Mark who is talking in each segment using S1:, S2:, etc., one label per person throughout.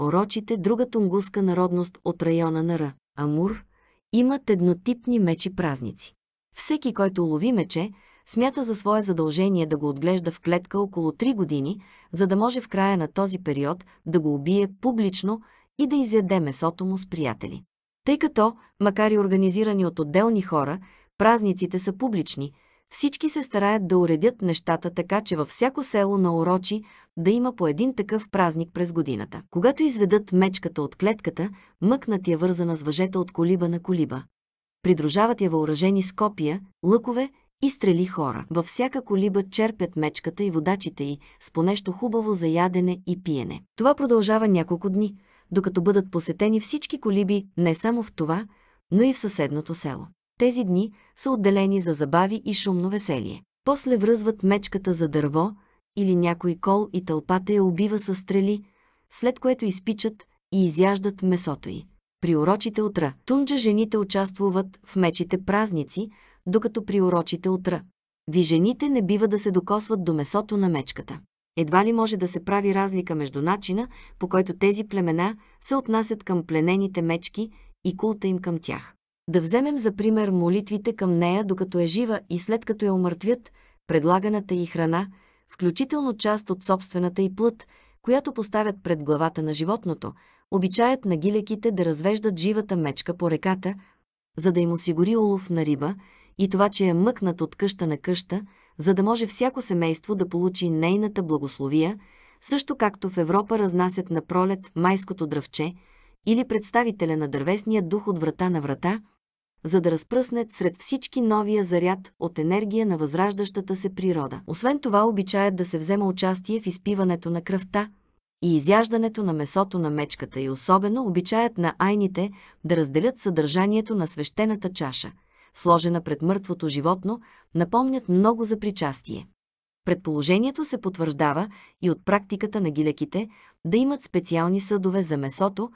S1: Орочите, друга тунгуска народност от района на Ра, Амур, имат еднотипни мечи празници. Всеки, който лови мече, смята за свое задължение да го отглежда в клетка около 3 години, за да може в края на този период да го убие публично и да изяде месото му с приятели. Тъй като, макар и организирани от отделни хора, празниците са публични – всички се стараят да уредят нещата така, че във всяко село на Орочи да има по един такъв празник през годината. Когато изведат мечката от клетката, мъкнат я вързана с въжета от колиба на колиба. Придружават я въоръжени с копия, лъкове и стрели хора. Във всяка колиба черпят мечката и водачите й с понещо хубаво за ядене и пиене. Това продължава няколко дни, докато бъдат посетени всички колиби не само в това, но и в съседното село. Тези дни са отделени за забави и шумно веселие. После връзват мечката за дърво или някой кол и тълпата я убива със стрели, след което изпичат и изяждат месото й. При урочите утра тунджа жените участвуват в мечите празници, докато при урочите утра. Ви жените не бива да се докосват до месото на мечката. Едва ли може да се прави разлика между начина, по който тези племена се отнасят към пленените мечки и култа им към тях. Да вземем за пример молитвите към нея, докато е жива и след като я омъртвят, предлаганата и храна, включително част от собствената и плът, която поставят пред главата на животното, обичаят на гилеките да развеждат живата мечка по реката, за да им осигури улов на риба и това, че е мъкнат от къща на къща, за да може всяко семейство да получи нейната благословия, също както в Европа разнасят на пролет майското дръвче или представителя на дървесния дух от врата на врата – за да разпръснат сред всички новия заряд от енергия на възраждащата се природа. Освен това обичаят да се взема участие в изпиването на кръвта и изяждането на месото на мечката и особено обичаят на айните да разделят съдържанието на свещената чаша, сложена пред мъртвото животно, напомнят много за причастие. Предположението се потвърждава и от практиката на гилеките да имат специални съдове за месото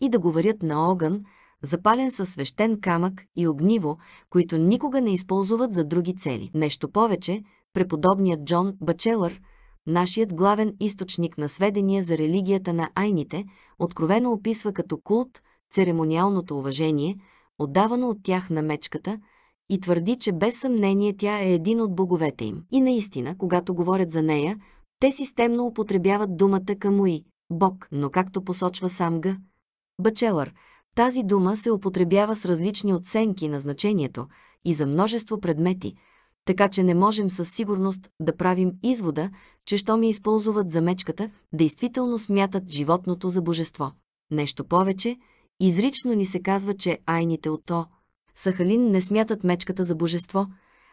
S1: и да го варят на огън, запален със свещен камък и огниво, които никога не използват за други цели. Нещо повече, преподобният Джон Бачелър, нашият главен източник на сведения за религията на айните, откровено описва като култ церемониалното уважение, отдавано от тях на мечката, и твърди, че без съмнение тя е един от боговете им. И наистина, когато говорят за нея, те системно употребяват думата камуи – Бог, но както посочва сам Г. Бачелър – тази дума се употребява с различни оценки на значението и за множество предмети, така че не можем със сигурност да правим извода, че що ми използват за мечката, действително смятат животното за божество. Нещо повече, изрично ни се казва, че айните от То, Сахалин не смятат мечката за божество,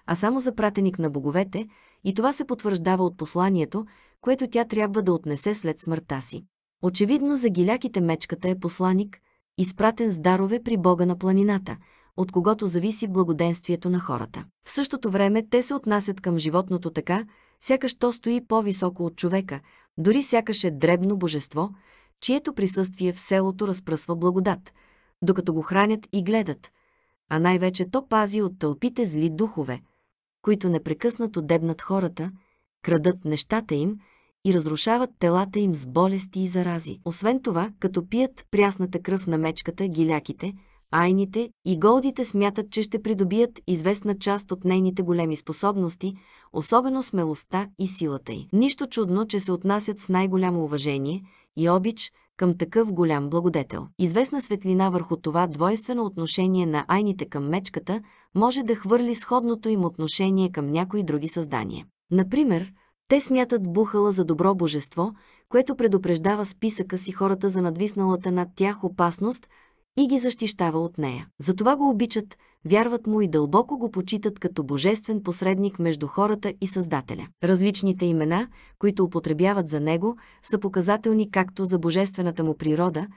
S1: а само за пратеник на боговете, и това се потвърждава от посланието, което тя трябва да отнесе след смъртта си. Очевидно за гиляките мечката е посланик, изпратен с дарове при Бога на планината, от когото зависи благоденствието на хората. В същото време те се отнасят към животното така, сякаш то стои по-високо от човека, дори сякаш е дребно божество, чието присъствие в селото разпръсва благодат, докато го хранят и гледат, а най-вече то пази от тълпите зли духове, които непрекъснато дебнат хората, крадат нещата им – и разрушават телата им с болести и зарази. Освен това, като пият прясната кръв на мечката, гиляките, айните и голдите смятат, че ще придобият известна част от нейните големи способности, особено смелостта и силата й. Нищо чудно, че се отнасят с най-голямо уважение и обич към такъв голям благодетел. Известна светлина върху това двойствено отношение на айните към мечката може да хвърли сходното им отношение към някои други създания. Например, те смятат Бухала за добро божество, което предупреждава списъка си хората за надвисналата над тях опасност и ги защищава от нея. Затова го обичат, вярват му и дълбоко го почитат като божествен посредник между хората и Създателя. Различните имена, които употребяват за него, са показателни както за божествената му природа,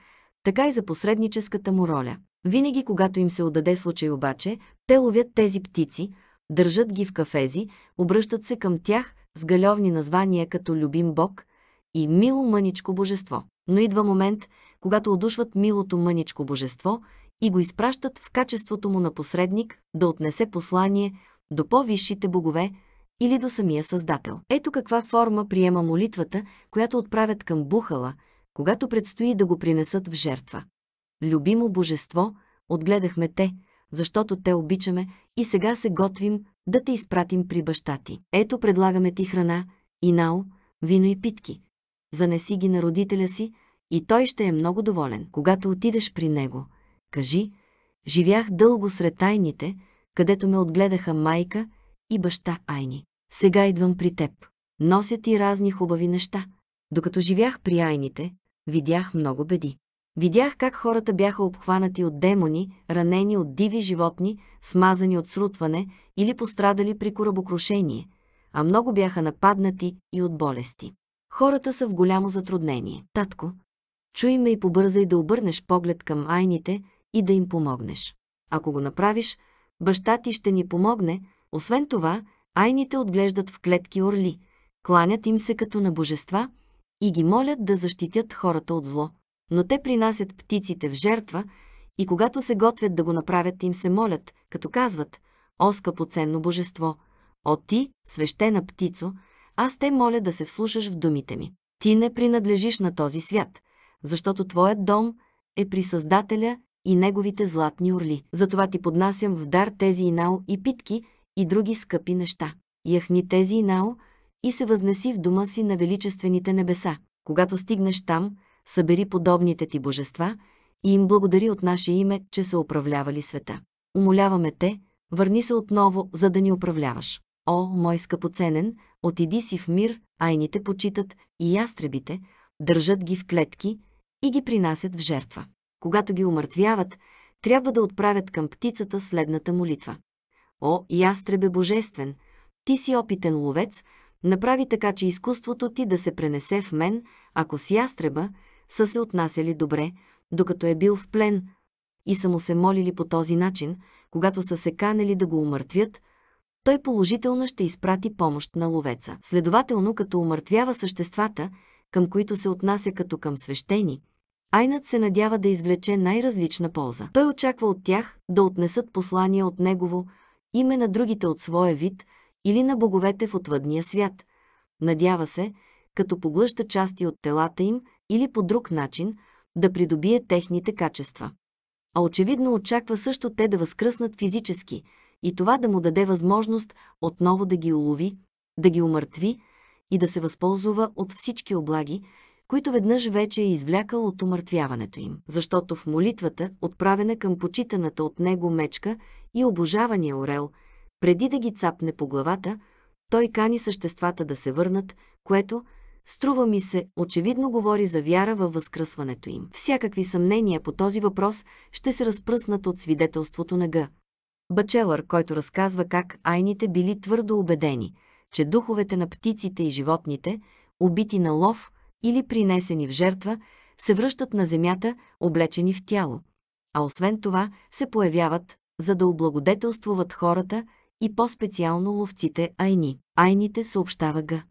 S1: така и за посредническата му роля. Винаги, когато им се отдаде случай обаче, те ловят тези птици, държат ги в кафези, обръщат се към тях с галевни названия като любим Бог и мило мъничко божество. Но идва момент, когато одушват милото мъничко божество и го изпращат в качеството му на посредник да отнесе послание до по-висшите богове или до самия Създател. Ето каква форма приема молитвата, която отправят към Бухала, когато предстои да го принесат в жертва. Любимо божество, отгледахме те – защото те обичаме и сега се готвим да те изпратим при баща ти. Ето предлагаме ти храна, инао, вино и питки. Занеси ги на родителя си и той ще е много доволен. Когато отидеш при него, кажи, живях дълго сред тайните, където ме отгледаха майка и баща Айни. Сега идвам при теб. Нося ти разни хубави неща. Докато живях при Айните, видях много беди. Видях как хората бяха обхванати от демони, ранени от диви животни, смазани от срутване или пострадали при корабокрушение, а много бяха нападнати и от болести. Хората са в голямо затруднение. Татко, чуй ме и побързай да обърнеш поглед към айните и да им помогнеш. Ако го направиш, баща ти ще ни помогне, освен това, айните отглеждат в клетки орли, кланят им се като на божества и ги молят да защитят хората от зло но те принасят птиците в жертва и когато се готвят да го направят, им се молят, като казват «О, скъпоценно божество! О, ти, свещена птицо, аз те моля да се вслушаш в думите ми. Ти не принадлежиш на този свят, защото твоят дом е при Създателя и неговите златни орли. Затова ти поднасям в дар тези инао и питки и други скъпи неща. Яхни тези инао и се възнеси в дома си на величествените небеса. Когато стигнеш там, събери подобните ти божества и им благодари от наше име, че са управлявали света. Умоляваме те, върни се отново, за да ни управляваш. О, мой скъпоценен, отиди си в мир, айните почитат и ястребите, държат ги в клетки и ги принасят в жертва. Когато ги умъртвяват, трябва да отправят към птицата следната молитва. О, ястребе божествен, ти си опитен ловец, направи така, че изкуството ти да се пренесе в мен, ако си ястреба, са се отнасяли добре, докато е бил в плен и са му се молили по този начин, когато са се канели да го умъртвят, той положително ще изпрати помощ на ловеца. Следователно, като умъртвява съществата, към които се отнася като към свещени, Айнат се надява да извлече най-различна полза. Той очаква от тях да отнесат послания от негово име на другите от своя вид или на боговете в отвъдния свят. Надява се, като поглъща части от телата им – или по друг начин да придобие техните качества. А очевидно очаква също те да възкръснат физически и това да му даде възможност отново да ги улови, да ги умъртви и да се възползва от всички облаги, които веднъж вече е извлякал от умъртвяването им. Защото в молитвата, отправена към почитаната от него мечка и обожавания орел, преди да ги цапне по главата, той кани съществата да се върнат, което – струва ми се, очевидно говори за вяра във възкръсването им. Всякакви съмнения по този въпрос ще се разпръснат от свидетелството на Г. Бачелър, който разказва как айните били твърдо убедени, че духовете на птиците и животните, убити на лов или принесени в жертва, се връщат на земята, облечени в тяло. А освен това се появяват, за да облагодетелствуват хората и по-специално ловците айни. Айните съобщава Г.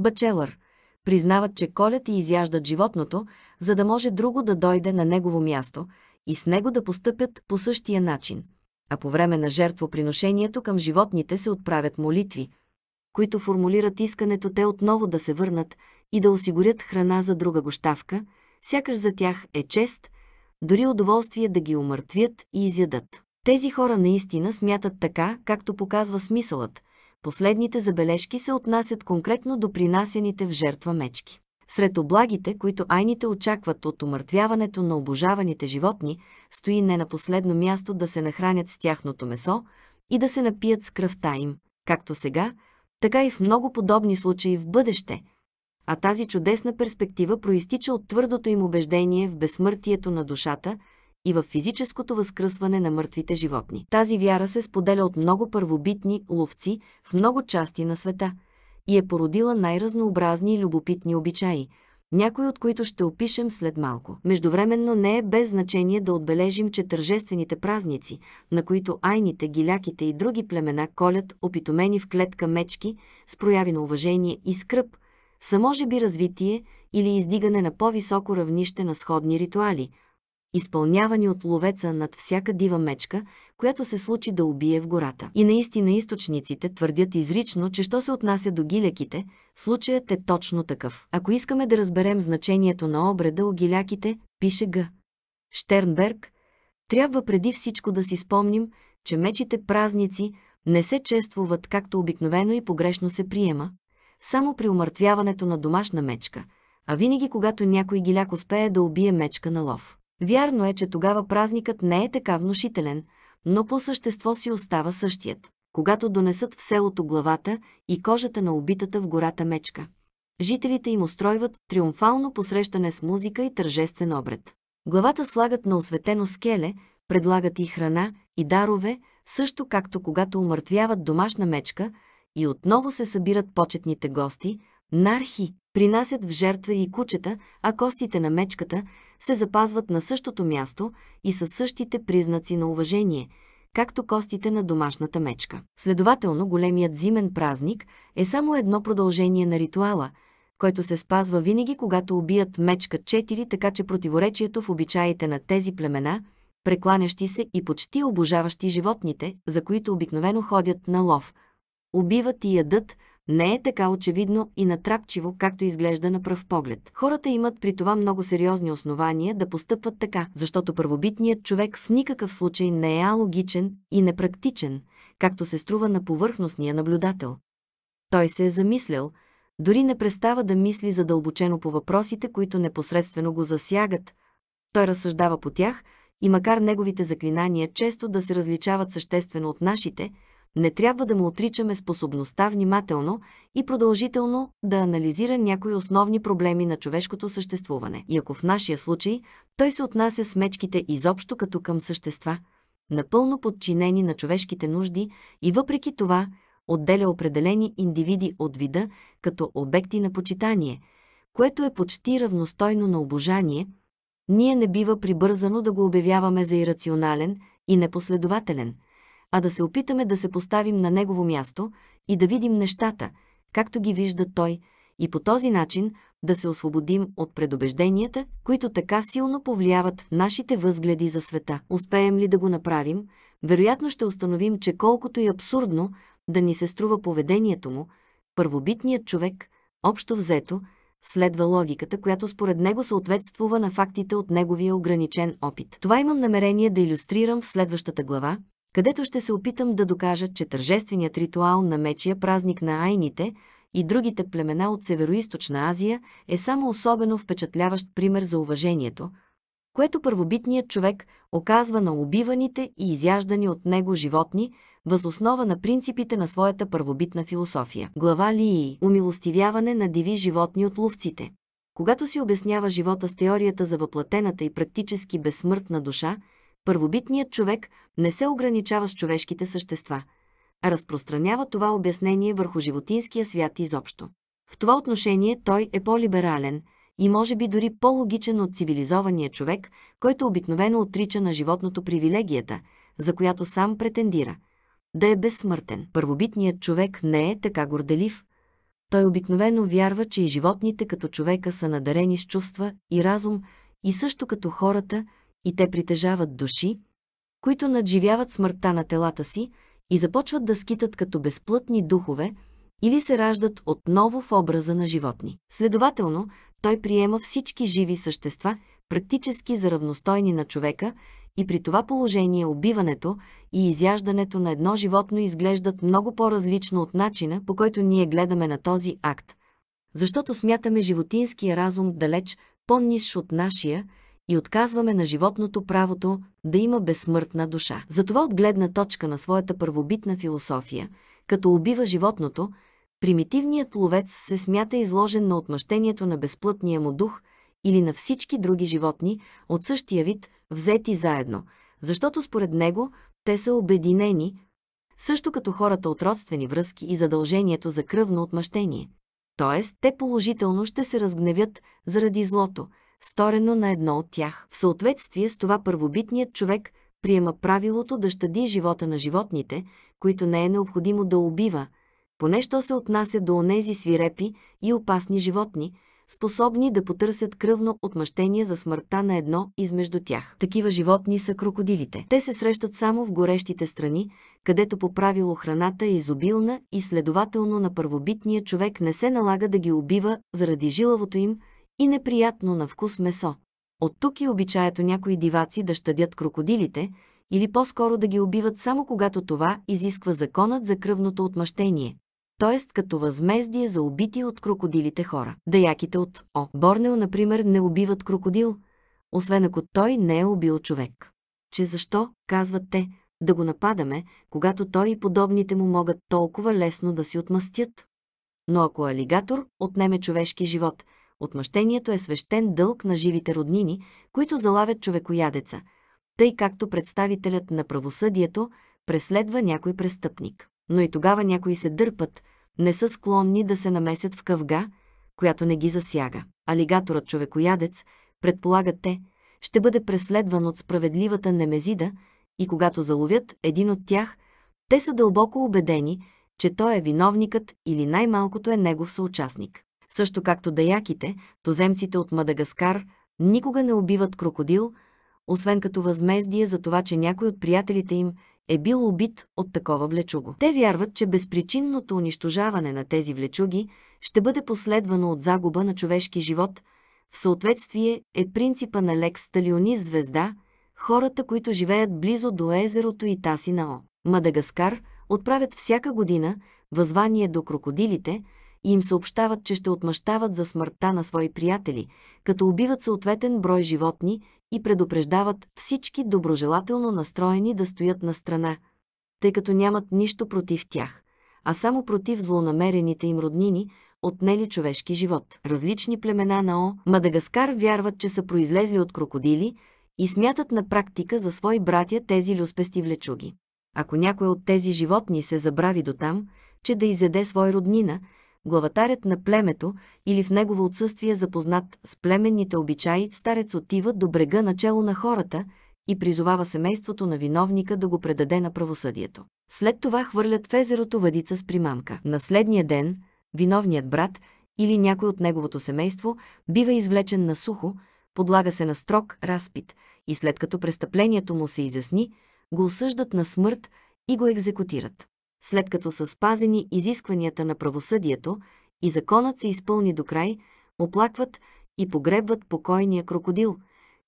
S1: Бачелър, признават, че колят и изяждат животното, за да може друго да дойде на негово място и с него да постъпят по същия начин. А по време на жертвоприношението към животните се отправят молитви, които формулират искането те отново да се върнат и да осигурят храна за друга гощавка, сякаш за тях е чест, дори удоволствие да ги умъртвят и изядат. Тези хора наистина смятат така, както показва смисълът – Последните забележки се отнасят конкретно до принасените в жертва мечки. Сред облагите, които айните очакват от умъртвяването на обожаваните животни, стои не на последно място да се нахранят с тяхното месо и да се напият с кръвта им, както сега, така и в много подобни случаи в бъдеще. А тази чудесна перспектива проистича от твърдото им убеждение в безсмъртието на душата – и в физическото възкръсване на мъртвите животни. Тази вяра се споделя от много първобитни ловци в много части на света и е породила най-разнообразни и любопитни обичаи, някои от които ще опишем след малко. Междувременно не е без значение да отбележим, че тържествените празници, на които айните, гиляките и други племена колят опитомени в клетка мечки с прояви на уважение и скръп, са може би развитие или издигане на по-високо равнище на сходни ритуали – изпълнявани от ловеца над всяка дива мечка, която се случи да убие в гората. И наистина източниците твърдят изрично, че що се отнася до гиляките, случаят е точно такъв. Ако искаме да разберем значението на обреда у гиляките, пише Г. Штернберг, трябва преди всичко да си спомним, че мечите празници не се чествуват както обикновено и погрешно се приема, само при умъртвяването на домашна мечка, а винаги когато някой гиляк успее да убие мечка на лов. Вярно е, че тогава празникът не е така внушителен, но по същество си остава същият, когато донесат в селото главата и кожата на убитата в гората мечка. Жителите им устройват триумфално посрещане с музика и тържествен обред. Главата слагат на осветено скеле, предлагат и храна, и дарове, също както когато умъртвяват домашна мечка и отново се събират почетните гости, нархи, принасят в жертва и кучета, а костите на мечката – се запазват на същото място и със същите признаци на уважение, както костите на домашната мечка. Следователно, големият зимен празник е само едно продължение на ритуала, който се спазва винаги, когато убият мечка 4, така че противоречието в обичаите на тези племена, прекланящи се и почти обожаващи животните, за които обикновено ходят на лов, убиват и ядат – не е така очевидно и натрапчиво, както изглежда на пръв поглед. Хората имат при това много сериозни основания да постъпват така, защото първобитният човек в никакъв случай не е алогичен и непрактичен, както се струва на повърхностния наблюдател. Той се е замислял, дори не престава да мисли задълбочено по въпросите, които непосредствено го засягат. Той разсъждава по тях и макар неговите заклинания често да се различават съществено от нашите – не трябва да му отричаме способността внимателно и продължително да анализира някои основни проблеми на човешкото съществуване. И ако в нашия случай той се отнася с мечките изобщо като към същества, напълно подчинени на човешките нужди и въпреки това отделя определени индивиди от вида като обекти на почитание, което е почти равностойно на обожание, ние не бива прибързано да го обявяваме за ирационален и непоследователен – а да се опитаме да се поставим на негово място и да видим нещата, както ги вижда той, и по този начин да се освободим от предубежденията, които така силно повлияват нашите възгледи за света. Успеем ли да го направим, вероятно ще установим, че колкото и абсурдно да ни се струва поведението му, първобитният човек, общо взето, следва логиката, която според него съответствува на фактите от неговия ограничен опит. Това имам намерение да иллюстрирам в следващата глава, където ще се опитам да докажа, че тържественият ритуал на мечия празник на айните и другите племена от Североизточна Азия е само особено впечатляващ пример за уважението, което първобитният човек оказва на убиваните и изяждани от него животни, възоснова на принципите на своята първобитна философия. Глава Лии – Умилостивяване на диви животни от ловците. Когато си обяснява живота с теорията за въплатената и практически безсмъртна душа, Първобитният човек не се ограничава с човешките същества, а разпространява това обяснение върху животинския свят изобщо. В това отношение той е по-либерален и може би дори по-логичен от цивилизования човек, който обикновено отрича на животното привилегията, за която сам претендира – да е безсмъртен. Първобитният човек не е така горделив. Той обикновено вярва, че и животните като човека са надарени с чувства и разум и също като хората – и те притежават души, които надживяват смъртта на телата си и започват да скитат като безплътни духове или се раждат отново в образа на животни. Следователно, той приема всички живи същества практически за равностойни на човека и при това положение убиването и изяждането на едно животно изглеждат много по-различно от начина, по който ние гледаме на този акт, защото смятаме животинския разум далеч по низ от нашия и отказваме на животното правото да има безсмъртна душа. Затова от гледна точка на своята първобитна философия, като убива животното, примитивният ловец се смята изложен на отмъщението на безплътния му дух или на всички други животни от същия вид, взети заедно, защото според него те са обединени, също като хората от родствени връзки и задължението за кръвно отмъщение. Тоест, те положително ще се разгневят заради злото – сторено на едно от тях. В съответствие с това първобитният човек приема правилото да щади живота на животните, които не е необходимо да убива, поне що се отнася до онези свирепи и опасни животни, способни да потърсят кръвно отмъщение за смъртта на едно измежду тях. Такива животни са крокодилите. Те се срещат само в горещите страни, където по правило храната е изобилна и следователно на първобитния човек не се налага да ги убива заради жилавото им, и неприятно на вкус месо. От тук и обичаято някои диваци да щадят крокодилите, или по-скоро да ги убиват само когато това изисква законът за кръвното отмъщение, т.е. като възмездие за убити от крокодилите хора. Даяките от О. Борнео, например, не убиват крокодил, освен ако той не е убил човек. Че защо, казват те, да го нападаме, когато той и подобните му могат толкова лесно да си отмъстят? Но ако алигатор отнеме човешки живот – Отмъщението е свещен дълг на живите роднини, които залавят човекоядеца, тъй както представителят на правосъдието преследва някой престъпник. Но и тогава някои се дърпат, не са склонни да се намесят в къвга, която не ги засяга. Алигаторът човекоядец, предполагат те, ще бъде преследван от справедливата немезида и когато заловят един от тях, те са дълбоко убедени, че той е виновникът или най-малкото е негов съучастник. Също както даяките, тоземците от Мадагаскар, никога не убиват крокодил, освен като възмездие за това, че някой от приятелите им е бил убит от такова влечуго. Те вярват, че безпричинното унищожаване на тези влечуги ще бъде последвано от загуба на човешки живот. В съответствие е принципа на лек Талионис звезда хората, които живеят близо до езерото и Тасинао. Мадагаскар отправят всяка година възвание до крокодилите – и им съобщават, че ще отмъщават за смъртта на свои приятели, като убиват съответен брой животни и предупреждават всички доброжелателно настроени да стоят на страна, тъй като нямат нищо против тях, а само против злонамерените им роднини, отнели човешки живот. Различни племена на О, Мадагаскар вярват, че са произлезли от крокодили и смятат на практика за свои братя тези люспести влечуги. Ако някой от тези животни се забрави до там, че да изеде свой роднина, главатарят на племето или в негово отсъствие запознат с племенните обичаи, старец отива до брега начело на хората и призовава семейството на виновника да го предаде на правосъдието. След това хвърлят в езерото въдица с примамка. На следния ден виновният брат или някой от неговото семейство бива извлечен на сухо, подлага се на строг разпит и след като престъплението му се изясни, го осъждат на смърт и го екзекутират след като са спазени изискванията на правосъдието и законът се изпълни до край, оплакват и погребват покойния крокодил,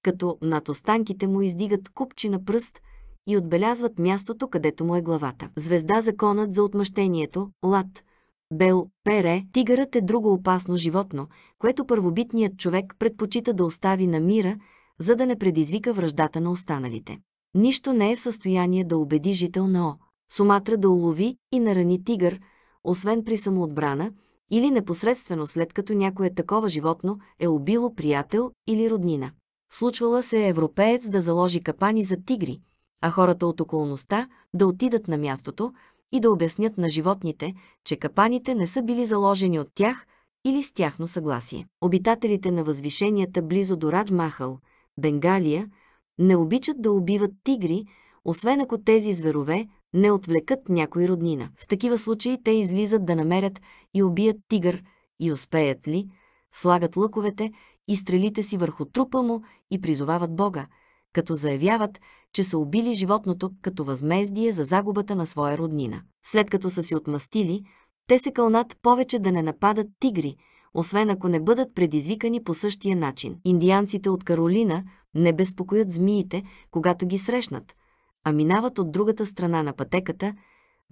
S1: като над останките му издигат купчи на пръст и отбелязват мястото, където му е главата. Звезда законът за отмъщението, лад, бел, пере, тигърът е друго опасно животно, което първобитният човек предпочита да остави на мира, за да не предизвика връждата на останалите. Нищо не е в състояние да убеди жител на О, Суматра да улови и нарани тигър, освен при самоотбрана, или непосредствено след като някое такова животно е убило приятел или роднина. Случвала се е европеец да заложи капани за тигри, а хората от околността да отидат на мястото и да обяснят на животните, че капаните не са били заложени от тях или с тяхно съгласие. Обитателите на възвишенията близо до Раджмахал, Бенгалия, не обичат да убиват тигри, освен ако тези зверове не отвлекат някой роднина. В такива случаи те излизат да намерят и убият тигър и успеят ли, слагат лъковете и стрелите си върху трупа му и призовават Бога, като заявяват, че са убили животното като възмездие за загубата на своя роднина. След като са си отмъстили, те се кълнат повече да не нападат тигри, освен ако не бъдат предизвикани по същия начин. Индианците от Каролина не безпокоят змиите, когато ги срещнат – а минават от другата страна на пътеката,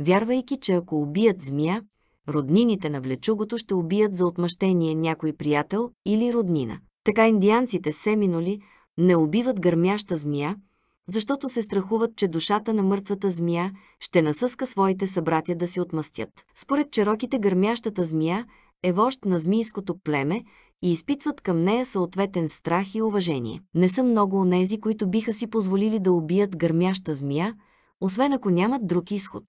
S1: вярвайки, че ако убият змия, роднините на влечугото ще убият за отмъщение някой приятел или роднина. Така индианците минули не убиват гърмяща змия, защото се страхуват, че душата на мъртвата змия ще насъска своите събратя да се отмъстят. Според чероките гърмящата змия е вожд на змийското племе и изпитват към нея съответен страх и уважение. Не са много онези, които биха си позволили да убият гърмяща змия, освен ако нямат друг изход.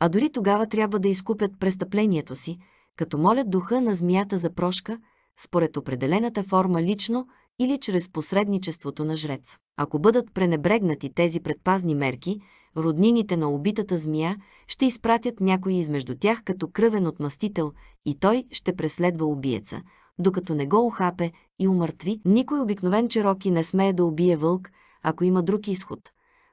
S1: А дори тогава трябва да изкупят престъплението си, като молят духа на змията за прошка, според определената форма лично или чрез посредничеството на жрец. Ако бъдат пренебрегнати тези предпазни мерки, роднините на убитата змия ще изпратят някой измежду тях като кръвен отмъстител и той ще преследва убиеца, докато не го охапе и умъртви, никой обикновен чероки не смее да убие вълк, ако има друг изход,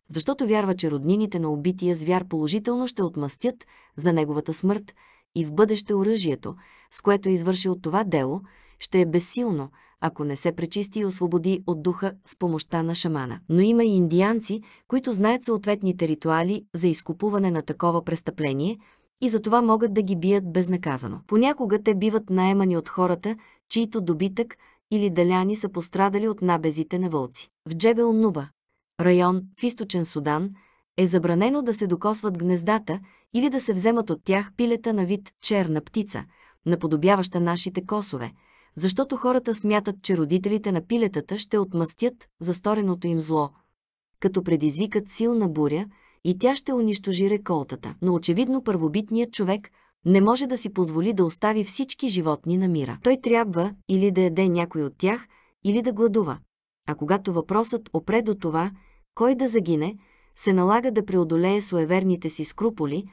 S1: защото вярва, че роднините на убития звяр положително ще отмъстят за неговата смърт и в бъдеще оръжието, с което е извършил това дело, ще е безсилно, ако не се пречисти и освободи от духа с помощта на шамана. Но има и индианци, които знаят съответните ритуали за изкупуване на такова престъпление – и за това могат да ги бият безнаказано. Понякога те биват наемани от хората, чието добитък или даляни са пострадали от набезите на вълци. В Джебел Нуба, район в източен Судан, е забранено да се докосват гнездата или да се вземат от тях пилета на вид черна птица, наподобяваща нашите косове, защото хората смятат, че родителите на пилетата ще отмъстят за стореното им зло, като предизвикат силна буря и тя ще унищожи реколтата. Но очевидно първобитният човек – не може да си позволи да остави всички животни на мира. Той трябва или да яде някой от тях, или да гладува. А когато въпросът опре до това, кой да загине, се налага да преодолее суеверните си скруполи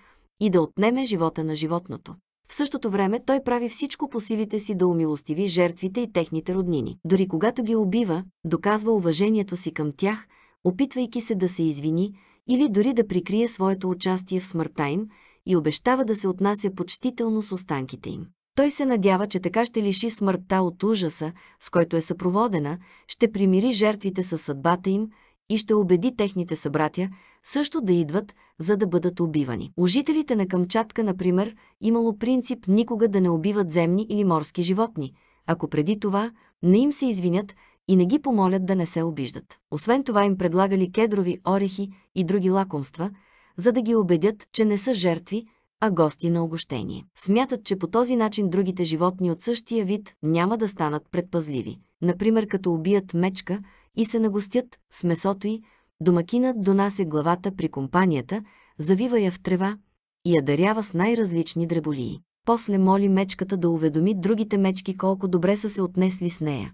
S1: и да отнеме живота на животното. В същото време той прави всичко по силите си да умилостиви жертвите и техните роднини. Дори когато ги убива, доказва уважението си към тях, опитвайки се да се извини или дори да прикрие своето участие в смъртта им, и обещава да се отнася почтително с останките им. Той се надява, че така ще лиши смъртта от ужаса, с който е съпроводена, ще примири жертвите със съдбата им и ще убеди техните събратя също да идват, за да бъдат убивани. У жителите на Камчатка, например, имало принцип никога да не убиват земни или морски животни, ако преди това не им се извинят и не ги помолят да не се обиждат. Освен това им предлагали кедрови орехи и други лакомства – за да ги убедят, че не са жертви, а гости на огощение. Смятат, че по този начин другите животни от същия вид няма да станат предпазливи. Например, като убият мечка и се нагостят с месото й, домакинът донася главата при компанията, завива я в трева и я дарява с най-различни дреболии. После моли мечката да уведоми другите мечки колко добре са се отнесли с нея,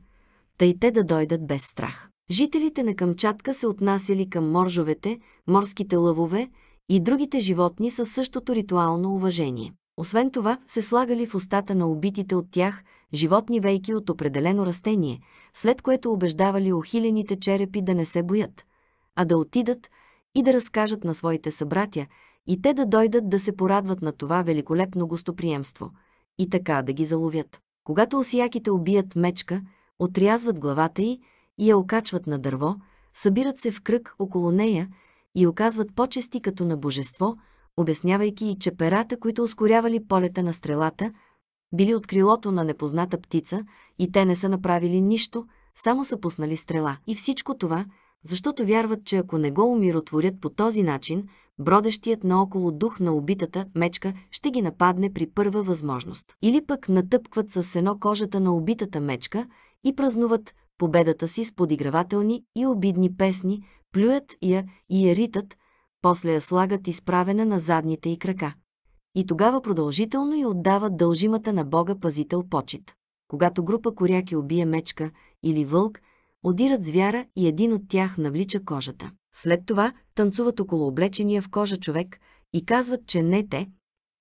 S1: тъй те да дойдат без страх. Жителите на Камчатка се отнасяли към моржовете, морските лъвове, и другите животни със същото ритуално уважение. Освен това, се слагали в устата на убитите от тях животни вейки от определено растение, след което убеждавали охилените черепи да не се боят, а да отидат и да разкажат на своите събратя и те да дойдат да се порадват на това великолепно гостоприемство и така да ги заловят. Когато осияките убият мечка, отрязват главата й и я окачват на дърво, събират се в кръг около нея и оказват почести като на божество, обяснявайки и че перата, които ускорявали полета на стрелата, били от крилото на непозната птица и те не са направили нищо, само са пуснали стрела. И всичко това, защото вярват, че ако не го умиротворят по този начин, бродещият наоколо дух на убитата мечка ще ги нападне при първа възможност. Или пък натъпкват с сено кожата на убитата мечка и празнуват победата си с подигравателни и обидни песни, Плюят я и я ритат, после я слагат изправена на задните и крака. И тогава продължително й отдават дължимата на Бога пазител почет. Когато група коряки убие мечка или вълк, одират звяра и един от тях навлича кожата. След това танцуват около облечения в кожа човек и казват, че не те,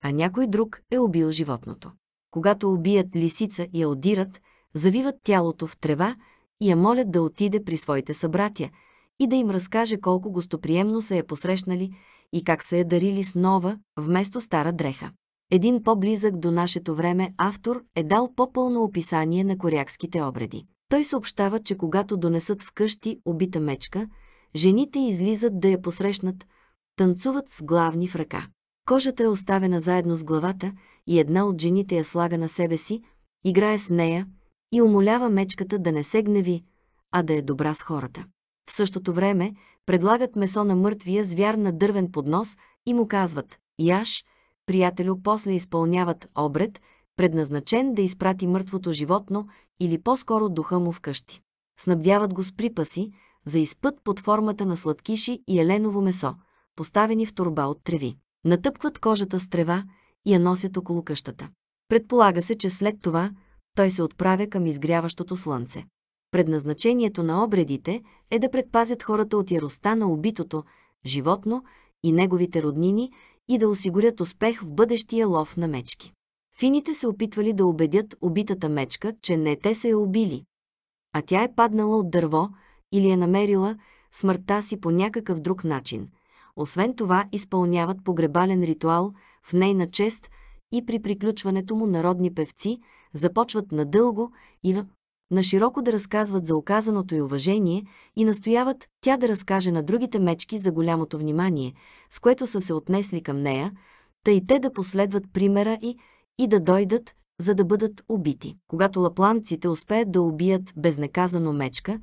S1: а някой друг е убил животното. Когато убият лисица и я одират, завиват тялото в трева и я молят да отиде при своите събратя – и да им разкаже колко гостоприемно се е посрещнали и как се е дарили с нова, вместо стара дреха. Един по-близък до нашето време автор е дал по-пълно описание на корякските обреди. Той съобщава, че когато донесат вкъщи убита мечка, жените излизат да я посрещнат, танцуват с главни в ръка. Кожата е оставена заедно с главата и една от жените я слага на себе си, играе с нея и умолява мечката да не се гневи, а да е добра с хората. В същото време предлагат месо на мъртвия звяр на дървен поднос и му казват «Яш», приятелю после изпълняват обред, предназначен да изпрати мъртвото животно или по-скоро духа му вкъщи. Снабдяват го с припаси за изпът под формата на сладкиши и еленово месо, поставени в турба от треви. Натъпкват кожата с трева и я носят около къщата. Предполага се, че след това той се отправя към изгряващото слънце. Предназначението на обредите е да предпазят хората от яростта на убитото животно и неговите роднини и да осигурят успех в бъдещия лов на мечки. Фините се опитвали да убедят убитата мечка, че не те се я убили, а тя е паднала от дърво или е намерила смъртта си по някакъв друг начин. Освен това изпълняват погребален ритуал в нейна чест и при приключването му народни певци започват надълго и на нашироко да разказват за оказаното и уважение и настояват тя да разкаже на другите мечки за голямото внимание, с което са се отнесли към нея, та и те да последват примера и, и да дойдат, за да бъдат убити. Когато лапланците успеят да убият безнаказано мечка,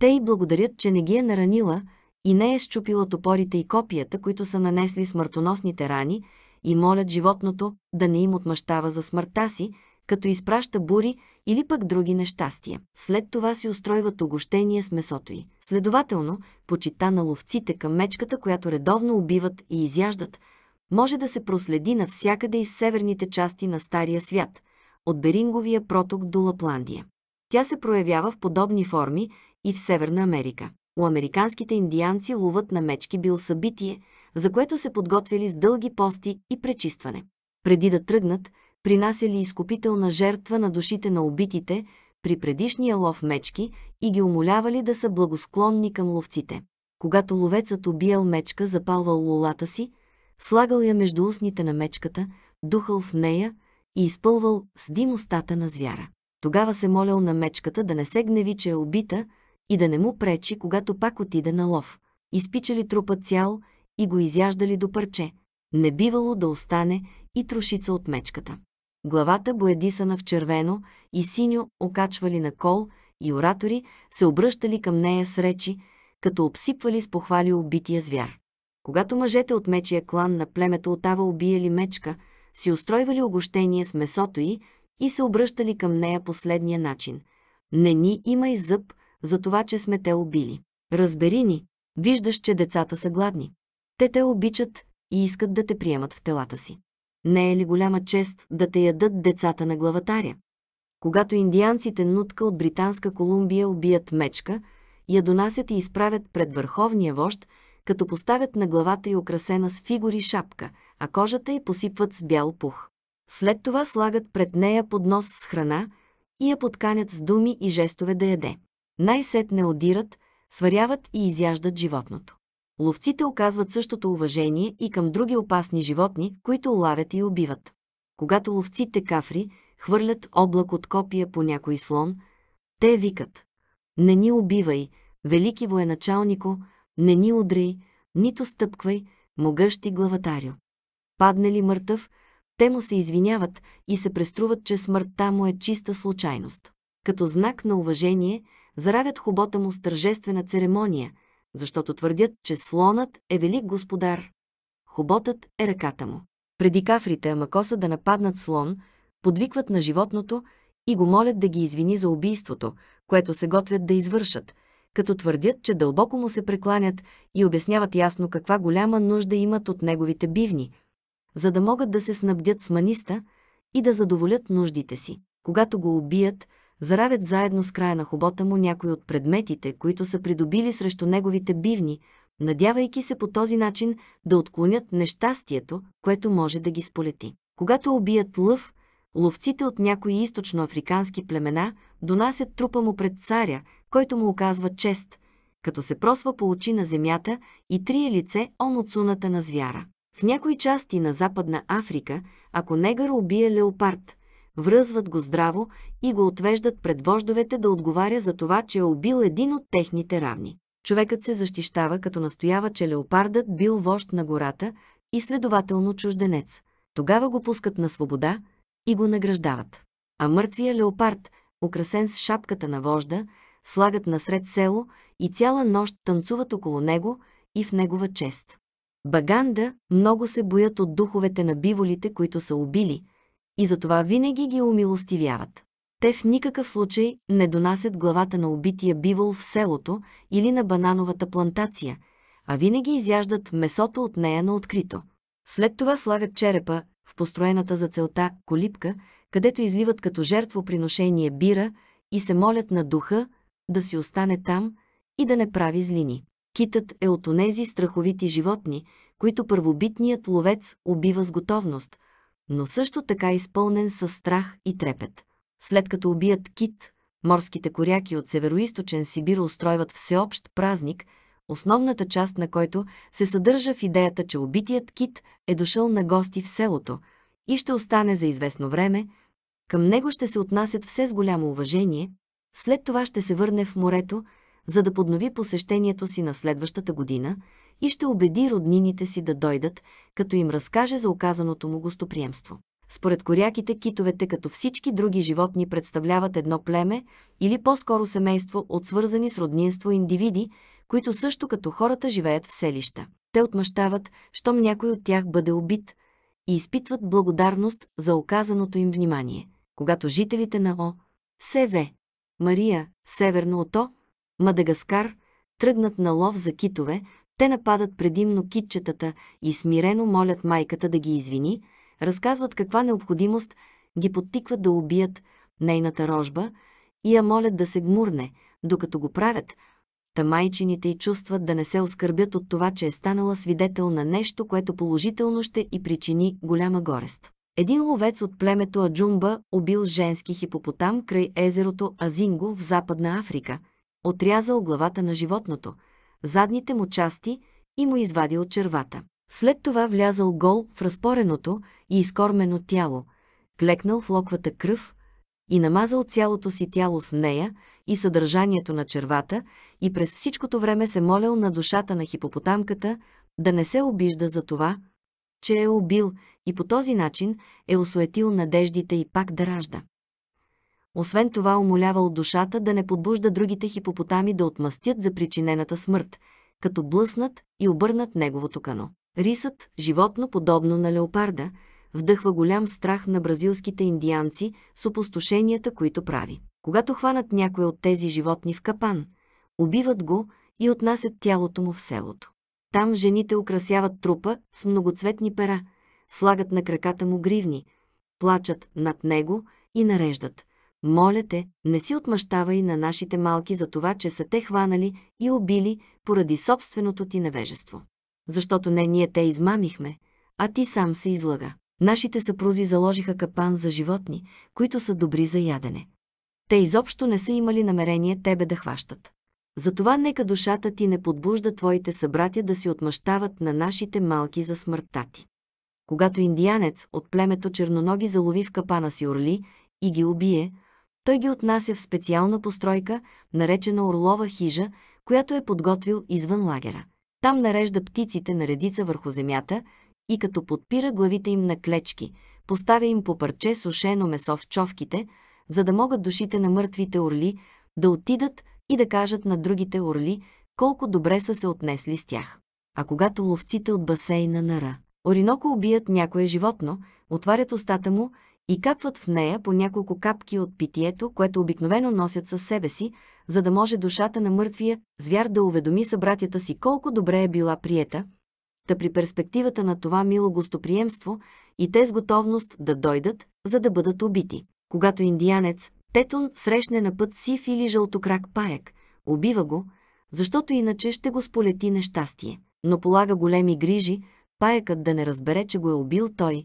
S1: те й благодарят, че не ги е наранила и не е щупила топорите и копията, които са нанесли смъртоносните рани, и молят животното да не им отмъщава за смъртта си, като изпраща бури или пък други нещастия. След това си устройват огощение с месото й. Следователно, почита на ловците към мечката, която редовно убиват и изяждат, може да се проследи навсякъде из северните части на Стария свят, от Беринговия проток до Лапландия. Тя се проявява в подобни форми и в Северна Америка. У американските индианци ловът на мечки бил събитие, за което се подготвили с дълги пости и пречистване. Преди да тръгнат, принасяли изкупителна жертва на душите на убитите при предишния лов мечки и ги умолявали да са благосклонни към ловците. Когато ловецът убиял мечка, запалвал лолата си, слагал я между устните на мечката, духал в нея и изпълвал с дим устата на звяра. Тогава се молял на мечката да не се гневи, че е убита и да не му пречи, когато пак отиде на лов. Изпичали трупа цял и го изяждали до парче. Не бивало да остане и трошица от мечката главата боядисана в червено и синьо, окачвали на кол и оратори се обръщали към нея с речи, като обсипвали с похвали убития звяр. Когато мъжете от мечия клан на племето Отава убиели мечка, си устройвали огощение с месото й и се обръщали към нея последния начин. Не ни има и зъб за това, че сме те убили. Разбери ни, виждаш, че децата са гладни. Те те обичат и искат да те приемат в телата си. Не е ли голяма чест да те ядат децата на главатаря? Когато индианците нутка от Британска Колумбия убият мечка, я донасят и изправят пред върховния вожд, като поставят на главата й украсена с фигури шапка, а кожата й посипват с бял пух. След това слагат пред нея поднос с храна и я подканят с думи и жестове да яде. Най-сетне одират, сваряват и изяждат животното. Ловците оказват същото уважение и към други опасни животни, които лавят и убиват. Когато ловците кафри хвърлят облак от копия по някой слон, те викат «Не ни убивай, велики военачалнико, не ни удрей, нито стъпквай, могъщи главатарю». Падне ли мъртъв, те му се извиняват и се преструват, че смъртта му е чиста случайност. Като знак на уважение, заравят хубота му с тържествена церемония – защото твърдят, че слонът е велик господар. Хоботът е ръката му. Преди кафрите Амакоса да нападнат слон, подвикват на животното и го молят да ги извини за убийството, което се готвят да извършат, като твърдят, че дълбоко му се прекланят и обясняват ясно каква голяма нужда имат от неговите бивни, за да могат да се снабдят с маниста и да задоволят нуждите си. Когато го убият, заравят заедно с края на хобота му някои от предметите, които са придобили срещу неговите бивни, надявайки се по този начин да отклонят нещастието, което може да ги сполети. Когато убият лъв, ловците от някои източноафрикански племена донасят трупа му пред царя, който му оказва чест, като се просва по очи на земята и трие лице он от суната на звяра. В някои части на Западна Африка, ако негър убие леопард, връзват го здраво и го отвеждат пред вождовете да отговаря за това, че е убил един от техните равни. Човекът се защищава, като настоява, че леопардът бил вожд на гората и следователно чужденец. Тогава го пускат на свобода и го награждават. А мъртвия леопард, украсен с шапката на вожда, слагат насред село и цяла нощ танцуват около него и в негова чест. Баганда много се боят от духовете на биволите, които са убили – и затова винаги ги умилостивяват. Те в никакъв случай не донасят главата на убития бивол в селото или на банановата плантация, а винаги изяждат месото от нея на открито. След това слагат черепа в построената за целта колипка, където изливат като жертвоприношение бира и се молят на духа да си остане там и да не прави злини. Китът е от онези страховити животни, които първобитният ловец убива с готовност, но също така изпълнен с страх и трепет. След като убият кит, морските коряки от североисточен Сибир устройват всеобщ празник, основната част на който се съдържа в идеята, че убитият кит е дошъл на гости в селото и ще остане за известно време, към него ще се отнасят все с голямо уважение, след това ще се върне в морето, за да поднови посещението си на следващата година – и ще убеди роднините си да дойдат, като им разкаже за оказаното му гостоприемство. Според коряките, китовете като всички други животни представляват едно племе или по-скоро семейство от свързани с роднинство индивиди, които също като хората живеят в селища. Те отмъщават, щом някой от тях бъде убит и изпитват благодарност за оказаното им внимание. Когато жителите на О, СВ, Мария, северно от О, Мадагаскар, тръгнат на лов за китове, те нападат предимно китчетата и смирено молят майката да ги извини, разказват каква необходимост ги подтикват да убият нейната рожба и я молят да се гмурне, докато го правят, та майчините й чувстват да не се оскърбят от това, че е станала свидетел на нещо, което положително ще и причини голяма горест. Един ловец от племето Аджумба убил женски хипопотам край езерото Азинго в Западна Африка, отрязал главата на животното – задните му части и му извади от червата. След това влязал гол в разпореното и изкормено тяло, клекнал в локвата кръв и намазал цялото си тяло с нея и съдържанието на червата и през всичкото време се молял на душата на хипопотамката да не се обижда за това, че е убил и по този начин е осуетил надеждите и пак да ражда. Освен това умолява от душата да не подбужда другите хипопотами да отмъстят за причинената смърт, като блъснат и обърнат неговото кано. Рисът, животно подобно на леопарда, вдъхва голям страх на бразилските индианци с опустошенията, които прави. Когато хванат някой от тези животни в капан, убиват го и отнасят тялото му в селото. Там жените украсяват трупа с многоцветни пера, слагат на краката му гривни, плачат над него и нареждат – моля те, не си отмъщавай на нашите малки за това, че са те хванали и убили поради собственото ти невежество. Защото не ние те измамихме, а ти сам се излага. Нашите съпрузи заложиха капан за животни, които са добри за ядене. Те изобщо не са имали намерение тебе да хващат. Затова нека душата ти не подбужда твоите събратя да си отмъщават на нашите малки за смъртта ти. Когато индиянец от племето черноноги залови в капана си орли и ги убие, той ги отнася в специална постройка, наречена Орлова хижа, която е подготвил извън лагера. Там нарежда птиците на редица върху земята и като подпира главите им на клечки, поставя им по парче сушено месо в човките, за да могат душите на мъртвите орли да отидат и да кажат на другите орли колко добре са се отнесли с тях. А когато ловците от басейна на Ра Ориноко убият някое животно, отварят устата му и капват в нея по няколко капки от питието, което обикновено носят със себе си, за да може душата на мъртвия звяр да уведоми събратята си колко добре е била приета, та при перспективата на това мило гостоприемство и те с готовност да дойдат, за да бъдат убити. Когато индиянец Тетун срещне на път сив или жълтокрак паек, убива го, защото иначе ще го сполети нещастие. Но полага големи грижи, паекът да не разбере, че го е убил той,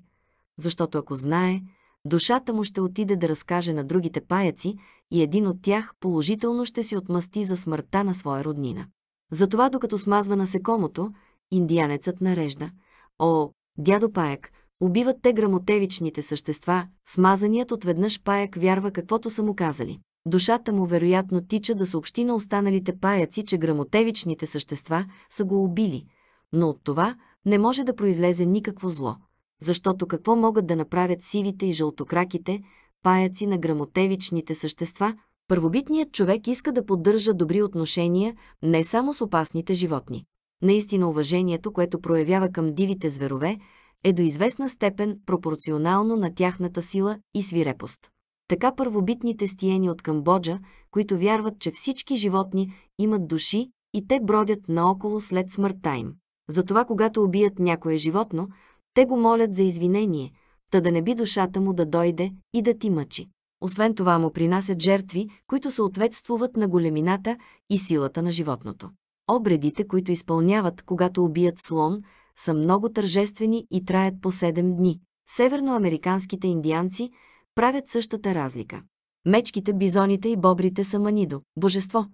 S1: защото ако знае, Душата му ще отиде да разкаже на другите паяци и един от тях положително ще си отмъсти за смъртта на своя роднина. Затова, докато смазва насекомото, индианецът нарежда. О, дядо паяк, убиват те грамотевичните същества, смазаният отведнъж паяк вярва каквото са му казали. Душата му вероятно тича да съобщи на останалите паяци, че грамотевичните същества са го убили, но от това не може да произлезе никакво зло. Защото какво могат да направят сивите и жълтокраките, паяци на грамотевичните същества, първобитният човек иска да поддържа добри отношения не само с опасните животни. Наистина уважението, което проявява към дивите зверове, е до известна степен пропорционално на тяхната сила и свирепост. Така първобитните стиени от Камбоджа, които вярват, че всички животни имат души и те бродят наоколо след смъртта им. Затова, когато убият някое животно, те го молят за извинение, та да не би душата му да дойде и да ти мъчи. Освен това му принасят жертви, които съответствуват на големината и силата на животното. Обредите, които изпълняват, когато убият слон, са много тържествени и траят по 7 дни. Северноамериканските индианци правят същата разлика. Мечките, бизоните и бобрите са манидо, божество,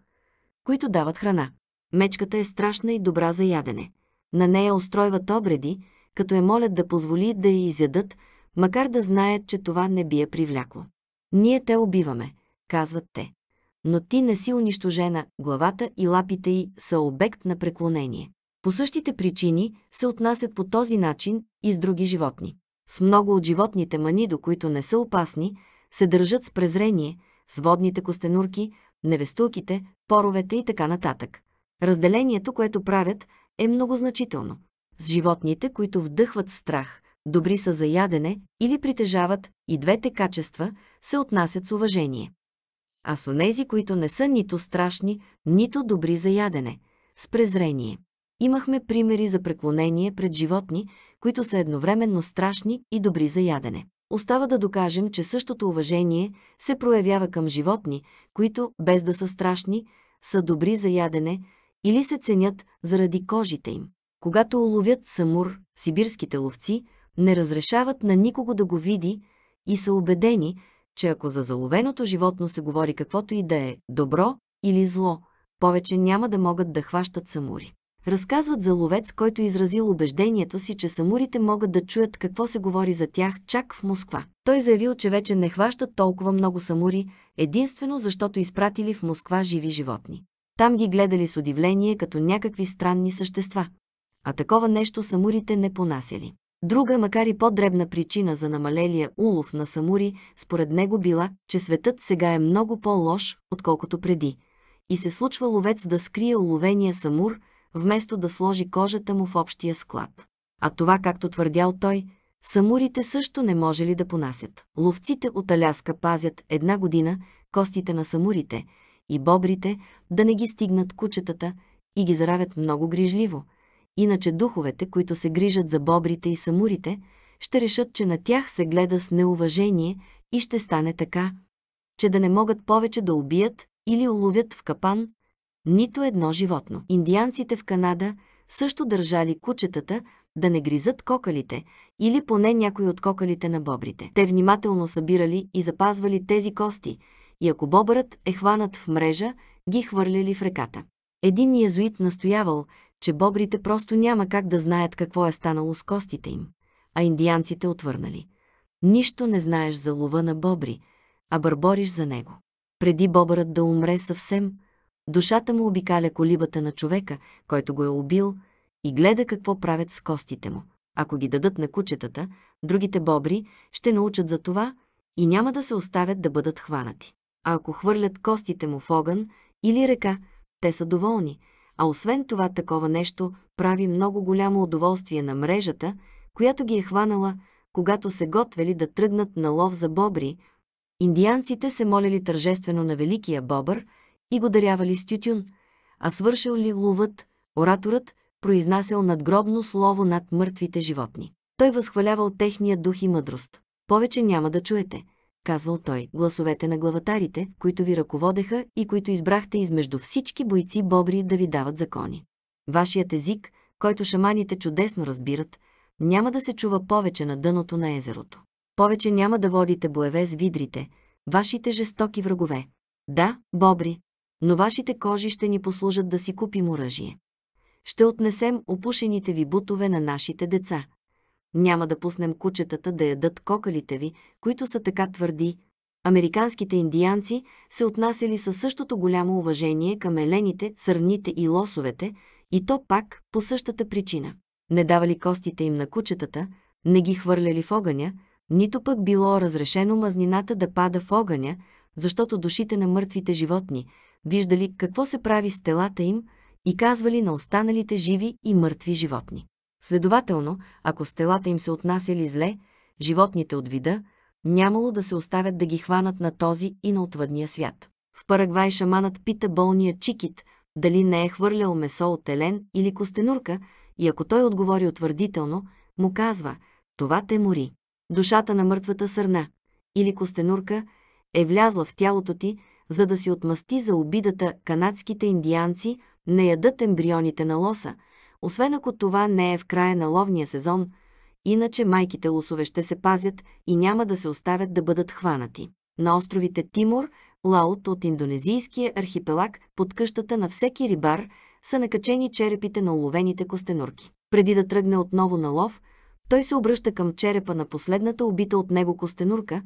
S1: които дават храна. Мечката е страшна и добра за ядене. На нея устройват обреди, като я молят да позволи да я изядат, макар да знаят, че това не би я привлякло. Ние те убиваме, казват те. Но ти не си унищожена, главата и лапите й са обект на преклонение. По същите причини се отнасят по този начин и с други животни. С много от животните мани, до които не са опасни, се държат с презрение, с водните костенурки, невестулките, поровете и така нататък. Разделението, което правят, е много значително с животните, които вдъхват страх, добри са за ядене или притежават и двете качества, се отнасят с уважение. А с онези, които не са нито страшни, нито добри за ядене, с презрение. Имахме примери за преклонение пред животни, които са едновременно страшни и добри за ядене. Остава да докажем, че същото уважение се проявява към животни, които, без да са страшни, са добри за ядене или се ценят заради кожите им. Когато уловят самур, сибирските ловци не разрешават на никого да го види и са убедени, че ако за заловеното животно се говори каквото и да е добро или зло, повече няма да могат да хващат самури. Разказват за ловец, който е изразил убеждението си, че самурите могат да чуят какво се говори за тях чак в Москва. Той заявил, че вече не хващат толкова много самури, единствено защото изпратили в Москва живи животни. Там ги гледали с удивление като някакви странни същества а такова нещо самурите не понасяли. Друга, макар и по-дребна причина за намалелия улов на самури, според него била, че светът сега е много по-лош, отколкото преди. И се случва ловец да скрие уловения самур, вместо да сложи кожата му в общия склад. А това, както твърдял той, самурите също не може ли да понасят. Ловците от Аляска пазят една година костите на самурите и бобрите да не ги стигнат кучетата и ги заравят много грижливо – Иначе духовете, които се грижат за бобрите и самурите, ще решат, че на тях се гледа с неуважение и ще стане така, че да не могат повече да убият или уловят в капан нито едно животно. Индианците в Канада също държали кучетата да не гризат кокалите или поне някои от кокалите на бобрите. Те внимателно събирали и запазвали тези кости и ако бобърът е хванат в мрежа, ги хвърляли в реката. Един язоит настоявал, че бобрите просто няма как да знаят какво е станало с костите им, а индианците отвърнали. Нищо не знаеш за лова на бобри, а бърбориш за него. Преди бобърът да умре съвсем, душата му обикаля колибата на човека, който го е убил, и гледа какво правят с костите му. Ако ги дадат на кучетата, другите бобри ще научат за това и няма да се оставят да бъдат хванати. А ако хвърлят костите му в огън или река, те са доволни – а освен това такова нещо прави много голямо удоволствие на мрежата, която ги е хванала, когато се готвели да тръгнат на лов за бобри. Индианците се молели тържествено на великия бобър и го дарявали с тютюн, а свършил ли ловът, ораторът произнасял надгробно слово над мъртвите животни. Той възхвалявал техния дух и мъдрост. Повече няма да чуете казвал той, гласовете на главатарите, които ви ръководеха и които избрахте измежду всички бойци бобри да ви дават закони. Вашият език, който шаманите чудесно разбират, няма да се чува повече на дъното на езерото. Повече няма да водите боеве с видрите, вашите жестоки врагове. Да, бобри, но вашите кожи ще ни послужат да си купим оръжие. Ще отнесем опушените ви бутове на нашите деца, няма да пуснем кучетата да ядат кокалите ви, които са така твърди. Американските индианци се отнасяли със същото голямо уважение към елените, сърните и лосовете, и то пак по същата причина. Не давали костите им на кучетата, не ги хвърляли в огъня, нито пък било разрешено мазнината да пада в огъня, защото душите на мъртвите животни виждали какво се прави с телата им и казвали на останалите живи и мъртви животни. Следователно, ако стелата им се отнасяли зле, животните от вида, нямало да се оставят да ги хванат на този и на отвъдния свят. В Парагвай шаманът пита болния Чикит дали не е хвърлял месо от телен или костенурка и ако той отговори утвърдително, му казва «Това те мори». Душата на мъртвата сърна или костенурка е влязла в тялото ти, за да си отмъсти за обидата канадските индианци не ядат ембрионите на лоса – освен ако това не е в края на ловния сезон, иначе майките лосове ще се пазят и няма да се оставят да бъдат хванати. На островите Тимор, Лаут от индонезийския архипелаг под къщата на всеки рибар са накачени черепите на уловените костенурки. Преди да тръгне отново на лов, той се обръща към черепа на последната убита от него костенурка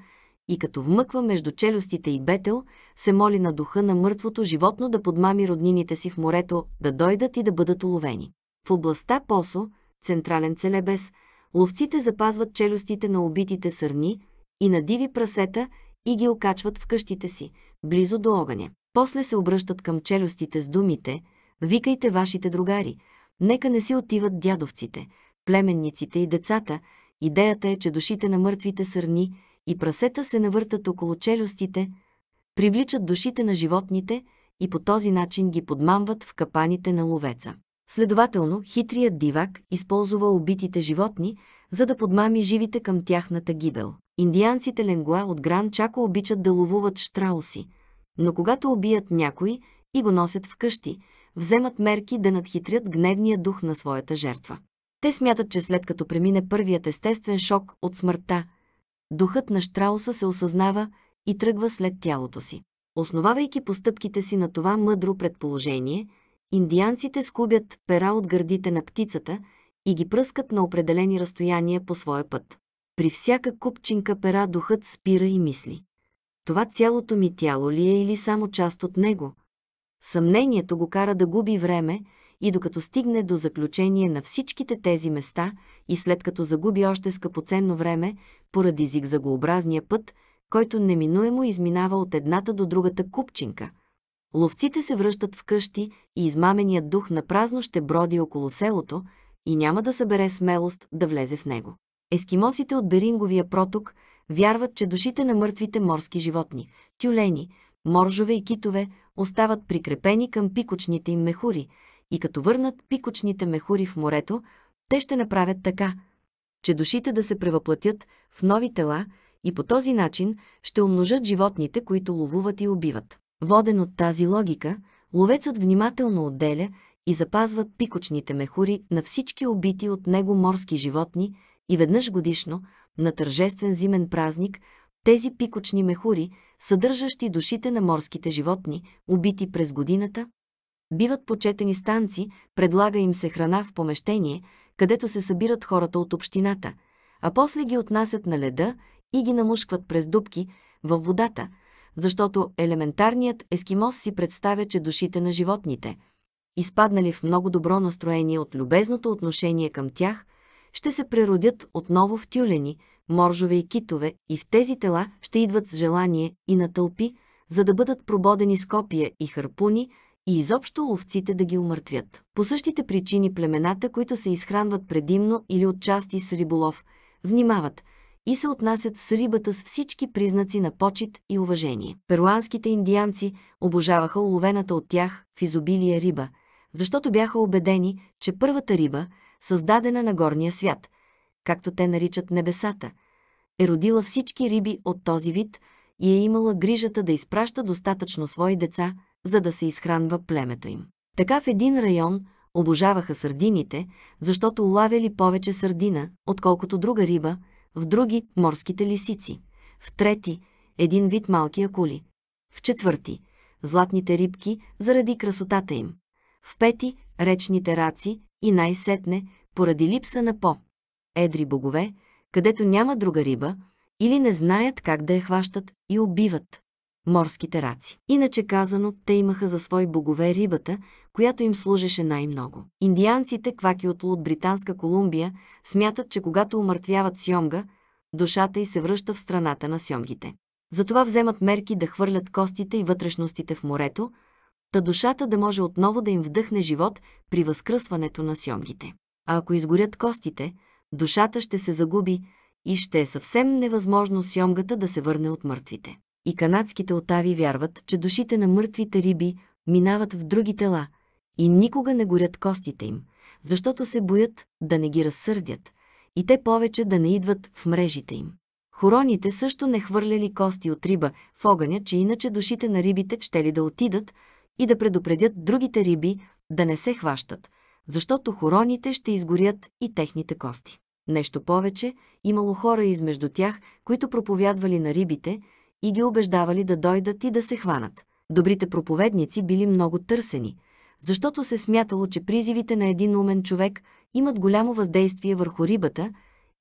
S1: и като вмъква между челюстите и бетел, се моли на духа на мъртвото животно да подмами роднините си в морето, да дойдат и да бъдат уловени. В областта Посо, Централен Целебес, ловците запазват челюстите на убитите сърни и на диви прасета и ги окачват в къщите си, близо до огъня. После се обръщат към челюстите с думите «Викайте вашите другари, нека не си отиват дядовците, племенниците и децата». Идеята е, че душите на мъртвите сърни и прасета се навъртат около челюстите, привличат душите на животните и по този начин ги подмамват в капаните на ловеца. Следователно, хитрият дивак използва убитите животни, за да подмами живите към тяхната гибел. Индианците ленгуа от Гран Чако обичат да ловуват штрауси, но когато убият някой и го носят вкъщи, вземат мерки да надхитрят гневния дух на своята жертва. Те смятат, че след като премине първият естествен шок от смъртта, духът на Штрауса се осъзнава и тръгва след тялото си. Основавайки постъпките си на това мъдро предположение – Индианците скубят пера от гърдите на птицата и ги пръскат на определени разстояния по своя път. При всяка купчинка пера духът спира и мисли. Това цялото ми тяло ли е или само част от него? Съмнението го кара да губи време и докато стигне до заключение на всичките тези места и след като загуби още скъпоценно време поради зигзагообразния път, който неминуемо изминава от едната до другата купчинка – Ловците се връщат в къщи и измаменият дух на празно ще броди около селото и няма да събере смелост да влезе в него. Ескимосите от Беринговия проток вярват, че душите на мъртвите морски животни, тюлени, моржове и китове остават прикрепени към пикочните им мехури и като върнат пикочните мехури в морето, те ще направят така, че душите да се превъплатят в нови тела и по този начин ще умножат животните, които ловуват и убиват. Воден от тази логика, ловецът внимателно отделя и запазват пикочните мехури на всички убити от него морски животни и веднъж годишно, на тържествен зимен празник, тези пикочни мехури, съдържащи душите на морските животни, убити през годината, биват почетени станци, предлага им се храна в помещение, където се събират хората от общината, а после ги отнасят на леда и ги намушкват през дубки във водата – защото елементарният ескимос си представя, че душите на животните, изпаднали в много добро настроение от любезното отношение към тях, ще се преродят отново в тюлени, моржове и китове и в тези тела ще идват с желание и на тълпи, за да бъдат прободени с копия и харпуни, и изобщо ловците да ги умъртвят. По същите причини племената, които се изхранват предимно или отчасти с риболов, внимават – и се отнасят с рибата с всички признаци на почет и уважение. Перуанските индианци обожаваха уловената от тях в изобилие риба, защото бяха убедени, че първата риба, създадена на горния свят, както те наричат небесата, е родила всички риби от този вид и е имала грижата да изпраща достатъчно свои деца, за да се изхранва племето им. Така в един район обожаваха сърдините, защото улавяли повече сърдина, отколкото друга риба – в други – морските лисици, в трети – един вид малки акули, в четвърти – златните рибки заради красотата им, в пети – речните раци и най-сетне – поради липса на по едри богове, където няма друга риба или не знаят как да я хващат и убиват морските раци. Иначе казано, те имаха за свои богове рибата която им служеше най-много. Индианците, кваки от Лут Британска Колумбия, смятат, че когато умъртвяват сьомга, душата й се връща в страната на сьомгите. Затова вземат мерки да хвърлят костите и вътрешностите в морето, та душата да може отново да им вдъхне живот при възкръсването на сьомгите. А ако изгорят костите, душата ще се загуби и ще е съвсем невъзможно сьомгата да се върне от мъртвите. И канадските отави вярват, че душите на мъртвите риби минават в други тела – и никога не горят костите им, защото се боят да не ги разсърдят и те повече да не идват в мрежите им. Хороните също не хвърляли кости от риба в огъня, че иначе душите на рибите ще ли да отидат и да предупредят другите риби да не се хващат, защото хороните ще изгорят и техните кости. Нещо повече, имало хора измежду тях, които проповядвали на рибите и ги убеждавали да дойдат и да се хванат. Добрите проповедници били много търсени – защото се смятало, че призивите на един умен човек имат голямо въздействие върху рибата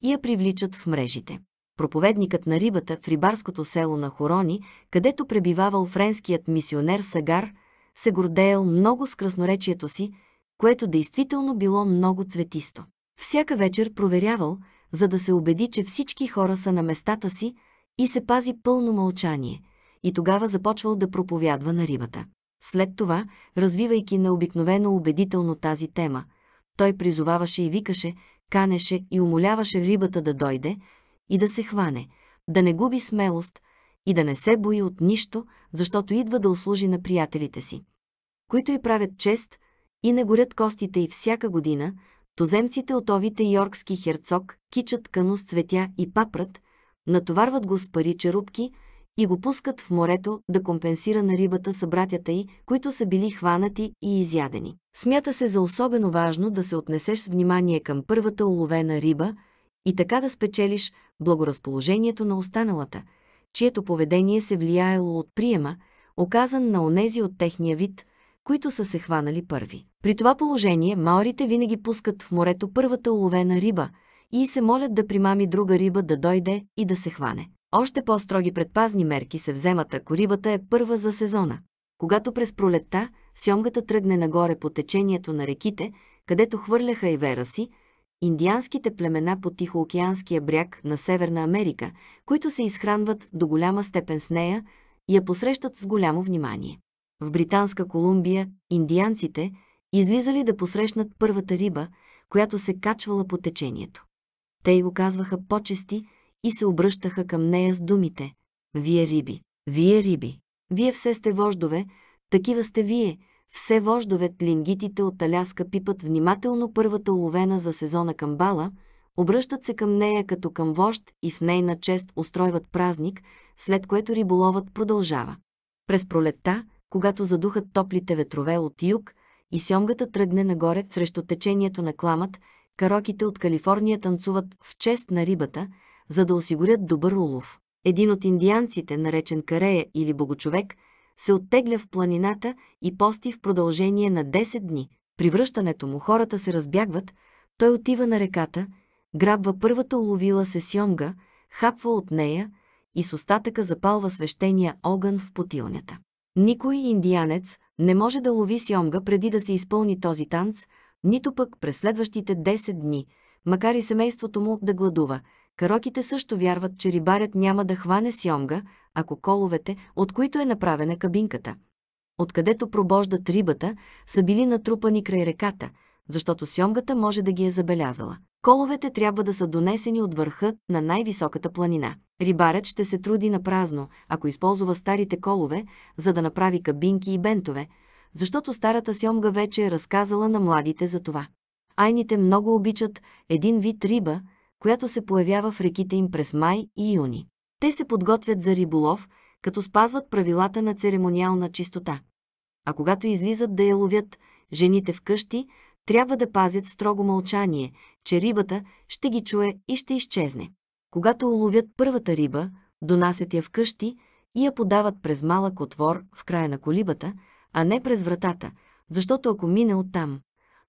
S1: и я привличат в мрежите. Проповедникът на рибата в рибарското село на Хорони, където пребивавал френският мисионер Сагар, се гордеял много с красноречието си, което действително било много цветисто. Всяка вечер проверявал, за да се убеди, че всички хора са на местата си и се пази пълно мълчание, и тогава започвал да проповядва на рибата. След това, развивайки необикновено убедително тази тема, той призоваваше и викаше, канеше и умоляваше рибата да дойде и да се хване, да не губи смелост и да не се бои от нищо, защото идва да услужи на приятелите си, които й правят чест и не горят костите и всяка година, тоземците от овите йоркски херцог кичат кано с цветя и папрат, натоварват го с пари черупки – и го пускат в морето да компенсира на рибата събратята й, които са били хванати и изядени. Смята се за особено важно да се отнесеш с внимание към първата уловена риба и така да спечелиш благоразположението на останалата, чието поведение се влияело от приема, оказан на онези от техния вид, които са се хванали първи. При това положение маорите винаги пускат в морето първата уловена риба – и се молят да примами друга риба да дойде и да се хване. Още по-строги предпазни мерки се вземат, ако рибата е първа за сезона. Когато през пролетта сьомгата тръгне нагоре по течението на реките, където хвърляха и вера си, индианските племена по Тихоокеанския бряг на Северна Америка, които се изхранват до голяма степен с нея, я посрещат с голямо внимание. В Британска Колумбия индианците излизали да посрещнат първата риба, която се качвала по течението. Те й го казваха по-чести и се обръщаха към нея с думите «Вие риби! Вие риби! Вие все сте вождове, такива сте вие!» Все вождове лингитите от Аляска пипат внимателно първата уловена за сезона камбала, обръщат се към нея като към вожд и в нейна чест устройват празник, след което риболовът продължава. През пролетта, когато задухат топлите ветрове от юг и сьомгата тръгне нагоре срещу течението на кламът, кароките от Калифорния танцуват в чест на рибата – за да осигурят добър улов. Един от индианците, наречен Карея или Богочовек, се оттегля в планината и пости в продължение на 10 дни. При връщането му хората се разбягват, той отива на реката, грабва първата уловила се сьомга, хапва от нея и с остатъка запалва свещения огън в потилнята. Никой индианец не може да лови сьомга преди да се изпълни този танц, нито пък през следващите 10 дни, макар и семейството му да гладува – Кароките също вярват, че рибарят няма да хване сьомга, ако коловете, от които е направена кабинката, откъдето пробождат рибата, са били натрупани край реката, защото сьомгата може да ги е забелязала. Коловете трябва да са донесени от върха на най-високата планина. Рибарят ще се труди на празно, ако използва старите колове, за да направи кабинки и бентове, защото старата сьомга вече е разказала на младите за това. Айните много обичат един вид риба – която се появява в реките им през май и юни. Те се подготвят за риболов, като спазват правилата на церемониална чистота. А когато излизат да я ловят, жените в къщи трябва да пазят строго мълчание, че рибата ще ги чуе и ще изчезне. Когато уловят първата риба, донасят я в къщи и я подават през малък отвор в края на колибата, а не през вратата, защото ако мине оттам,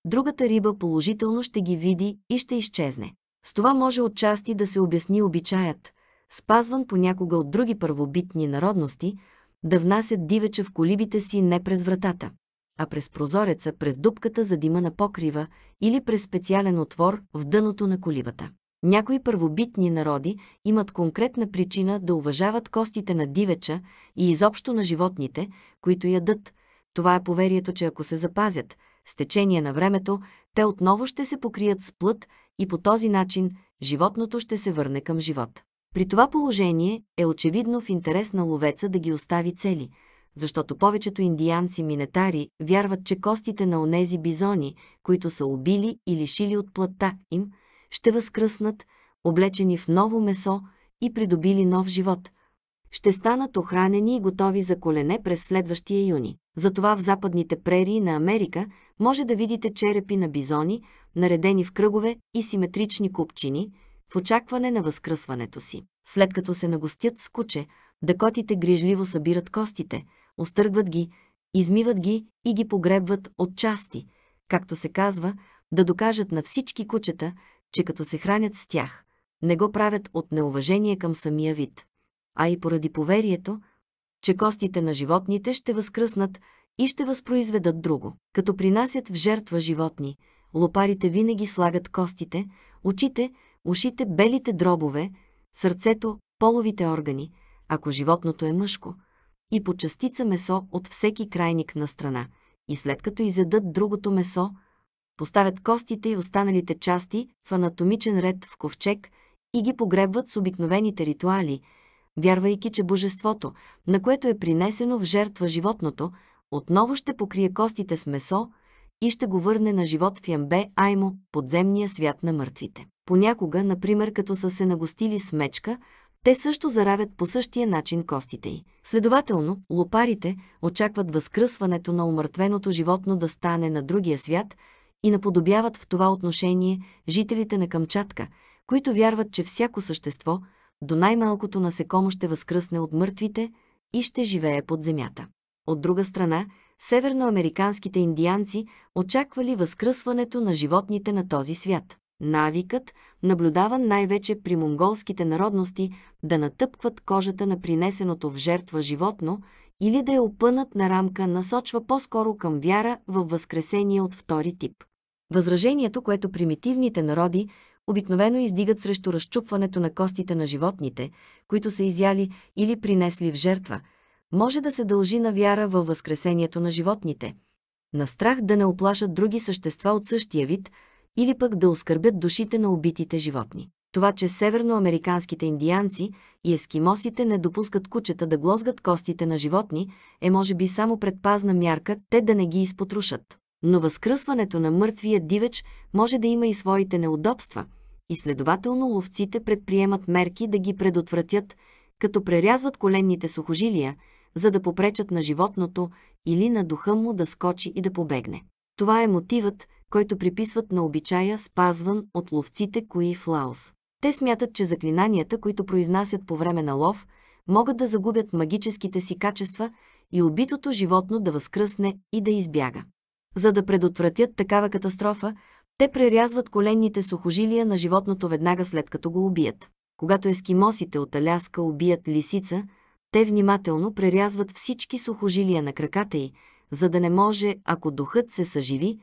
S1: другата риба положително ще ги види и ще изчезне. С това може отчасти да се обясни обичаят, спазван понякога от други първобитни народности, да внасят дивеча в колибите си не през вратата, а през прозореца, през дупката за дима на покрива или през специален отвор в дъното на колибата. Някои първобитни народи имат конкретна причина да уважават костите на дивеча и изобщо на животните, които ядат. Това е поверието, че ако се запазят, с течение на времето, те отново ще се покрият с плът и по този начин животното ще се върне към живот. При това положение е очевидно в интерес на ловеца да ги остави цели, защото повечето индианци минетари вярват, че костите на онези бизони, които са убили и лишили от плътта им, ще възкръснат, облечени в ново месо и придобили нов живот. Ще станат охранени и готови за колене през следващия юни. Затова в западните прерии на Америка може да видите черепи на бизони, наредени в кръгове и симетрични купчини, в очакване на възкръсването си. След като се нагостят с куче, дакотите грижливо събират костите, остъргват ги, измиват ги и ги погребват от части, както се казва, да докажат на всички кучета, че като се хранят с тях, не го правят от неуважение към самия вид, а и поради поверието, че костите на животните ще възкръснат и ще възпроизведат друго, като принасят в жертва животни – лопарите винаги слагат костите, очите, ушите, белите дробове, сърцето, половите органи, ако животното е мъжко, и по частица месо от всеки крайник на страна, и след като изядат другото месо, поставят костите и останалите части в анатомичен ред в ковчег и ги погребват с обикновените ритуали, вярвайки, че божеството, на което е принесено в жертва животното, отново ще покрие костите с месо, и ще го върне на живот в Ямбе, Аймо, подземния свят на мъртвите. Понякога, например, като са се нагостили с мечка, те също заравят по същия начин костите й. Следователно, лопарите очакват възкръсването на умъртвеното животно да стане на другия свят и наподобяват в това отношение жителите на Камчатка, които вярват, че всяко същество, до най-малкото насекомо ще възкръсне от мъртвите и ще живее под земята. От друга страна, северноамериканските индианци очаквали възкръсването на животните на този свят. Навикът, наблюдаван най-вече при монголските народности, да натъпкват кожата на принесеното в жертва животно или да я опънат на рамка, насочва по-скоро към вяра в възкресение от втори тип. Възражението, което примитивните народи обикновено издигат срещу разчупването на костите на животните, които са изяли или принесли в жертва – може да се дължи на вяра във възкресението на животните, на страх да не оплашат други същества от същия вид или пък да оскърбят душите на убитите животни. Това, че северноамериканските индианци и ескимосите не допускат кучета да глозгат костите на животни, е може би само предпазна мярка те да не ги изпотрушат. Но възкръсването на мъртвия дивеч може да има и своите неудобства, и следователно ловците предприемат мерки да ги предотвратят, като прерязват коленните сухожилия – за да попречат на животното или на духа му да скочи и да побегне. Това е мотивът, който приписват на обичая, спазван от ловците кои в Лаос. Те смятат, че заклинанията, които произнасят по време на лов, могат да загубят магическите си качества и убитото животно да възкръсне и да избяга. За да предотвратят такава катастрофа, те прерязват коленните сухожилия на животното веднага след като го убият. Когато ескимосите от Аляска убият лисица – те внимателно прерязват всички сухожилия на краката й, за да не може, ако духът се съживи,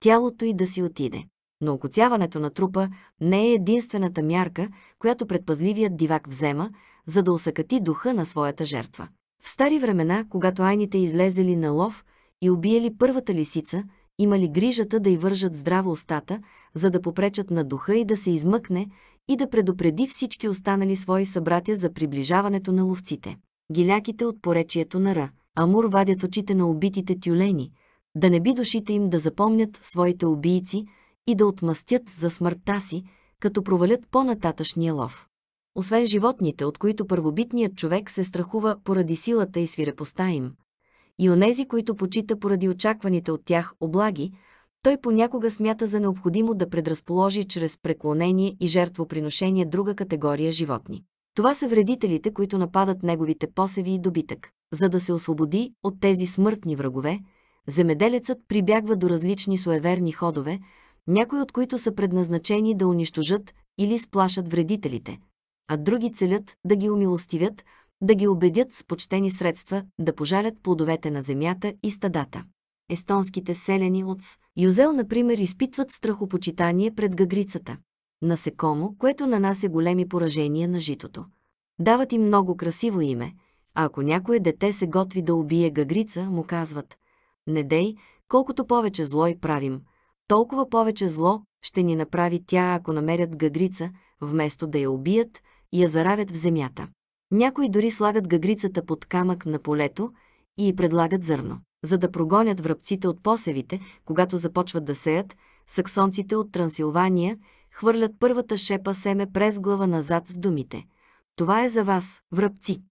S1: тялото й да си отиде. Но окоцяването на трупа не е единствената мярка, която предпазливият дивак взема, за да усъкати духа на своята жертва. В стари времена, когато айните излезели на лов и убиели първата лисица, имали грижата да й вържат здраво устата, за да попречат на духа и да се измъкне и да предупреди всички останали свои събратя за приближаването на ловците гиляките от поречието на Ра, Амур вадят очите на убитите тюлени, да не би душите им да запомнят своите убийци и да отмъстят за смъртта си, като провалят по-нататъчния лов. Освен животните, от които първобитният човек се страхува поради силата и свирепостта им, и онези, които почита поради очакваните от тях облаги, той понякога смята за необходимо да предразположи чрез преклонение и жертвоприношение друга категория животни. Това са вредителите, които нападат неговите посеви и добитък. За да се освободи от тези смъртни врагове, земеделецът прибягва до различни суеверни ходове, някои от които са предназначени да унищожат или сплашат вредителите, а други целят да ги умилостивят, да ги убедят с почтени средства да пожалят плодовете на земята и стадата. Естонските селени от Юзел, например, изпитват страхопочитание пред гагрицата насекомо, което нанася големи поражения на житото. Дават им много красиво име, а ако някое дете се готви да убие гагрица, му казват «Не дей, колкото повече зло и правим, толкова повече зло ще ни направи тя, ако намерят гагрица, вместо да я убият и я заравят в земята». Някои дори слагат гагрицата под камък на полето и предлагат зърно. За да прогонят връбците от посевите, когато започват да сеят, саксонците от Трансилвания – хвърлят първата шепа семе през глава назад с думите. Това е за вас, връбци.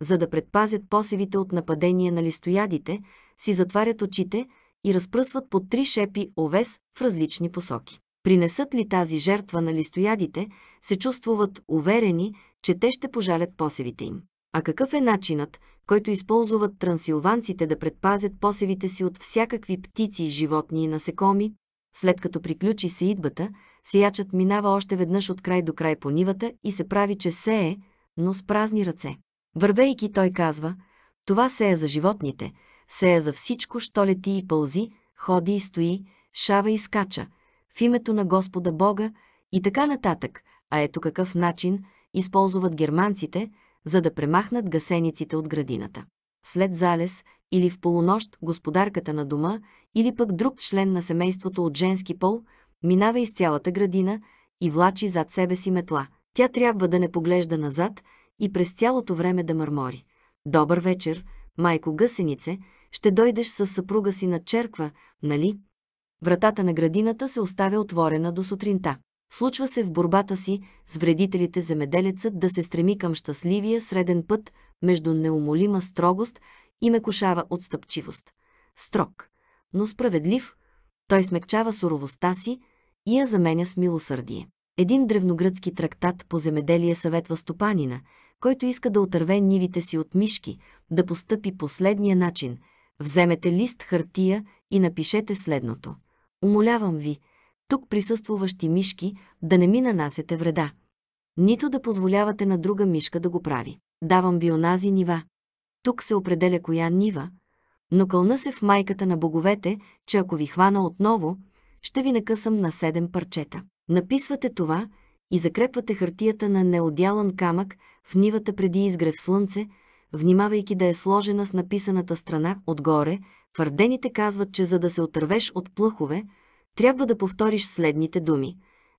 S1: За да предпазят посевите от нападение на листоядите, си затварят очите и разпръсват по три шепи овес в различни посоки. Принесат ли тази жертва на листоядите, се чувствуват уверени, че те ще пожалят посевите им. А какъв е начинът, който използват трансилванците да предпазят посевите си от всякакви птици, животни и насекоми? След като приключи се идбата. Сиячът минава още веднъж от край до край по нивата и се прави, че сее, но с празни ръце. Вървейки той казва, това сея за животните, сея за всичко, що лети и пълзи, ходи и стои, шава и скача, в името на Господа Бога и така нататък, а ето какъв начин използват германците, за да премахнат гасениците от градината. След залез или в полунощ господарката на дома или пък друг член на семейството от женски пол – Минава из цялата градина и влачи зад себе си метла. Тя трябва да не поглежда назад и през цялото време да мърмори. Добър вечер, майко гъсенице, ще дойдеш с съпруга си на черква, нали? Вратата на градината се оставя отворена до сутринта. Случва се в борбата си с вредителите земеделецът да се стреми към щастливия среден път между неумолима строгост и мекушава отстъпчивост. Строг, но справедлив, той смекчава суровостта си, и я заменя с милосърдие. Един древногръцки трактат по земеделие съветва стопанина, който иска да отърве нивите си от мишки, да постъпи последния начин. Вземете лист хартия и напишете следното. Умолявам ви, тук присъствуващи мишки, да не ми нанасете вреда. Нито да позволявате на друга мишка да го прави. Давам ви онази нива. Тук се определя коя нива, но кълна се в майката на боговете, че ако ви хвана отново, ще ви накъсам на седем парчета. Написвате това и закрепвате хартията на неодялан камък в нивата преди изгрев слънце, внимавайки да е сложена с написаната страна отгоре, твърдените казват, че за да се отървеш от плъхове, трябва да повториш следните думи.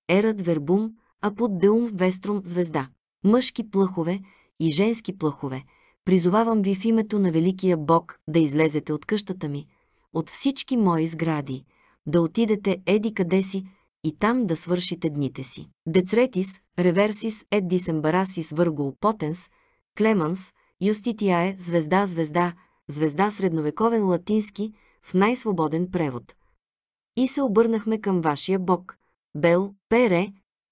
S1: Ерат вербум, а под деум веструм звезда. Мъжки плъхове и женски плъхове. Призовавам ви в името на Великия Бог да излезете от къщата ми, от всички мои сгради, да отидете еди къде си и там да свършите дните си. Децретис, реверсис ед дисембарасис върго потенс, клеманс, Юститияе, звезда, звезда, звезда средновековен латински, в най-свободен превод. И се обърнахме към вашия бог, Бел, Пере,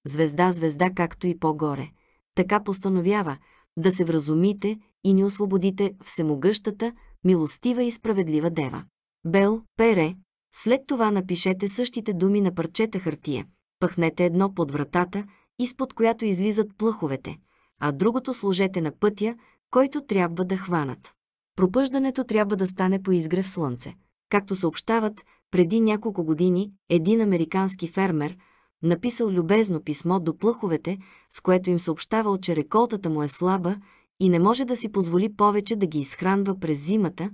S1: звезда, звезда, както и по-горе. Така постановява да се вразумите и ни освободите всемогъщата, милостива и справедлива дева. Бел, Пере, след това напишете същите думи на парчета хартия. Пъхнете едно под вратата, изпод която излизат плъховете, а другото сложете на пътя, който трябва да хванат. Пропъждането трябва да стане по изгрев слънце. Както съобщават, преди няколко години един американски фермер написал любезно писмо до плъховете, с което им съобщавал, че реколтата му е слаба и не може да си позволи повече да ги изхранва през зимата,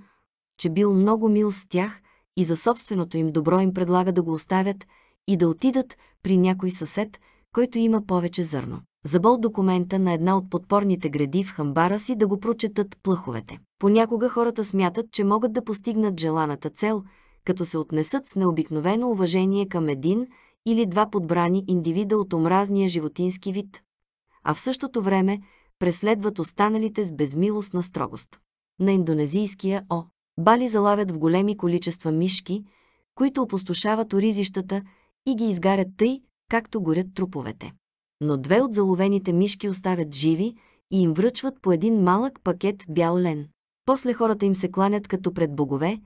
S1: че бил много мил с тях и за собственото им добро им предлага да го оставят и да отидат при някой съсед, който има повече зърно. Забол документа на една от подпорните гради в хамбара си да го прочетат плъховете. Понякога хората смятат, че могат да постигнат желаната цел, като се отнесат с необикновено уважение към един или два подбрани индивида от омразния животински вид, а в същото време преследват останалите с безмилостна строгост. На индонезийския О. Бали залавят в големи количества мишки, които опустошават оризищата и ги изгарят тъй, както горят труповете. Но две от заловените мишки оставят живи и им връчват по един малък пакет бял лен. После хората им се кланят като пред богове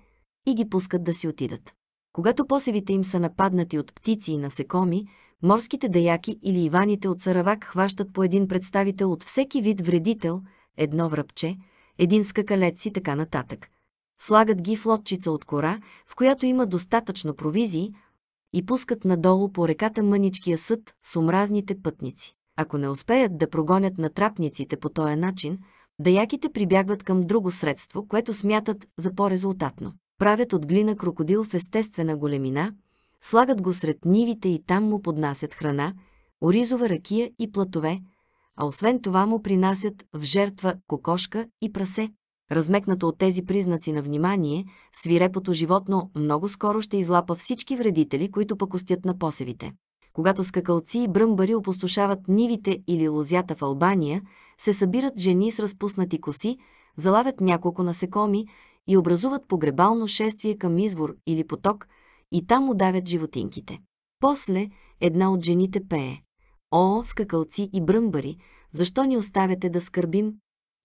S1: и ги пускат да си отидат. Когато посевите им са нападнати от птици и насекоми, морските даяки или иваните от Саравак хващат по един представител от всеки вид вредител, едно връбче, един скакалец и така нататък – слагат ги в лодчица от кора, в която има достатъчно провизии, и пускат надолу по реката мъничкия съд с омразните пътници. Ако не успеят да прогонят натрапниците по този начин, даяките прибягват към друго средство, което смятат за по-резултатно. Правят от глина крокодил в естествена големина, слагат го сред нивите и там му поднасят храна, оризова ракия и платове, а освен това му принасят в жертва кокошка и прасе. Размекнато от тези признаци на внимание, свирепото животно много скоро ще излапа всички вредители, които пакостят на посевите. Когато скакалци и бръмбари опустошават нивите или лозята в Албания, се събират жени с разпуснати коси, залавят няколко насекоми и образуват погребално шествие към извор или поток и там удавят животинките. После една от жените пее. О, скакалци и бръмбари, защо ни оставяте да скърбим?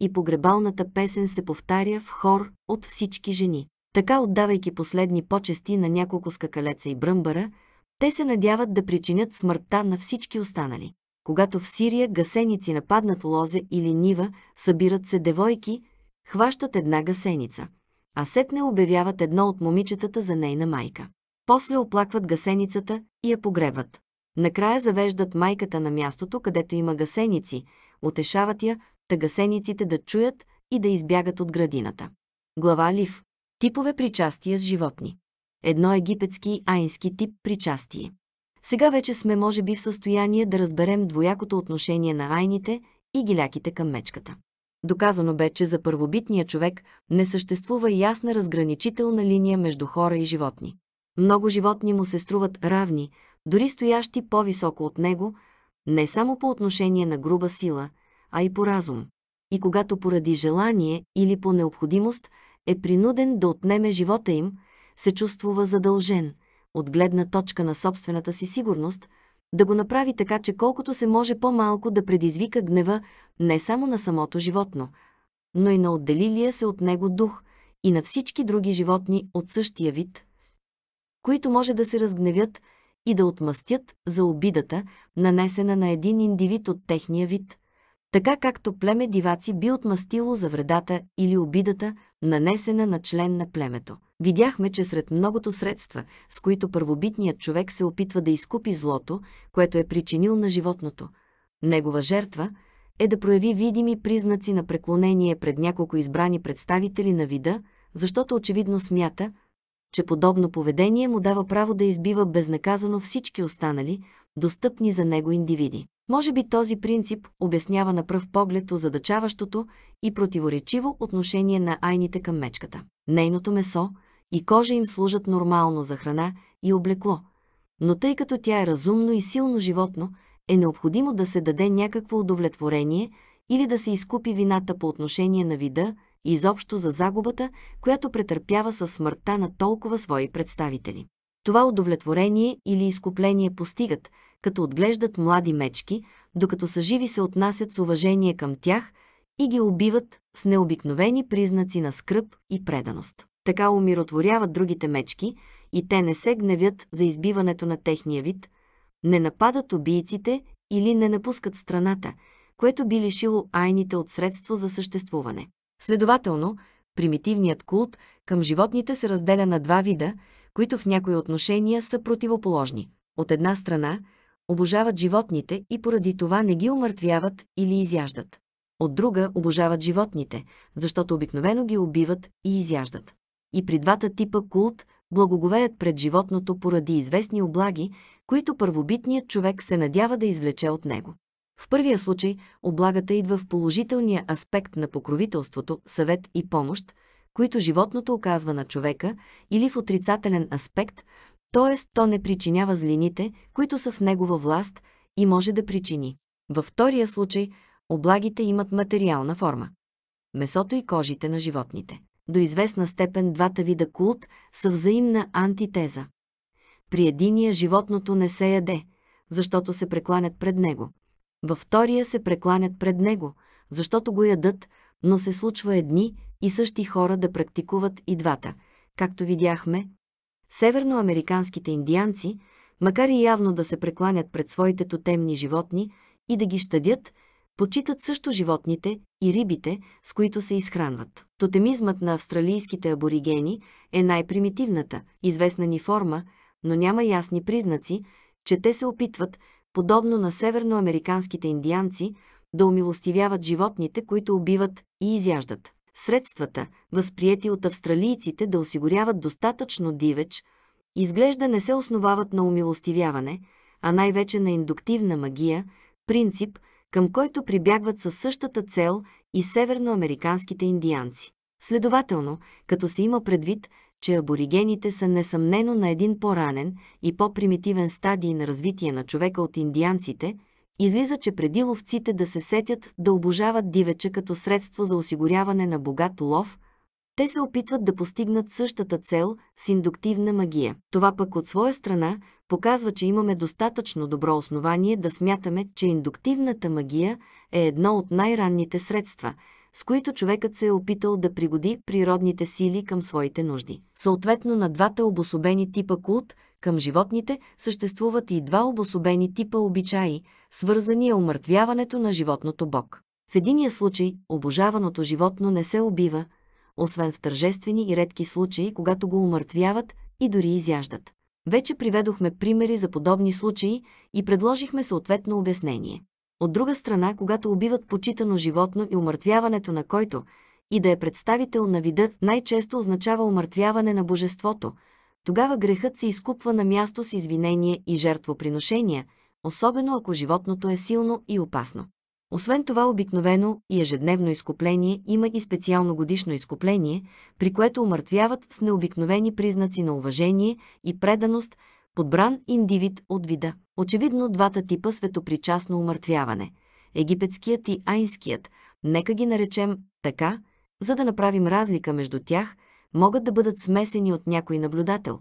S1: и погребалната песен се повтаря в хор от всички жени. Така отдавайки последни почести на няколко скакалеца и бръмбара, те се надяват да причинят смъртта на всички останали. Когато в Сирия гасеници нападнат лозе или нива, събират се девойки, хващат една гасеница, а сетне обявяват едно от момичетата за нейна майка. После оплакват гасеницата и я погребат. Накрая завеждат майката на мястото, където има гасеници, утешават я, тъгасениците да чуят и да избягат от градината. Глава Лив. Типове причастия с животни. Едно египетски айнски тип причастие. Сега вече сме може би в състояние да разберем двоякото отношение на айните и гиляките към мечката. Доказано бе, че за първобитния човек не съществува ясна разграничителна линия между хора и животни. Много животни му се струват равни, дори стоящи по-високо от него, не само по отношение на груба сила – а и по разум. И когато поради желание или по необходимост е принуден да отнеме живота им, се чувства задължен, от гледна точка на собствената си сигурност, да го направи така, че колкото се може по-малко да предизвика гнева не само на самото животно, но и на отделилия се от него дух и на всички други животни от същия вид, които може да се разгневят и да отмъстят за обидата, нанесена на един индивид от техния вид – така както племе диваци би отмъстило за вредата или обидата, нанесена на член на племето. Видяхме, че сред многото средства, с които първобитният човек се опитва да изкупи злото, което е причинил на животното, негова жертва е да прояви видими признаци на преклонение пред няколко избрани представители на вида, защото очевидно смята, че подобно поведение му дава право да избива безнаказано всички останали, достъпни за него индивиди. Може би този принцип обяснява на пръв поглед озадачаващото и противоречиво отношение на айните към мечката. Нейното месо и кожа им служат нормално за храна и облекло, но тъй като тя е разумно и силно животно, е необходимо да се даде някакво удовлетворение или да се изкупи вината по отношение на вида и изобщо за загубата, която претърпява със смъртта на толкова свои представители. Това удовлетворение или изкупление постигат – като отглеждат млади мечки, докато са живи се отнасят с уважение към тях и ги убиват с необикновени признаци на скръп и преданост. Така умиротворяват другите мечки и те не се гневят за избиването на техния вид, не нападат убийците или не напускат страната, което би лишило айните от средство за съществуване. Следователно, примитивният култ към животните се разделя на два вида, които в някои отношения са противоположни. От една страна, обожават животните и поради това не ги омъртвяват или изяждат. От друга обожават животните, защото обикновено ги убиват и изяждат. И при двата типа култ благоговеят пред животното поради известни облаги, които първобитният човек се надява да извлече от него. В първия случай облагата идва в положителния аспект на покровителството, съвет и помощ, които животното оказва на човека, или в отрицателен аспект т.е. то не причинява злините, които са в негова власт и може да причини. Във втория случай, облагите имат материална форма. Месото и кожите на животните. До известна степен двата вида култ са взаимна антитеза. При единия животното не се яде, защото се прекланят пред него. Във втория се прекланят пред него, защото го ядат, но се случва едни и същи хора да практикуват и двата, както видяхме, Северноамериканските индианци, макар и явно да се прекланят пред своите тотемни животни и да ги щадят, почитат също животните и рибите, с които се изхранват. Тотемизмът на австралийските аборигени е най-примитивната, известна ни форма, но няма ясни признаци, че те се опитват, подобно на северноамериканските индианци, да умилостивяват животните, които убиват и изяждат. Средствата, възприяти от австралийците да осигуряват достатъчно дивеч, изглежда не се основават на умилостивяване, а най-вече на индуктивна магия, принцип, към който прибягват със същата цел и северноамериканските индианци. Следователно, като се има предвид, че аборигените са несъмнено на един по-ранен и по-примитивен стадий на развитие на човека от индианците – Излиза, че преди ловците да се сетят да обожават дивеча като средство за осигуряване на богат лов, те се опитват да постигнат същата цел с индуктивна магия. Това пък от своя страна показва, че имаме достатъчно добро основание да смятаме, че индуктивната магия е едно от най-ранните средства, с които човекът се е опитал да пригоди природните сили към своите нужди. Съответно на двата обособени типа култ – към животните съществуват и два обособени типа обичаи, свързани е умъртвяването на животното бог. В единия случай обожаваното животно не се убива, освен в тържествени и редки случаи, когато го умъртвяват и дори изяждат. Вече приведохме примери за подобни случаи и предложихме съответно обяснение. От друга страна, когато убиват почитано животно и умъртвяването на който и да е представител на вида, най-често означава умъртвяване на божеството – тогава грехът се изкупва на място с извинение и жертвоприношения, особено ако животното е силно и опасно. Освен това обикновено и ежедневно изкупление има и специално годишно изкупление, при което умъртвяват с необикновени признаци на уважение и преданост подбран индивид от вида. Очевидно двата типа светопричастно умъртвяване – египетският и айнският, нека ги наречем така, за да направим разлика между тях – могат да бъдат смесени от някой наблюдател.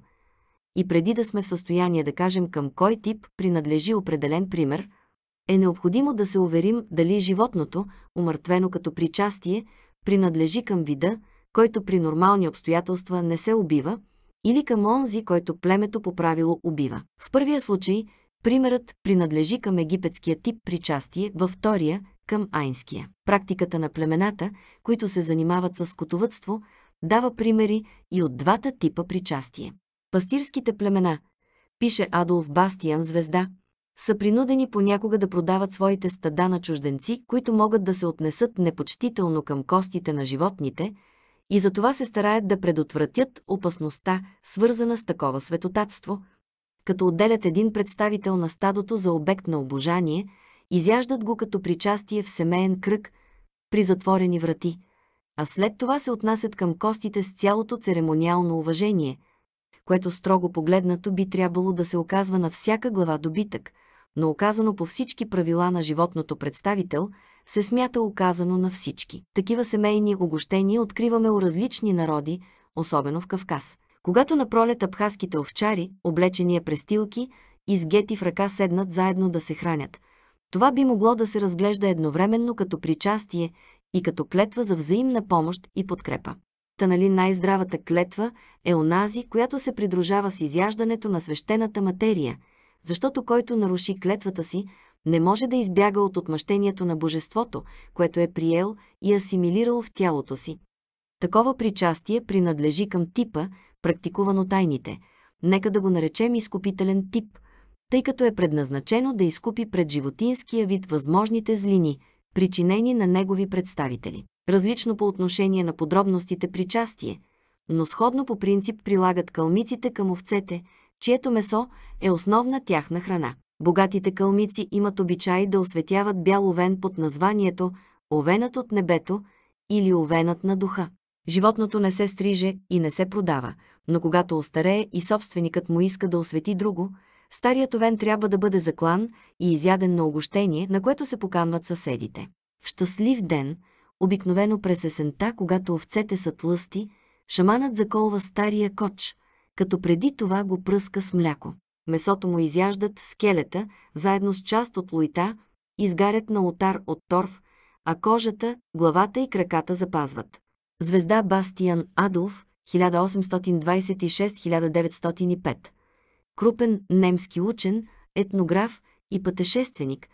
S1: И преди да сме в състояние да кажем към кой тип принадлежи определен пример, е необходимо да се уверим дали животното, умъртвено като причастие, принадлежи към вида, който при нормални обстоятелства не се убива, или към онзи, който племето по правило убива. В първия случай, примерът принадлежи към египетския тип причастие, във втория – към айнския. Практиката на племената, които се занимават с скотовътство, дава примери и от двата типа причастие. Пастирските племена, пише Адолф Бастиан Звезда, са принудени понякога да продават своите стада на чужденци, които могат да се отнесат непочтително към костите на животните и затова се стараят да предотвратят опасността, свързана с такова светотатство, като отделят един представител на стадото за обект на обожание, изяждат го като причастие в семейен кръг при затворени врати, а след това се отнасят към костите с цялото церемониално уважение, което строго погледнато би трябвало да се оказва на всяка глава добитък, но оказано по всички правила на животното представител, се смята оказано на всички. Такива семейни огощения откриваме у различни народи, особено в Кавказ. Когато на пролет абхазските овчари, облечения престилки и с гети в ръка седнат заедно да се хранят, това би могло да се разглежда едновременно като причастие и като клетва за взаимна помощ и подкрепа. Та нали най-здравата клетва е онази, която се придружава с изяждането на свещената материя, защото който наруши клетвата си, не може да избяга от отмъщението на Божеството, което е приел и асимилирал в тялото си. Такова причастие принадлежи към типа, практикувано тайните. Нека да го наречем изкупителен тип, тъй като е предназначено да изкупи пред животинския вид възможните злини – причинени на негови представители. Различно по отношение на подробностите при частие, но сходно по принцип прилагат калмиците към овцете, чието месо е основна тяхна храна. Богатите калмици имат обичай да осветяват бял овен под названието «Овенът от небето» или «Овенът на духа». Животното не се стриже и не се продава, но когато остарее и собственикът му иска да освети друго – старият овен трябва да бъде заклан и изяден на огощение, на което се поканват съседите. В щастлив ден, обикновено през есента, когато овцете са тлъсти, шаманът заколва стария коч, като преди това го пръска с мляко. Месото му изяждат скелета, заедно с част от луита, изгарят на отар от торф, а кожата, главата и краката запазват. Звезда Бастиан Адолф, 1826-1905 крупен немски учен, етнограф и пътешественик,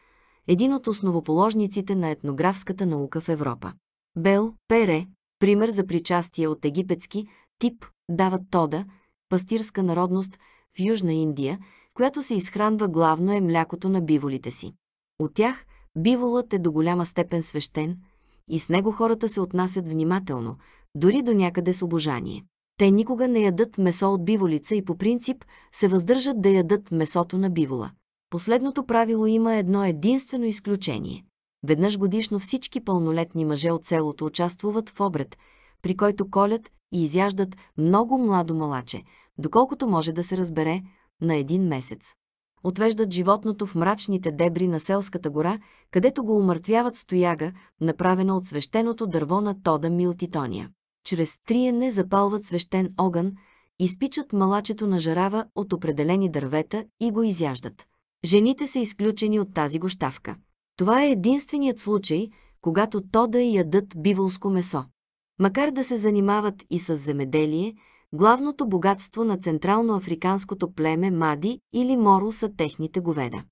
S1: един от основоположниците на етнографската наука в Европа. Бел, Пере, пример за причастие от египетски тип, дават Тода, пастирска народност в Южна Индия, която се изхранва главно е млякото на биволите си. От тях биволът е до голяма степен свещен и с него хората се отнасят внимателно, дори до някъде с обожание. Те никога не ядат месо от биволица и по принцип се въздържат да ядат месото на бивола. Последното правило има едно единствено изключение. Веднъж годишно всички пълнолетни мъже от селото участвуват в обред, при който колят и изяждат много младо малаче, доколкото може да се разбере, на един месец. Отвеждат животното в мрачните дебри на селската гора, където го умъртвяват стояга, направена от свещеното дърво на Тода Милтитония чрез триене запалват свещен огън, изпичат малачето на жарава от определени дървета и го изяждат. Жените са изключени от тази гощавка. Това е единственият случай, когато то да ядат биволско месо. Макар да се занимават и с земеделие, главното богатство на централноафриканското племе Мади или Моро са техните говеда.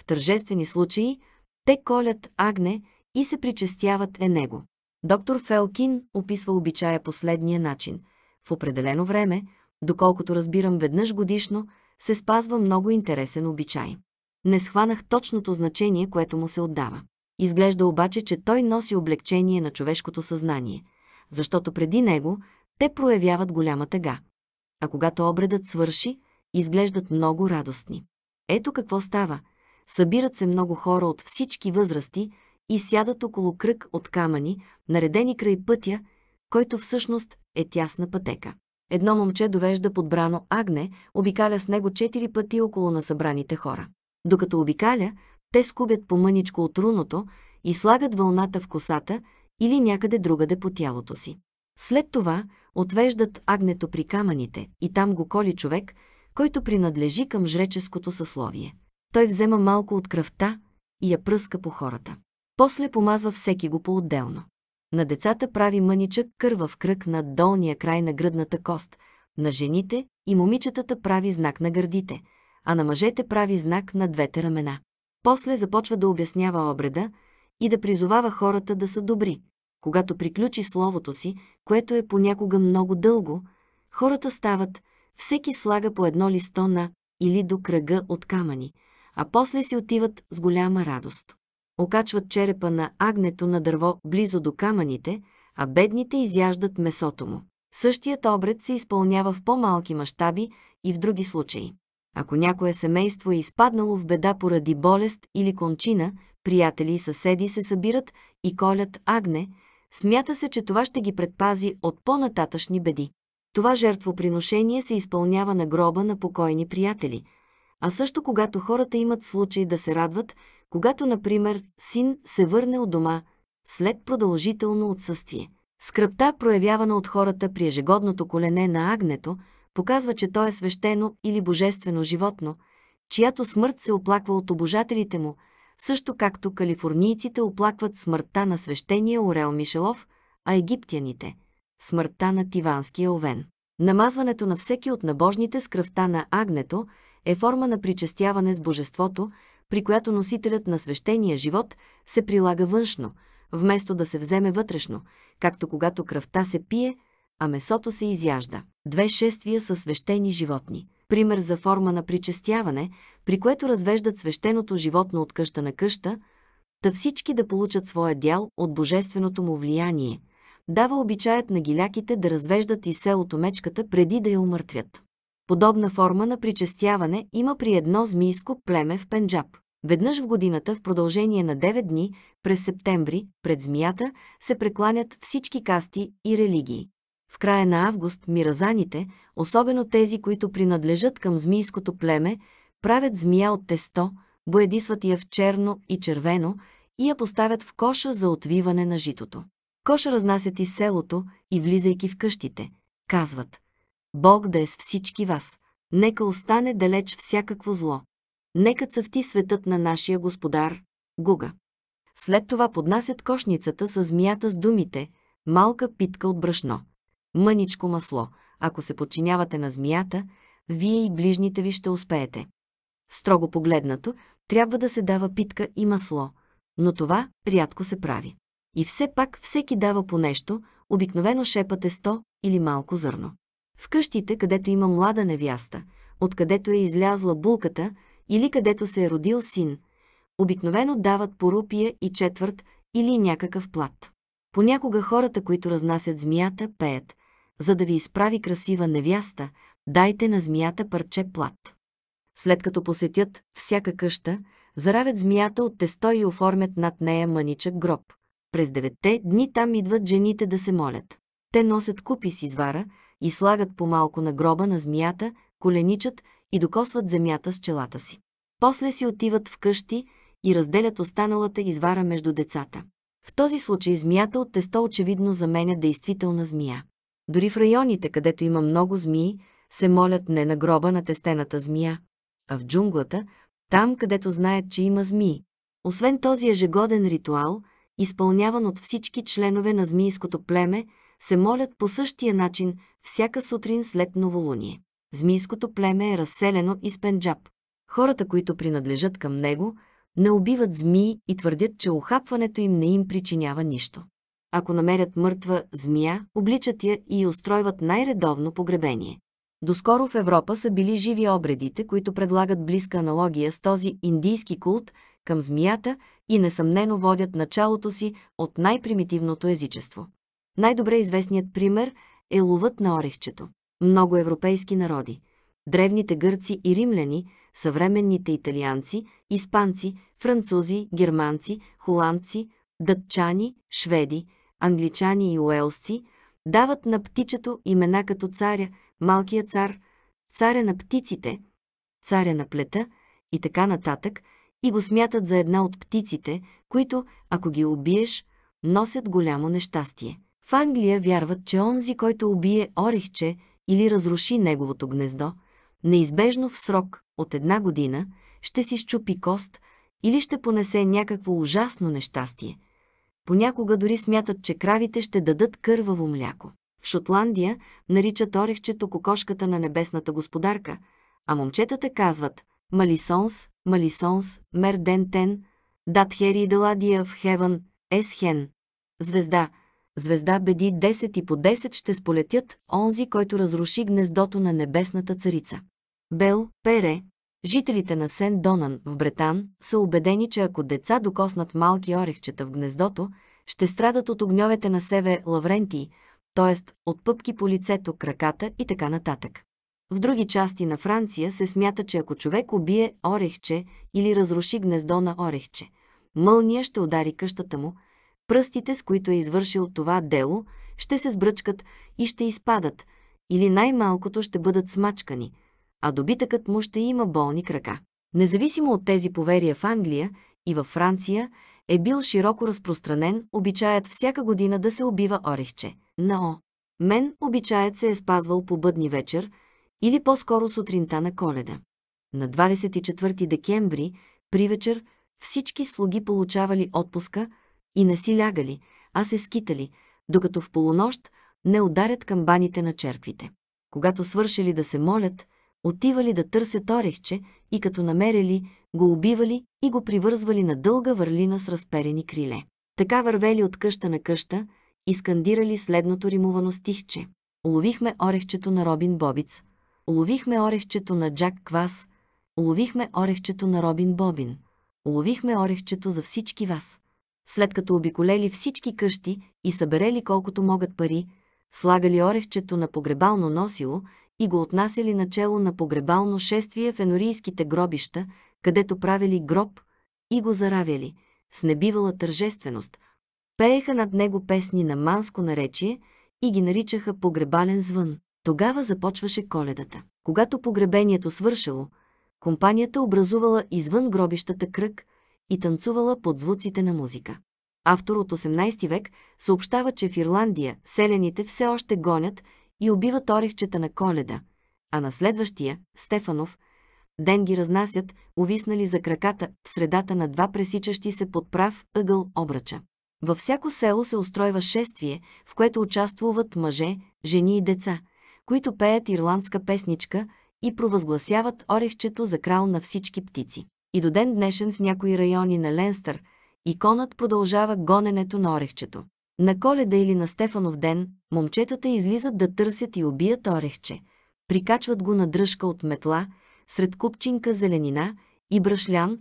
S1: В тържествени случаи те колят агне и се причестяват е него. Доктор Фелкин описва обичая последния начин. В определено време, доколкото разбирам веднъж годишно, се спазва много интересен обичай. Не схванах точното значение, което му се отдава. Изглежда обаче, че той носи облегчение на човешкото съзнание, защото преди него те проявяват голяма тъга. А когато обредът свърши, изглеждат много радостни. Ето какво става. Събират се много хора от всички възрасти, и сядат около кръг от камъни, наредени край пътя, който всъщност е тясна пътека. Едно момче довежда подбрано агне, обикаля с него четири пъти около на събраните хора. Докато обикаля, те скубят по мъничко от руното и слагат вълната в косата или някъде другаде по тялото си. След това отвеждат агнето при камъните и там го коли човек, който принадлежи към жреческото съсловие. Той взема малко от кръвта и я пръска по хората после помазва всеки го по-отделно. На децата прави мъничък кървав кръг над долния край на гръдната кост, на жените и момичетата прави знак на гърдите, а на мъжете прави знак на двете рамена. После започва да обяснява обреда и да призовава хората да са добри. Когато приключи словото си, което е понякога много дълго, хората стават, всеки слага по едно листо на или до кръга от камъни, а после си отиват с голяма радост окачват черепа на агнето на дърво близо до камъните, а бедните изяждат месото му. Същият обред се изпълнява в по-малки мащаби и в други случаи. Ако някое семейство е изпаднало в беда поради болест или кончина, приятели и съседи се събират и колят агне, смята се, че това ще ги предпази от по-нататъчни беди. Това жертвоприношение се изпълнява на гроба на покойни приятели, а също когато хората имат случай да се радват, когато, например, син се върне от дома след продължително отсъствие. Скръпта, проявявана от хората при ежегодното колене на агнето, показва, че то е свещено или божествено животно, чиято смърт се оплаква от обожателите му, също както калифорнийците оплакват смъртта на свещения Орел Мишелов, а египтяните – смъртта на Тиванския овен. Намазването на всеки от набожните с кръвта на агнето е форма на причестяване с божеството, при която носителят на свещения живот се прилага външно, вместо да се вземе вътрешно, както когато кръвта се пие, а месото се изяжда. Две шествия са свещени животни. Пример за форма на причестяване, при което развеждат свещеното животно от къща на къща, да всички да получат своя дял от божественото му влияние. Дава обичаят на гиляките да развеждат и селото мечката преди да я умъртвят. Подобна форма на причастяване има при едно змийско племе в Пенджаб. Веднъж в годината в продължение на 9 дни, през септември, пред змията, се прекланят всички касти и религии. В края на август миразаните, особено тези, които принадлежат към змийското племе, правят змия от тесто, боядисват я в черно и червено и я поставят в коша за отвиване на житото. Коша разнасят из селото и влизайки в къщите. Казват – Бог да е с всички вас. Нека остане далеч всякакво зло. Нека цъфти светът на нашия господар, Гуга. След това поднасят кошницата с змията с думите «малка питка от брашно». Мъничко масло. Ако се подчинявате на змията, вие и ближните ви ще успеете. Строго погледнато, трябва да се дава питка и масло, но това рядко се прави. И все пак всеки дава по нещо, обикновено шепът е 100 или малко зърно в къщите, където има млада невяста, откъдето е излязла булката или където се е родил син, обикновено дават порупия и четвърт или някакъв плат. Понякога хората, които разнасят змията, пеят «За да ви изправи красива невяста, дайте на змията парче плат». След като посетят всяка къща, заравят змията от тесто и оформят над нея мъничък гроб. През деветте дни там идват жените да се молят. Те носят купи с извара, и слагат по-малко на гроба на змията, коленичат и докосват земята с челата си. После си отиват в къщи и разделят останалата извара между децата. В този случай змията от тесто очевидно заменя действителна змия. Дори в районите, където има много змии, се молят не на гроба на тестената змия, а в джунглата, там където знаят, че има змии. Освен този ежегоден ритуал, изпълняван от всички членове на змийското племе, се молят по същия начин всяка сутрин след новолуние. Змийското племе е разселено из Пенджаб. Хората, които принадлежат към него, не убиват змии и твърдят, че охапването им не им причинява нищо. Ако намерят мъртва змия, обличат я и устройват най-редовно погребение. Доскоро в Европа са били живи обредите, които предлагат близка аналогия с този индийски култ към змията и несъмнено водят началото си от най-примитивното езичество. Най-добре известният пример е ловът на орехчето. Много европейски народи – древните гърци и римляни, съвременните италианци, испанци, французи, германци, холандци, датчани, шведи, англичани и уелсци – дават на птичето имена като царя, малкия цар, царя на птиците, царя на плета и така нататък – и го смятат за една от птиците, които, ако ги убиеш, носят голямо нещастие. В Англия вярват, че онзи, който убие орехче или разруши неговото гнездо, неизбежно в срок от една година ще си щупи кост или ще понесе някакво ужасно нещастие. Понякога дори смятат, че кравите ще дадат кърваво мляко. В Шотландия наричат орехчето кокошката на небесната господарка, а момчетата казват Малисонс, Малисонс, Мердентен, Датхери Деладия в Хевън, Есхен. Звезда, звезда беди 10 и по 10 ще сполетят онзи, който разруши гнездото на небесната царица. Бел, Пере, жителите на Сен Донан в Бретан са убедени, че ако деца докоснат малки орехчета в гнездото, ще страдат от огньовете на Севе Лаврентий, т.е. от пъпки по лицето, краката и така нататък. В други части на Франция се смята, че ако човек убие орехче или разруши гнездо на орехче, мълния ще удари къщата му – пръстите, с които е извършил това дело, ще се сбръчкат и ще изпадат, или най-малкото ще бъдат смачкани, а добитъкът му ще има болни крака. Независимо от тези поверия в Англия и във Франция, е бил широко разпространен обичаят всяка година да се убива орехче. Но, Мен обичаят се е спазвал по бъдни вечер или по-скоро сутринта на коледа. На 24 декември, при вечер, всички слуги получавали отпуска, и не си лягали, а се скитали, докато в полунощ не ударят камбаните на черквите. Когато свършили да се молят, отивали да търсят орехче и като намерили, го убивали и го привързвали на дълга върлина с разперени криле. Така вървели от къща на къща и скандирали следното римувано стихче. Уловихме орехчето на Робин Бобиц, уловихме орехчето на Джак Квас, уловихме орехчето на Робин Бобин, уловихме орехчето за всички вас след като обиколели всички къщи и съберели колкото могат пари, слагали орехчето на погребално носило и го отнасяли начело на погребално шествие в енорийските гробища, където правили гроб и го заравяли с небивала тържественост. Пееха над него песни на манско наречие и ги наричаха погребален звън. Тогава започваше коледата. Когато погребението свършило, компанията образувала извън гробищата кръг – и танцувала под звуците на музика. Автор от 18 век съобщава, че в Ирландия селените все още гонят и убиват орехчета на коледа, а на следващия, Стефанов, ден ги разнасят, увиснали за краката в средата на два пресичащи се под прав ъгъл обръча. Във всяко село се устройва шествие, в което участвуват мъже, жени и деца, които пеят ирландска песничка и провъзгласяват орехчето за крал на всички птици. И до ден днешен в някои райони на Ленстър иконът продължава гоненето на орехчето. На коледа или на Стефанов ден момчетата излизат да търсят и убият орехче. Прикачват го на дръжка от метла, сред купчинка зеленина и брашлян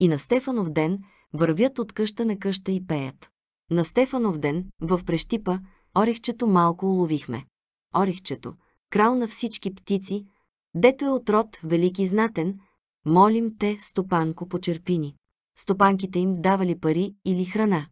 S1: и на Стефанов ден вървят от къща на къща и пеят. На Стефанов ден, в прещипа, орехчето малко уловихме. Орехчето, крал на всички птици, дето е от род велики знатен, Молим те, стопанко, по черпини. Стопанките им давали пари или храна.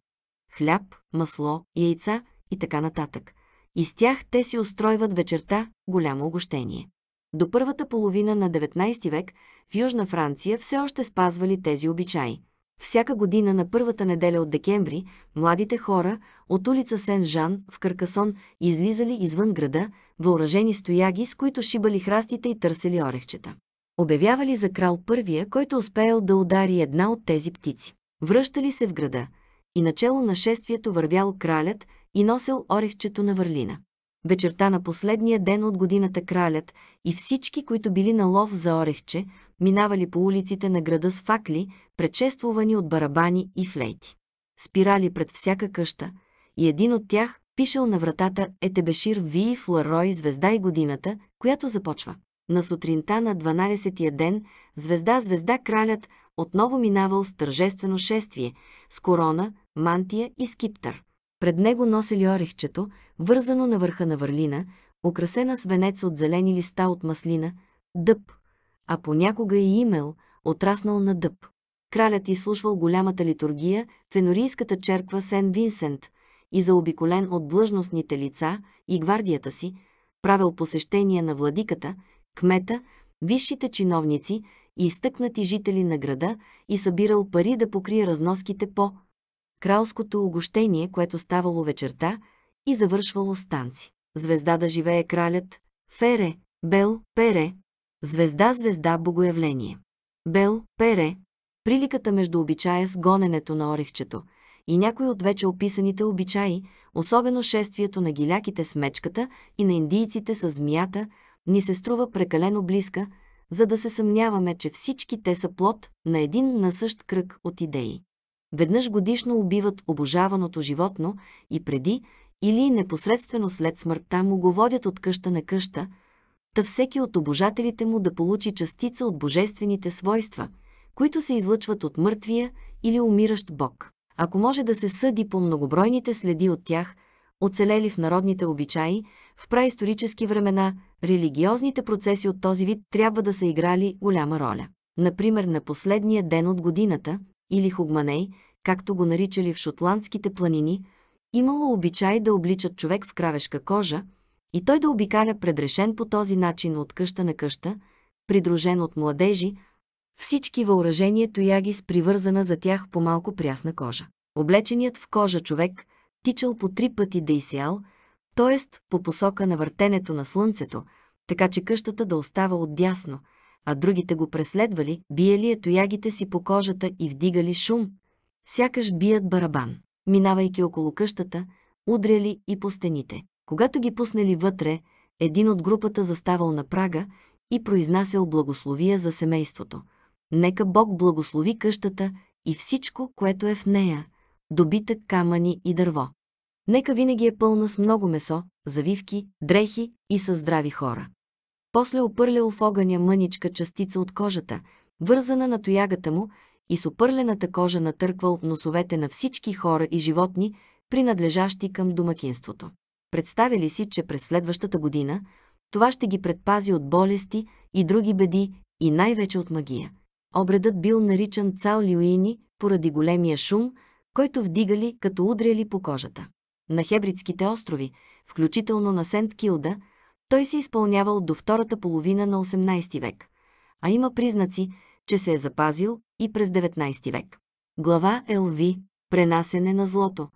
S1: Хляб, масло, яйца и така нататък. И с тях те си устройват вечерта голямо огощение. До първата половина на 19 век в Южна Франция все още спазвали тези обичаи. Всяка година на първата неделя от декември младите хора от улица Сен-Жан в Каркасон излизали извън града, въоръжени стояги, с които шибали храстите и търсели орехчета обявявали за крал първия, който успеел да удари една от тези птици. Връщали се в града и начало на шествието вървял кралят и носил орехчето на върлина. Вечерта на последния ден от годината кралят и всички, които били на лов за орехче, минавали по улиците на града с факли, предшествувани от барабани и флейти. Спирали пред всяка къща и един от тях пишел на вратата Етебешир Виев Фларой звезда и годината, която започва. На сутринта на 12-тия ден, звезда-звезда кралят отново минавал с тържествено шествие, с корона, мантия и скиптър. Пред него носели орехчето, вързано на върха на върлина, украсена с венец от зелени листа от маслина, дъб, а понякога и имел, отраснал на дъб. Кралят изслушвал голямата литургия в енорийската черква Сен-Винсент и заобиколен от длъжностните лица и гвардията си, правил посещение на владиката – кмета, висшите чиновници и изтъкнати жители на града и събирал пари да покрие разноските по кралското огощение, което ставало вечерта и завършвало станци. Звезда да живее кралят, Фере, Бел, Пере, звезда, звезда, богоявление. Бел, Пере, приликата между обичая с гоненето на орехчето и някои от вече описаните обичаи, особено шествието на гиляките с мечката и на индийците с змията, ни се струва прекалено близка, за да се съмняваме, че всички те са плод на един насъщ кръг от идеи. Веднъж годишно убиват обожаваното животно и преди или непосредствено след смъртта му го водят от къща на къща, та всеки от обожателите му да получи частица от божествените свойства, които се излъчват от мъртвия или умиращ бог. Ако може да се съди по многобройните следи от тях, оцелели в народните обичаи, в праисторически времена религиозните процеси от този вид трябва да са играли голяма роля. Например, на последния ден от годината, или Хугманей, както го наричали в шотландските планини, имало обичай да обличат човек в кравешка кожа и той да обикаля предрешен по този начин от къща на къща, придружен от младежи, всички въоръжението яги с привързана за тях по малко прясна кожа. Облеченият в кожа човек тичал по три пъти да изсял – т.е. по посока на въртенето на слънцето, така че къщата да остава отдясно, а другите го преследвали, биели етоягите си по кожата и вдигали шум, сякаш бият барабан. Минавайки около къщата, удряли и по стените. Когато ги пуснали вътре, един от групата заставал на прага и произнасял благословия за семейството. Нека Бог благослови къщата и всичко, което е в нея, добитък, камъни и дърво. Нека винаги е пълна с много месо, завивки, дрехи и със здрави хора. После опърлял в огъня мъничка частица от кожата, вързана на тоягата му и с опърлената кожа натърквал носовете на всички хора и животни, принадлежащи към домакинството. Представили си, че през следващата година това ще ги предпази от болести и други беди и най-вече от магия. Обредът бил наричан цал Люини поради големия шум, който вдигали като удряли по кожата. На Хебридските острови, включително на Сент Килда, той се изпълнявал до втората половина на 18 век, а има признаци, че се е запазил и през 19 век. Глава ЛВ – Пренасене на злото.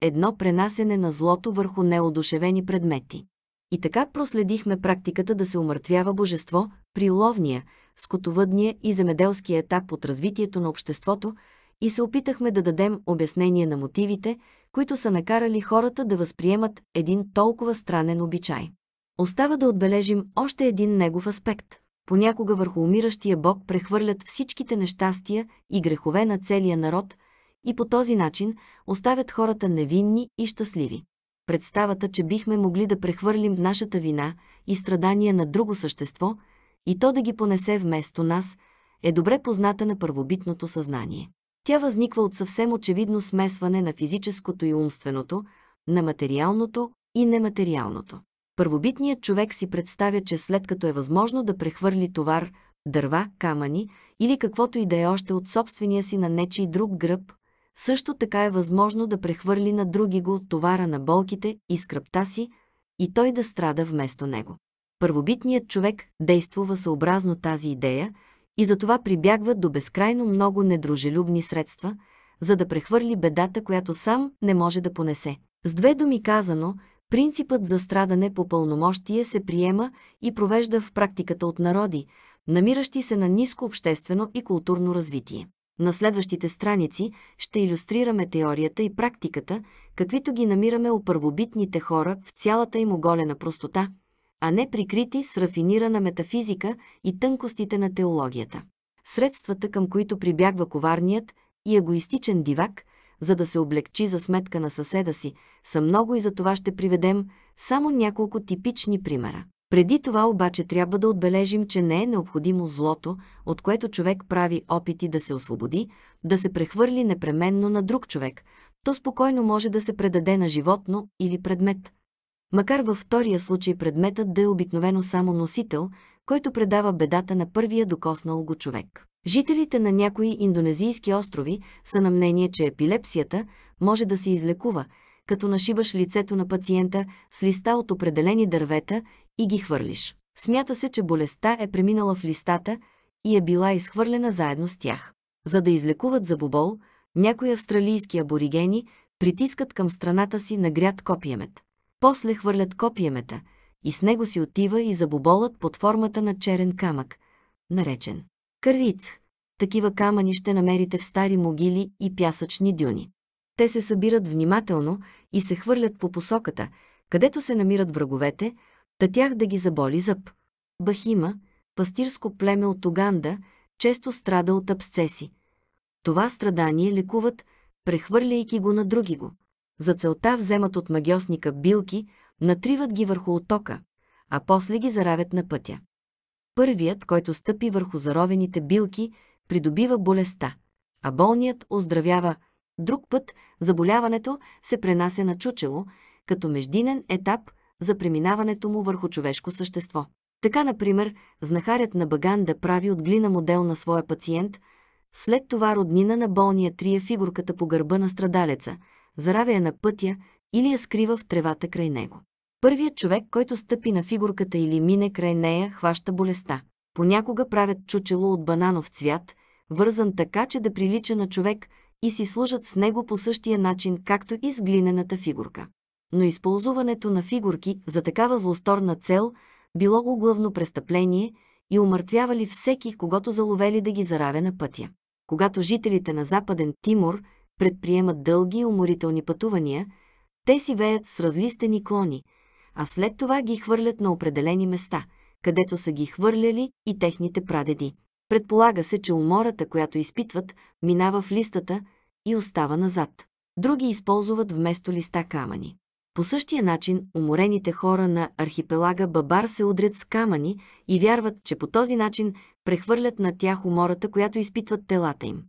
S1: Едно пренасене на злото върху неодушевени предмети. И така проследихме практиката да се умъртвява божество при ловния, скотовъдния и земеделския етап от развитието на обществото, и се опитахме да дадем обяснение на мотивите, които са накарали хората да възприемат един толкова странен обичай. Остава да отбележим още един негов аспект. Понякога върху умиращия Бог прехвърлят всичките нещастия и грехове на целия народ и по този начин оставят хората невинни и щастливи. Представата, че бихме могли да прехвърлим нашата вина и страдания на друго същество и то да ги понесе вместо нас, е добре позната на първобитното съзнание. Тя възниква от съвсем очевидно смесване на физическото и умственото, на материалното и нематериалното. Първобитният човек си представя, че след като е възможно да прехвърли товар, дърва, камъни или каквото и да е още от собствения си на нечий друг гръб, също така е възможно да прехвърли на други го товара на болките и скръпта си и той да страда вместо него. Първобитният човек действува съобразно тази идея, и затова прибягва до безкрайно много недружелюбни средства, за да прехвърли бедата, която сам не може да понесе. С две думи казано, принципът за страдане по пълномощие се приема и провежда в практиката от народи, намиращи се на ниско обществено и културно развитие. На следващите страници ще иллюстрираме теорията и практиката, каквито ги намираме у първобитните хора в цялата им оголена простота – а не прикрити с рафинирана метафизика и тънкостите на теологията. Средствата, към които прибягва коварният и егоистичен дивак, за да се облегчи за сметка на съседа си, са много и за това ще приведем само няколко типични примера. Преди това обаче трябва да отбележим, че не е необходимо злото, от което човек прави опити да се освободи, да се прехвърли непременно на друг човек. То спокойно може да се предаде на животно или предмет макар във втория случай предметът да е обикновено само носител, който предава бедата на първия докоснал го човек. Жителите на някои индонезийски острови са на мнение, че епилепсията може да се излекува, като нашибаш лицето на пациента с листа от определени дървета и ги хвърлиш. Смята се, че болестта е преминала в листата и е била изхвърлена заедно с тях. За да излекуват забобол, някои австралийски аборигени притискат към страната си гряд копиемет после хвърлят копиемета и с него си отива и забоболът под формата на черен камък, наречен кариц. Такива камъни ще намерите в стари могили и пясъчни дюни. Те се събират внимателно и се хвърлят по посоката, където се намират враговете, та тях да ги заболи зъб. Бахима, пастирско племе от Уганда, често страда от абсцеси. Това страдание лекуват, прехвърляйки го на други го. За целта вземат от магиосника билки, натриват ги върху отока, а после ги заравят на пътя. Първият, който стъпи върху заровените билки, придобива болестта, а болният оздравява. Друг път заболяването се пренася на чучело, като междинен етап за преминаването му върху човешко същество. Така, например, знахарят на Баган да прави от глина модел на своя пациент, след това роднина на болния трие фигурката по гърба на страдалеца – заравя я на пътя или я скрива в тревата край него. Първият човек, който стъпи на фигурката или мине край нея, хваща болестта. Понякога правят чучело от бананов цвят, вързан така, че да прилича на човек и си служат с него по същия начин, както и с глинената фигурка. Но използването на фигурки за такава злосторна цел било го главно престъпление и умъртвявали всеки, когато заловели да ги заравя на пътя. Когато жителите на Западен Тимор – предприемат дълги и уморителни пътувания, те си веят с разлистени клони, а след това ги хвърлят на определени места, където са ги хвърляли и техните прадеди. Предполага се, че умората, която изпитват, минава в листата и остава назад. Други използват вместо листа камъни. По същия начин уморените хора на архипелага Бабар се удрят с камъни и вярват, че по този начин прехвърлят на тях умората, която изпитват телата им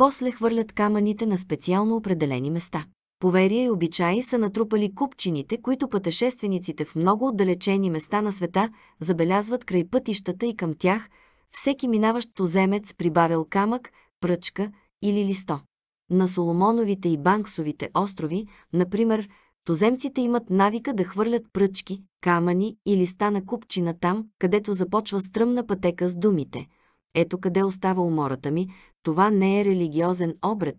S1: после хвърлят камъните на специално определени места. Поверия и обичаи са натрупали купчините, които пътешествениците в много отдалечени места на света забелязват край пътищата и към тях всеки минаващ туземец прибавил камък, пръчка или листо. На Соломоновите и Банксовите острови, например, туземците имат навика да хвърлят пръчки, камъни и листа на купчина там, където започва стръмна пътека с думите – ето къде остава умората ми, това не е религиозен обред,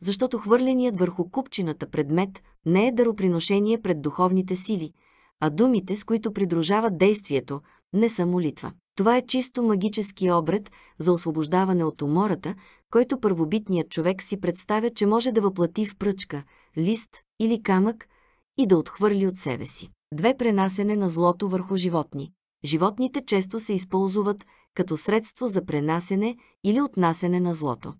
S1: защото хвърленият върху купчината предмет не е дароприношение пред духовните сили, а думите, с които придружават действието, не са молитва. Това е чисто магически обред за освобождаване от умората, който първобитният човек си представя, че може да въплати в пръчка, лист или камък и да отхвърли от себе си. Две пренасене на злото върху животни. Животните често се използват като средство за пренасене или отнасене на злото.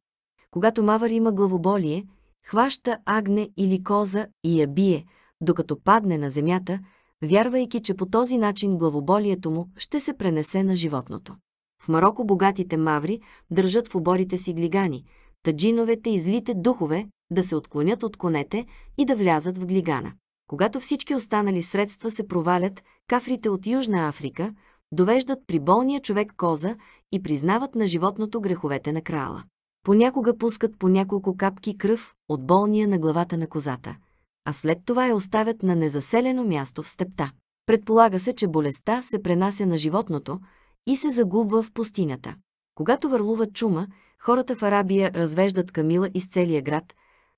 S1: Когато мавър има главоболие, хваща агне или коза и я бие, докато падне на земята, вярвайки, че по този начин главоболието му ще се пренесе на животното. В Марокко богатите маври държат в оборите си глигани, таджиновете и злите духове да се отклонят от конете и да влязат в глигана. Когато всички останали средства се провалят, кафрите от Южна Африка, довеждат при болния човек коза и признават на животното греховете на крала. Понякога пускат по няколко капки кръв от болния на главата на козата, а след това я оставят на незаселено място в степта. Предполага се, че болестта се пренася на животното и се загубва в пустинята. Когато върлува чума, хората в Арабия развеждат камила из целия град,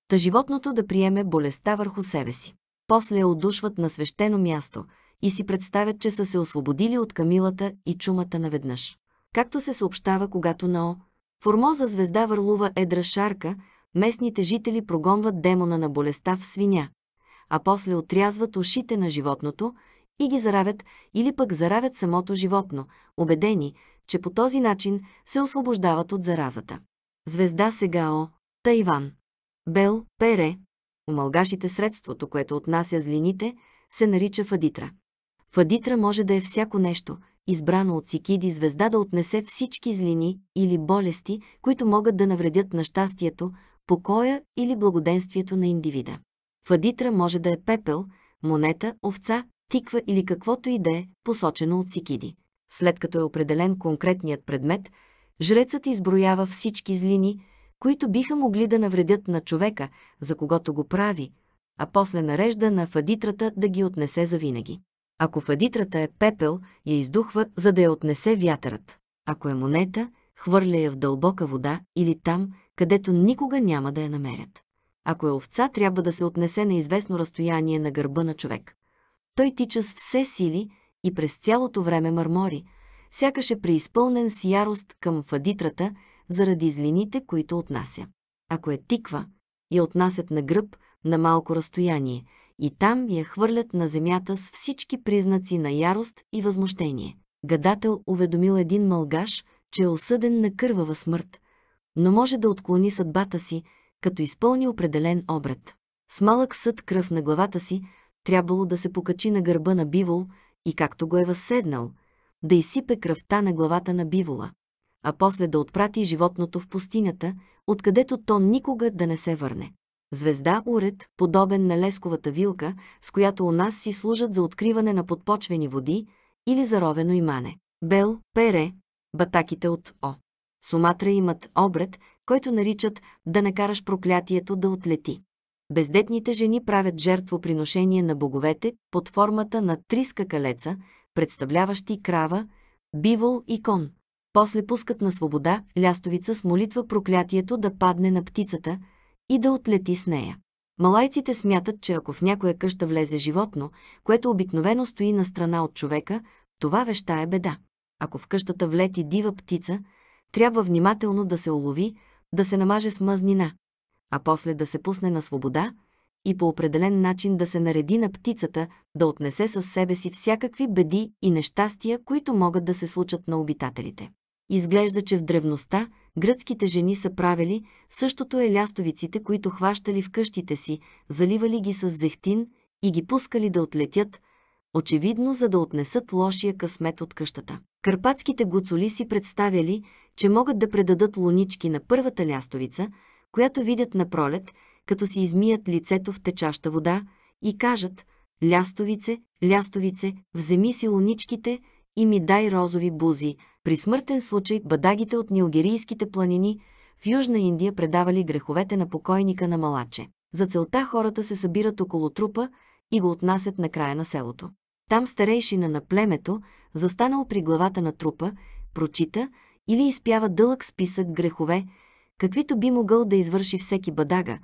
S1: та животното да приеме болестта върху себе си. После я отдушват на свещено място – и си представят, че са се освободили от камилата и чумата наведнъж. Както се съобщава, когато Нао, Формоза звезда върлува едра шарка, местните жители прогонват демона на болестта в свиня, а после отрязват ушите на животното и ги заравят или пък заравят самото животно, убедени, че по този начин се освобождават от заразата. Звезда Сегао, Тайван. Бел, Пере, умългашите средството, което отнася злините, се нарича фадитра. Фадитра може да е всяко нещо, избрано от Сикиди звезда да отнесе всички злини или болести, които могат да навредят на щастието, покоя или благоденствието на индивида. Фадитра може да е пепел, монета, овца, тиква или каквото и да е, посочено от Сикиди. След като е определен конкретният предмет, жрецът изброява всички злини, които биха могли да навредят на човека, за когото го прави, а после нарежда на фадитрата да ги отнесе завинаги. Ако фадитрата е пепел, я издухва, за да я отнесе вятърът. Ако е монета, хвърля я в дълбока вода или там, където никога няма да я намерят. Ако е овца, трябва да се отнесе на известно разстояние на гърба на човек. Той тича с все сили и през цялото време мърмори, сякаш е преизпълнен с ярост към фадитрата заради злините, които отнася. Ако е тиква, я отнасят на гръб на малко разстояние – и там я хвърлят на земята с всички признаци на ярост и възмущение. Гадател уведомил един мългаш, че е осъден на кървава смърт, но може да отклони съдбата си, като изпълни определен обред. С малък съд кръв на главата си, трябвало да се покачи на гърба на бивол и както го е възседнал, да изсипе кръвта на главата на бивола, а после да отпрати животното в пустинята, откъдето то никога да не се върне звезда уред, подобен на лесковата вилка, с която у нас си служат за откриване на подпочвени води или заровено имане. Бел, пере, батаките от О. Суматра имат обред, който наричат да накараш проклятието да отлети. Бездетните жени правят жертвоприношение на боговете под формата на три скакалеца, представляващи крава, бивол и кон. После пускат на свобода лястовица с молитва проклятието да падне на птицата – и да отлети с нея. Малайците смятат, че ако в някоя къща влезе животно, което обикновено стои на страна от човека, това веща е беда. Ако в къщата влети дива птица, трябва внимателно да се улови, да се намаже с мъзнина, а после да се пусне на свобода и по определен начин да се нареди на птицата да отнесе със себе си всякакви беди и нещастия, които могат да се случат на обитателите. Изглежда, че в древността – гръцките жени са правили, същото е лястовиците, които хващали в къщите си, заливали ги с зехтин и ги пускали да отлетят, очевидно за да отнесат лошия късмет от къщата. Карпатските гуцули си представяли, че могат да предадат лунички на първата лястовица, която видят на пролет, като си измият лицето в течаща вода и кажат «Лястовице, лястовице, вземи си луничките и ми дай розови бузи», при смъртен случай бадагите от нилгерийските планини в Южна Индия предавали греховете на покойника на Малаче. За целта хората се събират около трупа и го отнасят на края на селото. Там старейшина на племето, застанал при главата на трупа, прочита или изпява дълъг списък грехове, каквито би могъл да извърши всеки бадага,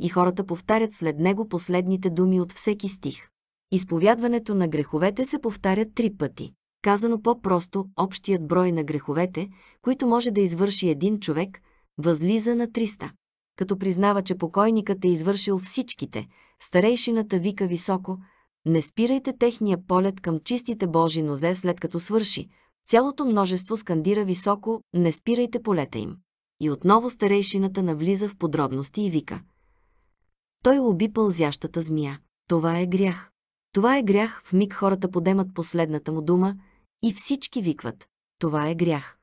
S1: и хората повтарят след него последните думи от всеки стих. Изповядването на греховете се повтаря три пъти. Казано по-просто, общият брой на греховете, които може да извърши един човек, възлиза на 300. Като признава, че покойникът е извършил всичките, старейшината вика високо, не спирайте техния полет към чистите Божи нозе след като свърши. Цялото множество скандира високо, не спирайте полета им. И отново старейшината навлиза в подробности и вика. Той уби пълзящата змия. Това е грях. Това е грях, в миг хората подемат последната му дума – и всички викват. Това е грях.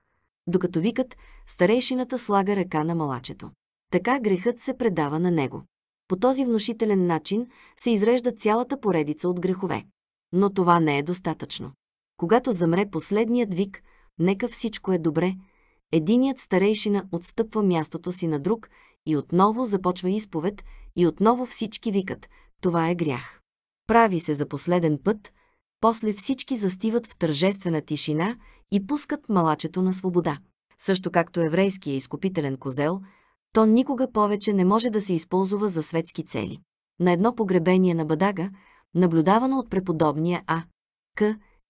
S1: Докато викат, старейшината слага ръка на малачето. Така грехът се предава на него. По този внушителен начин се изрежда цялата поредица от грехове. Но това не е достатъчно. Когато замре последният вик, нека всичко е добре, единият старейшина отстъпва мястото си на друг и отново започва изповед и отново всички викат – това е грях. Прави се за последен път – после всички застиват в тържествена тишина и пускат малачето на свобода. Също както еврейския изкупителен козел, то никога повече не може да се използва за светски цели. На едно погребение на Бадага, наблюдавано от преподобния А. К.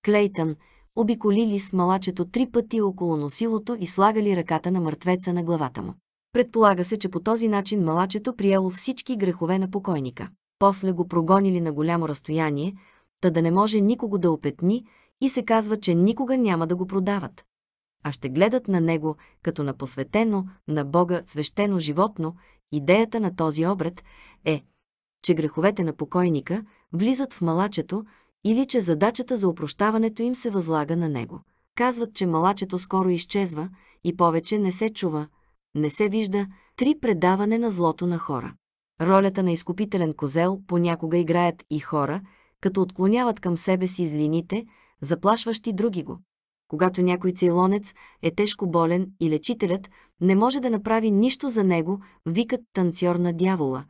S1: Клейтън, обиколили с малачето три пъти около носилото и слагали ръката на мъртвеца на главата му. Предполага се, че по този начин малачето приело всички грехове на покойника. После го прогонили на голямо разстояние, та да не може никого да опетни и се казва, че никога няма да го продават. А ще гледат на него като на посветено, на Бога свещено животно. Идеята на този обред е, че греховете на покойника влизат в малачето или че задачата за опрощаването им се възлага на него. Казват, че малачето скоро изчезва и повече не се чува, не се вижда три предаване на злото на хора. Ролята на изкупителен козел понякога играят и хора – като отклоняват към себе си злините, заплашващи други го. Когато някой цейлонец е тежко болен и лечителят не може да направи нищо за него, викат танцор на дявола,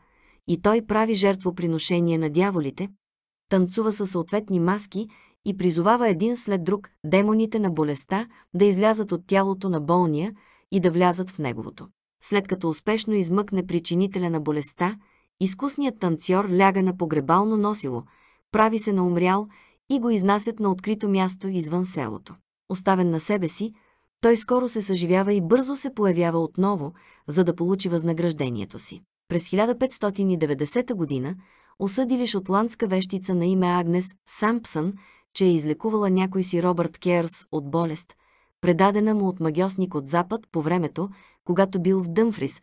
S1: и той прави жертвоприношение на дяволите, танцува със съответни маски и призовава един след друг демоните на болестта да излязат от тялото на болния и да влязат в неговото. След като успешно измъкне причинителя на болестта, изкусният танцор ляга на погребално носило – прави се на умрял и го изнасят на открито място извън селото. Оставен на себе си, той скоро се съживява и бързо се появява отново, за да получи възнаграждението си. През 1590 г. осъдили шотландска вещица на име Агнес Сампсън, че е излекувала някой си Робърт Керс от болест, предадена му от магиосник от Запад по времето, когато бил в Дъмфрис,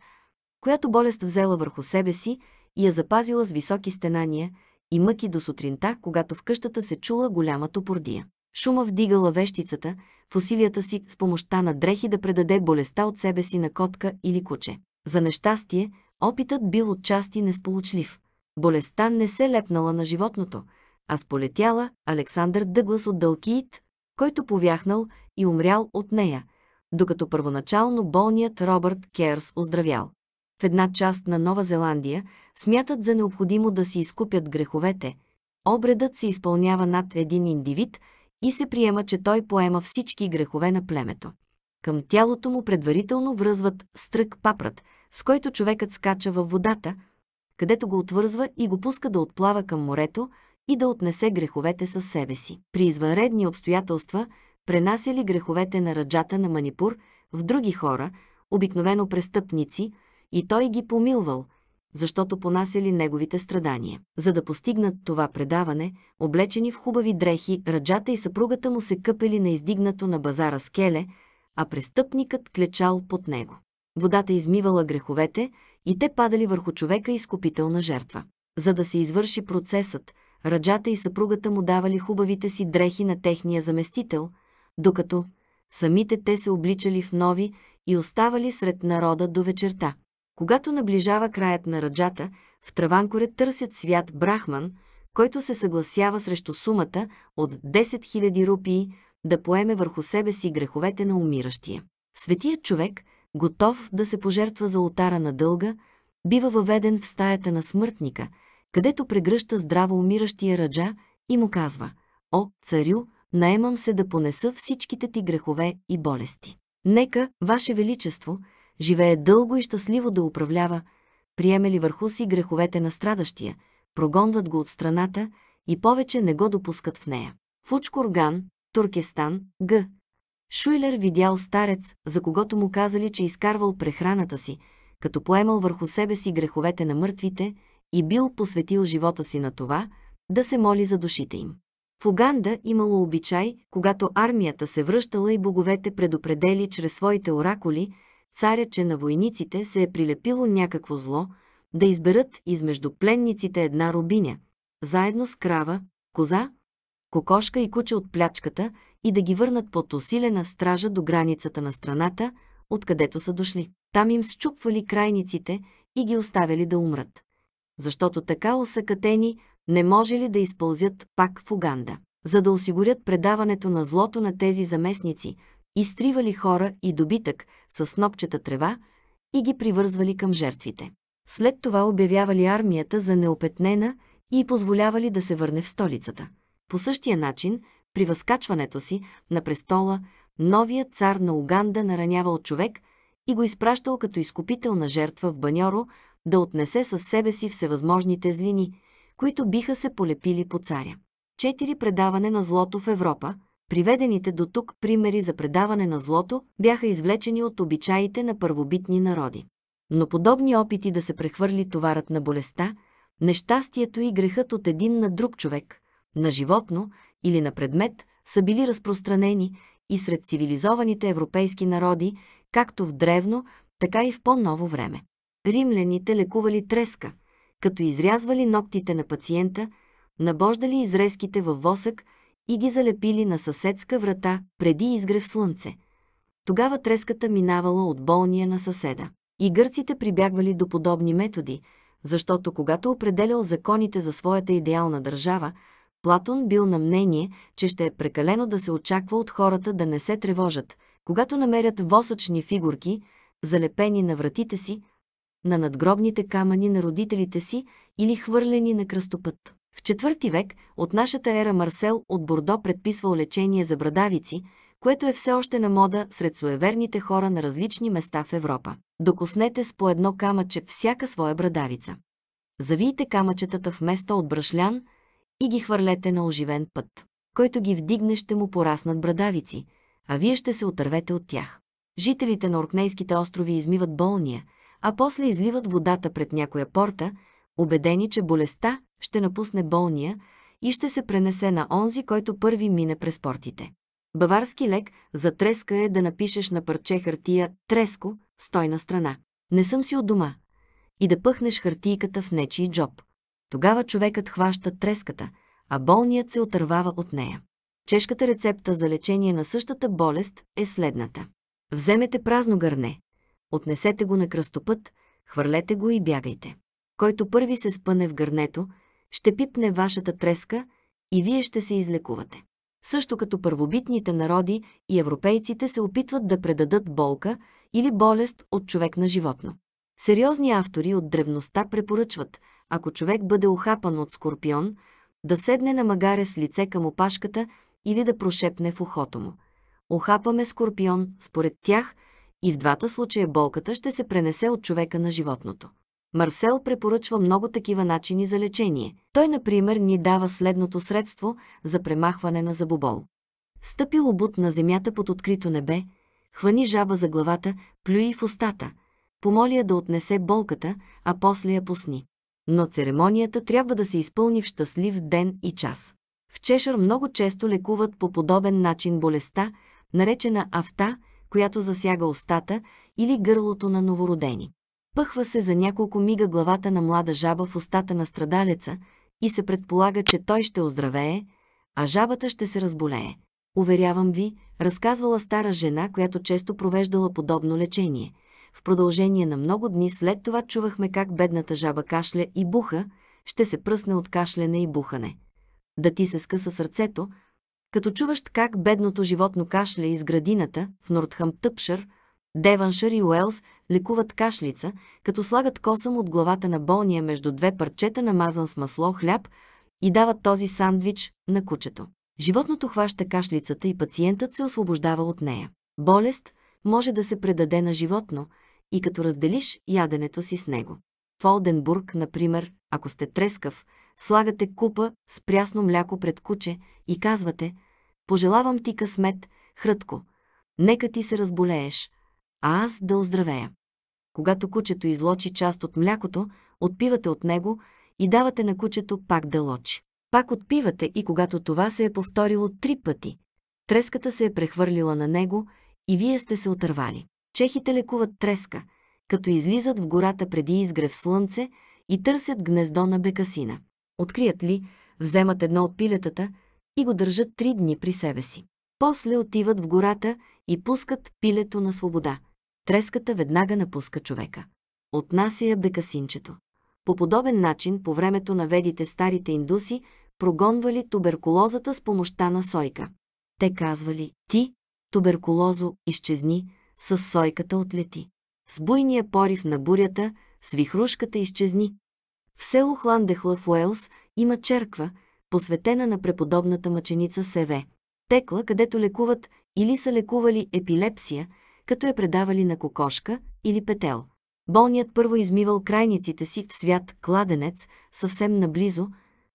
S1: която болест взела върху себе си и я запазила с високи стенания – и мъки до сутринта, когато в къщата се чула голяма топордия. Шума вдигала вещицата в усилията си с помощта на дрехи да предаде болестта от себе си на котка или куче. За нещастие, опитът бил отчасти несполучлив. Болестта не се лепнала на животното, а сполетяла Александър Дъглас от Дълкиит, който повяхнал и умрял от нея, докато първоначално болният Робърт Керс оздравял. В една част на Нова Зеландия смятат за необходимо да си изкупят греховете, обредът се изпълнява над един индивид и се приема, че той поема всички грехове на племето. Към тялото му предварително връзват стрък папрат, с който човекът скача във водата, където го отвързва и го пуска да отплава към морето и да отнесе греховете със себе си. При извънредни обстоятелства пренасяли греховете на раджата на Манипур в други хора, обикновено престъпници, и той ги помилвал – защото понасяли неговите страдания. За да постигнат това предаване, облечени в хубави дрехи, раджата и съпругата му се къпели на издигнато на базара скеле, а престъпникът клечал под него. Водата измивала греховете и те падали върху човека изкупителна жертва. За да се извърши процесът, раджата и съпругата му давали хубавите си дрехи на техния заместител, докато самите те се обличали в нови и оставали сред народа до вечерта. Когато наближава краят на раджата, в Траванкоре търсят свят Брахман, който се съгласява срещу сумата от 10 000 рупии да поеме върху себе си греховете на умиращия. Светият човек, готов да се пожертва за ултара на дълга, бива въведен в стаята на смъртника, където прегръща здраво умиращия раджа и му казва «О, царю, наемам се да понеса всичките ти грехове и болести. Нека, Ваше Величество, живее дълго и щастливо да управлява, приеме ли върху си греховете на страдащия, прогонват го от страната и повече не го допускат в нея. Фучкурган, Туркестан, Г. Шуйлер видял старец, за когото му казали, че изкарвал прехраната си, като поемал върху себе си греховете на мъртвите и бил посветил живота си на това, да се моли за душите им. В Уганда имало обичай, когато армията се връщала и боговете предопредели чрез своите оракули, царя, че на войниците се е прилепило някакво зло, да изберат измежду пленниците една рубиня, заедно с крава, коза, кокошка и куче от плячката и да ги върнат под усилена стража до границата на страната, откъдето са дошли. Там им счупвали крайниците и ги оставяли да умрат. Защото така осъкатени не може ли да изпълзят пак в Уганда. За да осигурят предаването на злото на тези заместници, изтривали хора и добитък с снопчета трева и ги привързвали към жертвите. След това обявявали армията за неопетнена и позволявали да се върне в столицата. По същия начин, при възкачването си на престола, новият цар на Уганда наранявал човек и го изпращал като изкупителна жертва в Баньоро да отнесе със себе си всевъзможните злини, които биха се полепили по царя. Четири предаване на злото в Европа – Приведените до тук примери за предаване на злото бяха извлечени от обичаите на първобитни народи. Но подобни опити да се прехвърли товарът на болестта, нещастието и грехът от един на друг човек, на животно или на предмет, са били разпространени и сред цивилизованите европейски народи, както в древно, така и в по-ново време. Римляните лекували треска, като изрязвали ногтите на пациента, набождали изрезките във восък и ги залепили на съседска врата преди изгрев слънце. Тогава треската минавала от болния на съседа. И гърците прибягвали до подобни методи, защото когато определял законите за своята идеална държава, Платон бил на мнение, че ще е прекалено да се очаква от хората да не се тревожат, когато намерят восъчни фигурки, залепени на вратите си, на надгробните камъни на родителите си или хвърлени на кръстопът. В IV век от нашата ера Марсел от Бордо предписвал лечение за брадавици, което е все още на мода сред суеверните хора на различни места в Европа. Докоснете с по едно камъче всяка своя брадавица. Завийте камъчетата вместо от брашлян и ги хвърлете на оживен път. Който ги вдигне ще му пораснат брадавици, а вие ще се отървете от тях. Жителите на Оркнейските острови измиват болния, а после изливат водата пред някоя порта – убедени, че болестта ще напусне болния и ще се пренесе на онзи, който първи мине през портите. Баварски лек за треска е да напишеш на парче хартия «Треско, стой на страна. Не съм си от дома» и да пъхнеш хартийката в нечий джоб. Тогава човекът хваща треската, а болният се отървава от нея. Чешката рецепта за лечение на същата болест е следната. Вземете празно гърне, отнесете го на кръстопът, хвърлете го и бягайте който първи се спъне в гърнето, ще пипне вашата треска и вие ще се излекувате. Също като първобитните народи и европейците се опитват да предадат болка или болест от човек на животно. Сериозни автори от древността препоръчват, ако човек бъде охапан от скорпион, да седне на магаре с лице към опашката или да прошепне в ухото му. Охапаме скорпион, според тях, и в двата случая болката ще се пренесе от човека на животното. Марсел препоръчва много такива начини за лечение. Той, например, ни дава следното средство за премахване на забобол. Стъпи лобут на земята под открито небе, хвани жаба за главата, плюи в устата, помоли я да отнесе болката, а после я пусни. Но церемонията трябва да се изпълни в щастлив ден и час. В Чешър много често лекуват по подобен начин болестта, наречена авта, която засяга устата или гърлото на новородени. Пъхва се за няколко мига главата на млада жаба в устата на страдалеца и се предполага, че той ще оздравее, а жабата ще се разболее. Уверявам ви, разказвала стара жена, която често провеждала подобно лечение. В продължение на много дни след това чувахме как бедната жаба кашля и буха, ще се пръсне от кашляне и бухане. Да ти се скъса сърцето, като чуваш как бедното животно кашля из градината в Тъпшър, Деваншър и Уелс лекуват кашлица, като слагат косъм от главата на болния между две парчета намазан с масло хляб и дават този сандвич на кучето. Животното хваща кашлицата и пациентът се освобождава от нея. Болест може да се предаде на животно и като разделиш яденето си с него. В Олденбург, например, ако сте трескав, слагате купа с прясно мляко пред куче и казвате «Пожелавам ти късмет, хрътко, нека ти се разболееш», а аз да оздравея. Когато кучето излочи част от млякото, отпивате от него и давате на кучето пак да лочи. Пак отпивате и когато това се е повторило три пъти, треската се е прехвърлила на него и вие сте се отървали. Чехите лекуват треска, като излизат в гората преди изгрев слънце и търсят гнездо на бекасина. Открият ли, вземат едно от пилетата и го държат три дни при себе си. После отиват в гората и пускат пилето на свобода – треската веднага напуска човека. Отнася я бекасинчето. По подобен начин, по времето на ведите старите индуси, прогонвали туберкулозата с помощта на сойка. Те казвали, ти, туберкулозо, изчезни, с сойката отлети. С буйния порив на бурята, с вихрушката изчезни. В село Хландехла в Уелс има черква, посветена на преподобната мъченица Севе. Текла, където лекуват или са лекували епилепсия – като я предавали на кокошка или петел. Болният първо измивал крайниците си в свят кладенец, съвсем наблизо,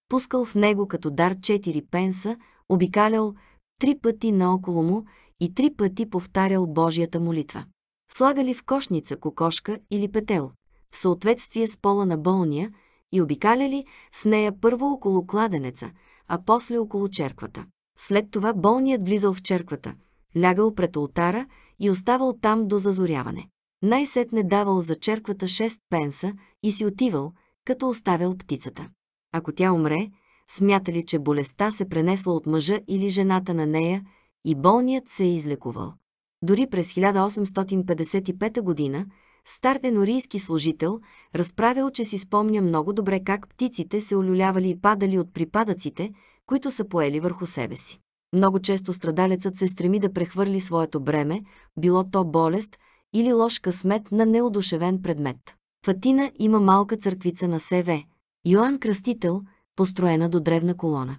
S1: пускал в него като дар четири пенса, обикалял три пъти наоколо му и три пъти повтарял Божията молитва. Слагали в кошница кокошка или петел, в съответствие с пола на болния, и обикаляли с нея първо около кладенеца, а после около черквата. След това болният влизал в черквата, лягал пред ултара и оставал там до зазоряване. Най-сетне давал за черквата 6 пенса и си отивал, като оставял птицата. Ако тя умре, смятали, че болестта се пренесла от мъжа или жената на нея и болният се е излекувал. Дори през 1855 година стар енорийски служител разправил, че си спомня много добре как птиците се олюлявали и падали от припадъците, които са поели върху себе си. Много често страдалецът се стреми да прехвърли своето бреме, било то болест или лош късмет на неодушевен предмет. В Атина има малка църквица на СВ, Йоанн Кръстител, построена до древна колона.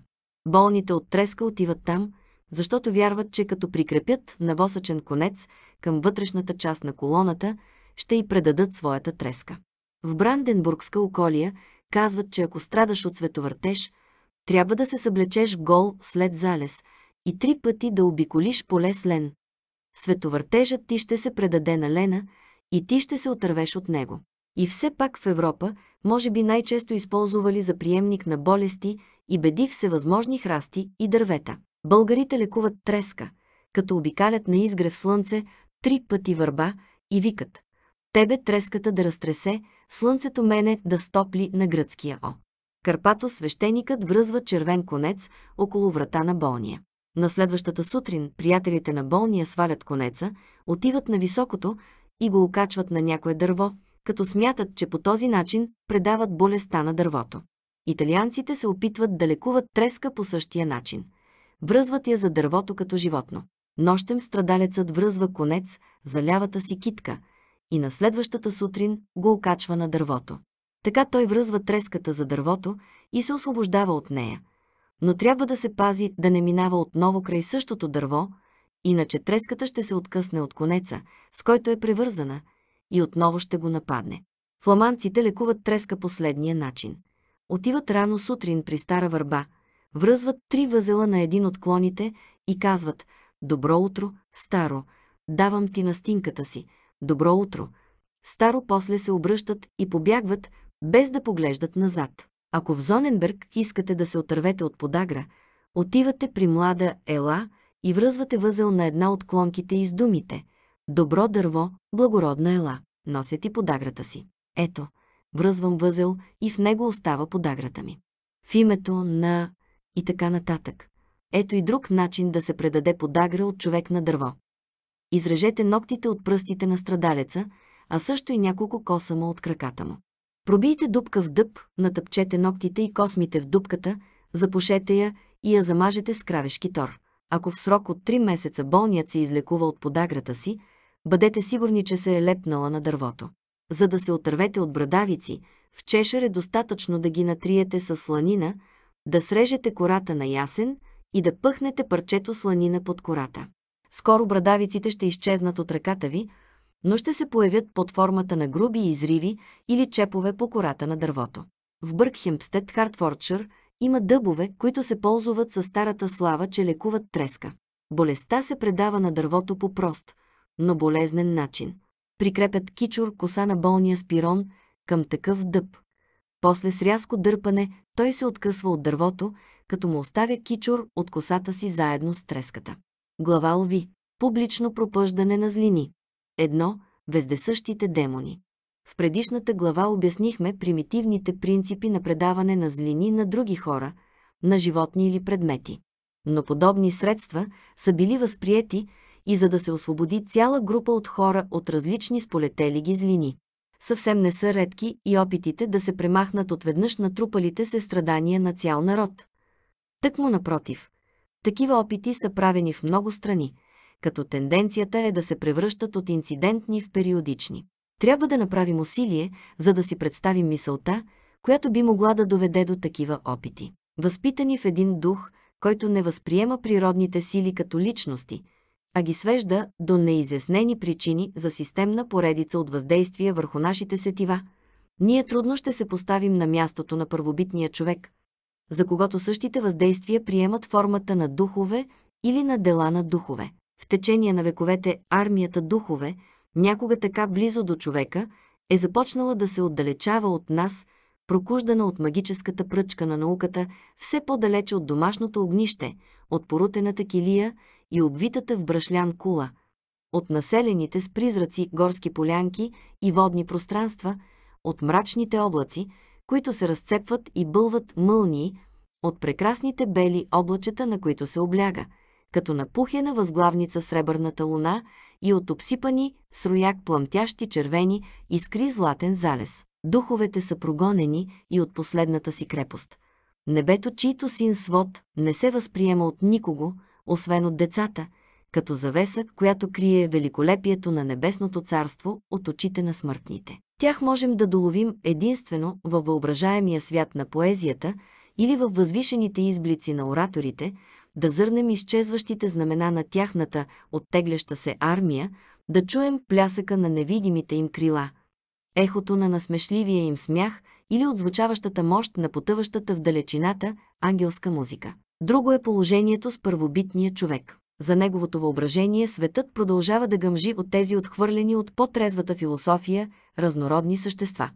S1: Болните от треска отиват там, защото вярват, че като прикрепят навосъчен конец към вътрешната част на колоната, ще й предадат своята треска. В Бранденбургска околия казват, че ако страдаш от световъртеж, трябва да се съблечеш гол след залез – и три пъти да обиколиш поле с лен. Световъртежът ти ще се предаде на лена и ти ще се отървеш от него. И все пак в Европа, може би най-често използвали за приемник на болести и беди всевъзможни храсти и дървета. Българите лекуват треска, като обикалят на изгрев слънце три пъти върба и викат «Тебе треската да разтресе, слънцето мене да стопли на гръцкия О». Карпато свещеникът връзва червен конец около врата на болния. На следващата сутрин приятелите на болния свалят конеца, отиват на високото и го окачват на някое дърво, като смятат, че по този начин предават болестта на дървото. Италианците се опитват да лекуват треска по същия начин. Връзват я за дървото като животно. Нощем страдалецът връзва конец за лявата си китка и на следващата сутрин го окачва на дървото. Така той връзва треската за дървото и се освобождава от нея – но трябва да се пази да не минава отново край същото дърво, иначе треската ще се откъсне от конеца, с който е превързана, и отново ще го нападне. Фламанците лекуват треска последния начин. Отиват рано сутрин при стара върба, връзват три възела на един от клоните и казват «Добро утро, старо, давам ти настинката си, добро утро». Старо после се обръщат и побягват, без да поглеждат назад. Ако в Зоненберг искате да се отървете от подагра, отивате при млада Ела и връзвате възел на една от клонките и с думите «Добро дърво, благородна Ела». Носят и подаграта си. Ето, връзвам възел и в него остава подаграта ми. В името на... и така нататък. Ето и друг начин да се предаде подагра от човек на дърво. Изрежете ногтите от пръстите на страдалеца, а също и няколко косама от краката му. Пробийте дупка в дъб, натъпчете ногтите и космите в дупката, запушете я и я замажете с кравешки тор. Ако в срок от 3 месеца болният се излекува от подаграта си, бъдете сигурни, че се е лепнала на дървото. За да се отървете от брадавици, в чешер е достатъчно да ги натриете с сланина, да срежете кората на ясен и да пъхнете парчето сланина под кората. Скоро брадавиците ще изчезнат от ръката ви, но ще се появят под формата на груби изриви или чепове по кората на дървото. В Бъркхемпстед, Хартфордшир, има дъбове, които се ползват със старата слава, че лекуват треска. Болестта се предава на дървото по прост, но болезнен начин. Прикрепят кичур коса на болния спирон към такъв дъб. После с рязко дърпане той се откъсва от дървото, като му оставя кичур от косата си заедно с треската. Глава лви. Публично пропъждане на злини. Едно – вездесъщите демони. В предишната глава обяснихме примитивните принципи на предаване на злини на други хора, на животни или предмети. Но подобни средства са били възприети и за да се освободи цяла група от хора от различни сполетели ги злини. Съвсем не са редки и опитите да се премахнат отведнъж натрупалите се страдания на цял народ. Тъкмо напротив. Такива опити са правени в много страни – като тенденцията е да се превръщат от инцидентни в периодични. Трябва да направим усилие, за да си представим мисълта, която би могла да доведе до такива опити. Възпитани в един дух, който не възприема природните сили като личности, а ги свежда до неизяснени причини за системна поредица от въздействия върху нашите сетива, ние трудно ще се поставим на мястото на първобитния човек, за когото същите въздействия приемат формата на духове или на дела на духове в течение на вековете армията духове, някога така близо до човека, е започнала да се отдалечава от нас, прокуждана от магическата пръчка на науката, все по-далече от домашното огнище, от порутената килия и обвитата в брашлян кула, от населените с призраци горски полянки и водни пространства, от мрачните облаци, които се разцепват и бълват мълнии, от прекрасните бели облачета, на които се обляга – като напухена възглавница сребърната луна и от обсипани с рояк плъмтящи червени искри златен залез. Духовете са прогонени и от последната си крепост. Небето, чийто син свод не се възприема от никого, освен от децата, като завеса, която крие великолепието на небесното царство от очите на смъртните. Тях можем да доловим единствено във въображаемия свят на поезията или във възвишените изблици на ораторите, да зърнем изчезващите знамена на тяхната оттегляща се армия, да чуем плясъка на невидимите им крила, ехото на насмешливия им смях или отзвучаващата мощ на потъващата в далечината ангелска музика. Друго е положението с първобитния човек. За неговото въображение светът продължава да гъмжи от тези отхвърлени от по-трезвата философия разнородни същества.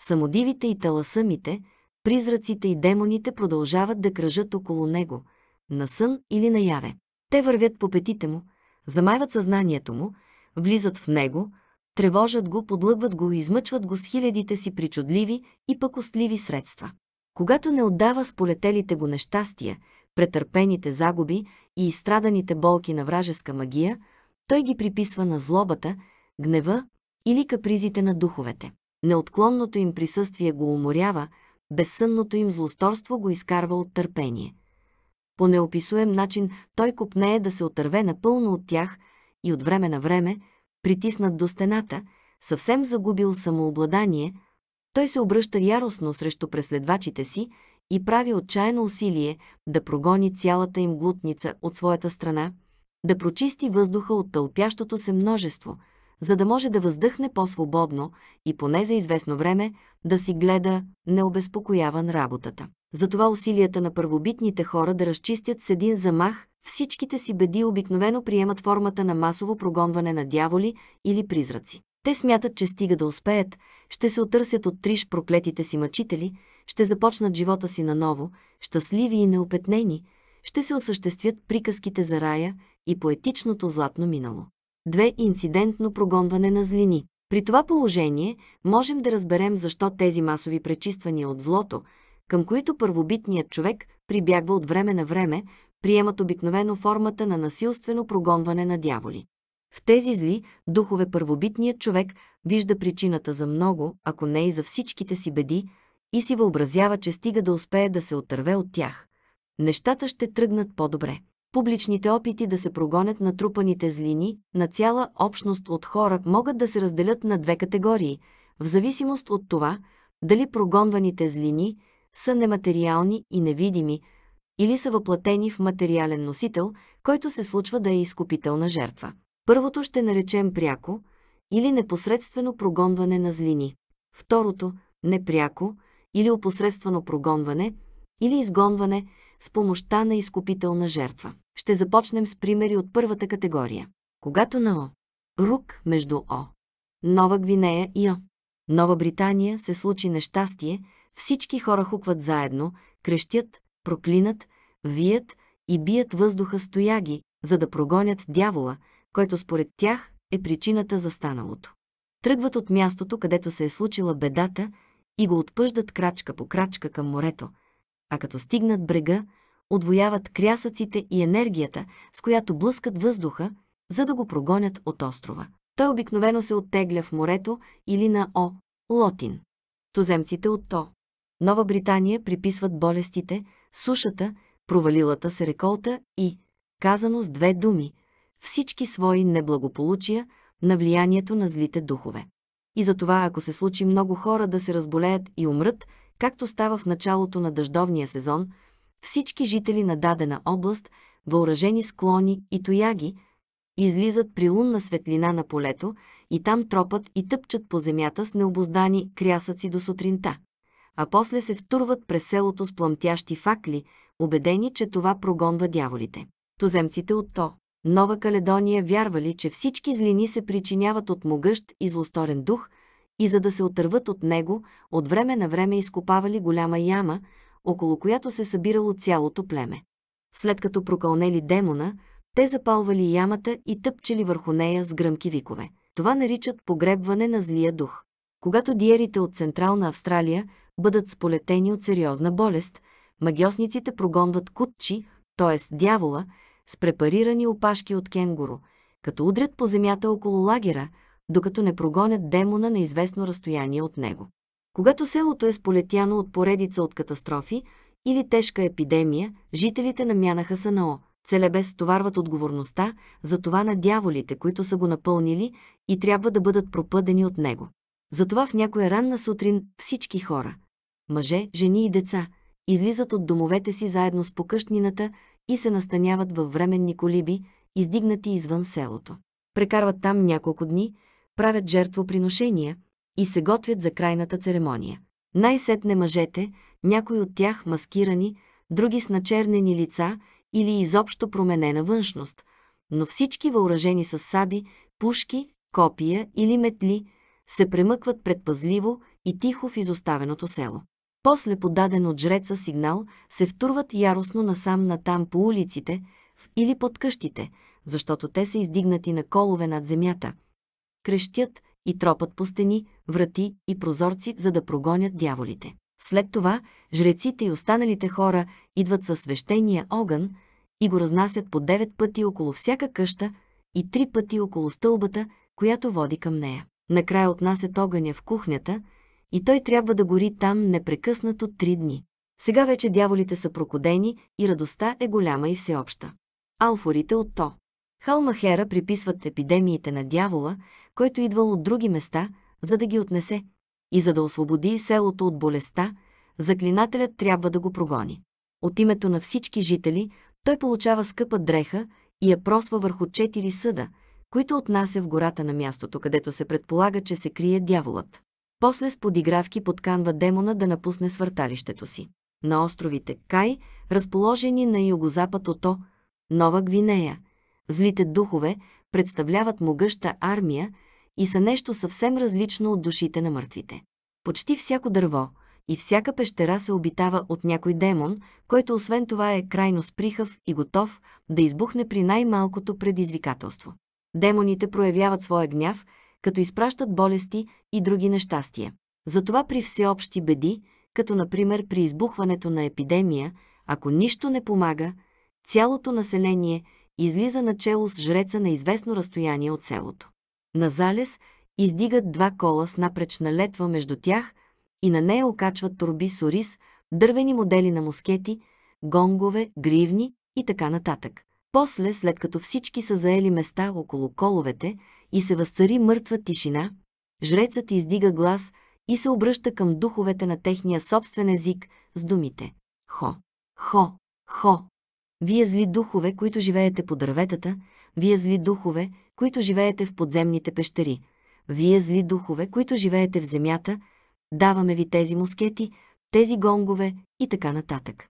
S1: Самодивите и таласъмите, призраците и демоните продължават да кръжат около него – на сън или наяве. Те вървят по петите му, замайват съзнанието му, влизат в него, тревожат го, подлъгват го, измъчват го с хилядите си причудливи и пъкостливи средства. Когато не отдава с полетелите го нещастия, претърпените загуби и изстраданите болки на вражеска магия, той ги приписва на злобата, гнева или капризите на духовете. Неотклонното им присъствие го уморява, безсънното им злосторство го изкарва от търпение. По неописуем начин той купнее да се отърве напълно от тях и от време на време, притиснат до стената, съвсем загубил самообладание, той се обръща яростно срещу преследвачите си и прави отчаяно усилие да прогони цялата им глутница от своята страна, да прочисти въздуха от тълпящото се множество, за да може да въздъхне по-свободно и поне за известно време да си гледа необезпокояван работата. Затова усилията на първобитните хора да разчистят с един замах всичките си беди обикновено приемат формата на масово прогонване на дяволи или призраци. Те смятат, че стига да успеят, ще се отърсят от триш проклетите си мъчители, ще започнат живота си наново, щастливи и неопетнени, ще се осъществят приказките за рая и поетичното златно минало. Две инцидентно прогонване на злини. При това положение можем да разберем защо тези масови пречиствания от злото – към които първобитният човек прибягва от време на време, приемат обикновено формата на насилствено прогонване на дяволи. В тези зли духове първобитният човек вижда причината за много, ако не и за всичките си беди, и си въобразява, че стига да успее да се отърве от тях. Нещата ще тръгнат по-добре. Публичните опити да се прогонят на трупаните злини на цяла общност от хора могат да се разделят на две категории, в зависимост от това, дали прогонваните злини са нематериални и невидими, или са въплатени в материален носител, който се случва да е изкупителна жертва. Първото ще наречем пряко или непосредствено прогонване на злини. Второто – непряко или опосредствено прогонване или изгонване с помощта на изкупителна жертва. Ще започнем с примери от първата категория. Когато на О, рук между О, Нова Гвинея и О, Нова Британия се случи нещастие – всички хора хукват заедно, крещят, проклинат, вият и бият въздуха стояги, за да прогонят дявола, който според тях е причината за станалото. Тръгват от мястото, където се е случила бедата и го отпъждат крачка по крачка към морето, а като стигнат брега, отвояват крясъците и енергията, с която блъскат въздуха, за да го прогонят от острова. Той обикновено се оттегля в морето или на О, Лотин. Туземците от То, Нова Британия приписват болестите, сушата, провалилата се реколта и, казано с две думи, всички свои неблагополучия на влиянието на злите духове. И затова, ако се случи много хора да се разболеят и умрат, както става в началото на дъждовния сезон, всички жители на дадена област, въоръжени склони и тояги, излизат при лунна светлина на полето и там тропат и тъпчат по земята с необоздани крясъци до сутринта а после се втурват през селото с пламтящи факли, убедени, че това прогонва дяволите. Туземците от То, Нова Каледония вярвали, че всички злини се причиняват от могъщ и злосторен дух и за да се отърват от него, от време на време изкопавали голяма яма, около която се събирало цялото племе. След като прокълнели демона, те запалвали ямата и тъпчели върху нея с гръмки викове. Това наричат погребване на злия дух. Когато диерите от Централна Австралия бъдат сполетени от сериозна болест, магиосниците прогонват кутчи, т.е. дявола, с препарирани опашки от кенгуру, като удрят по земята около лагера, докато не прогонят демона на известно разстояние от него. Когато селото е сполетяно от поредица от катастрофи или тежка епидемия, жителите на Мянаха Санао целебес товарват отговорността за това на дяволите, които са го напълнили и трябва да бъдат пропъдени от него. Затова в някоя ранна сутрин всички хора – мъже, жени и деца, излизат от домовете си заедно с покъщнината и се настаняват във временни колиби, издигнати извън селото. Прекарват там няколко дни, правят жертвоприношения и се готвят за крайната церемония. Най-сетне мъжете, някои от тях маскирани, други с начернени лица или изобщо променена външност, но всички въоръжени с саби, пушки, копия или метли, се премъкват предпазливо и тихо в изоставеното село. После подаден от жреца сигнал се втурват яростно насам-натам по улиците в или под къщите, защото те са издигнати на колове над земята. Крещят и тропат по стени, врати и прозорци, за да прогонят дяволите. След това жреците и останалите хора идват със свещения огън и го разнасят по девет пъти около всяка къща и три пъти около стълбата, която води към нея. Накрая отнасят огъня в кухнята – и той трябва да гори там непрекъснато три дни. Сега вече дяволите са прокодени и радостта е голяма и всеобща. Алфорите от То. Халмахера приписват епидемиите на дявола, който идвал от други места, за да ги отнесе. И за да освободи селото от болестта, заклинателят трябва да го прогони. От името на всички жители той получава скъпа дреха и я просва върху четири съда, които отнася в гората на мястото, където се предполага, че се крие дяволът. После с подигравки подканва демона да напусне свърталището си. На островите Кай, разположени на югозапад от О, Нова Гвинея, злите духове представляват могъща армия и са нещо съвсем различно от душите на мъртвите. Почти всяко дърво и всяка пещера се обитава от някой демон, който освен това е крайно сприхав и готов да избухне при най-малкото предизвикателство. Демоните проявяват своя гняв – като изпращат болести и други нещастия. Затова при всеобщи беди, като например при избухването на епидемия, ако нищо не помага, цялото население излиза начело с жреца на известно разстояние от селото. На залез издигат два кола с напречна летва между тях и на нея окачват турби с ориз, дървени модели на мускети, гонгове, гривни и така нататък. После, след като всички са заели места около коловете, и се възцари мъртва тишина, жрецът издига глас и се обръща към духовете на техния собствен език с думите «Хо! Хо! Хо!» Вие зли духове, които живеете по дърветата, вие зли духове, които живеете в подземните пещери, вие зли духове, които живеете в земята, даваме ви тези мускети, тези гонгове и така нататък.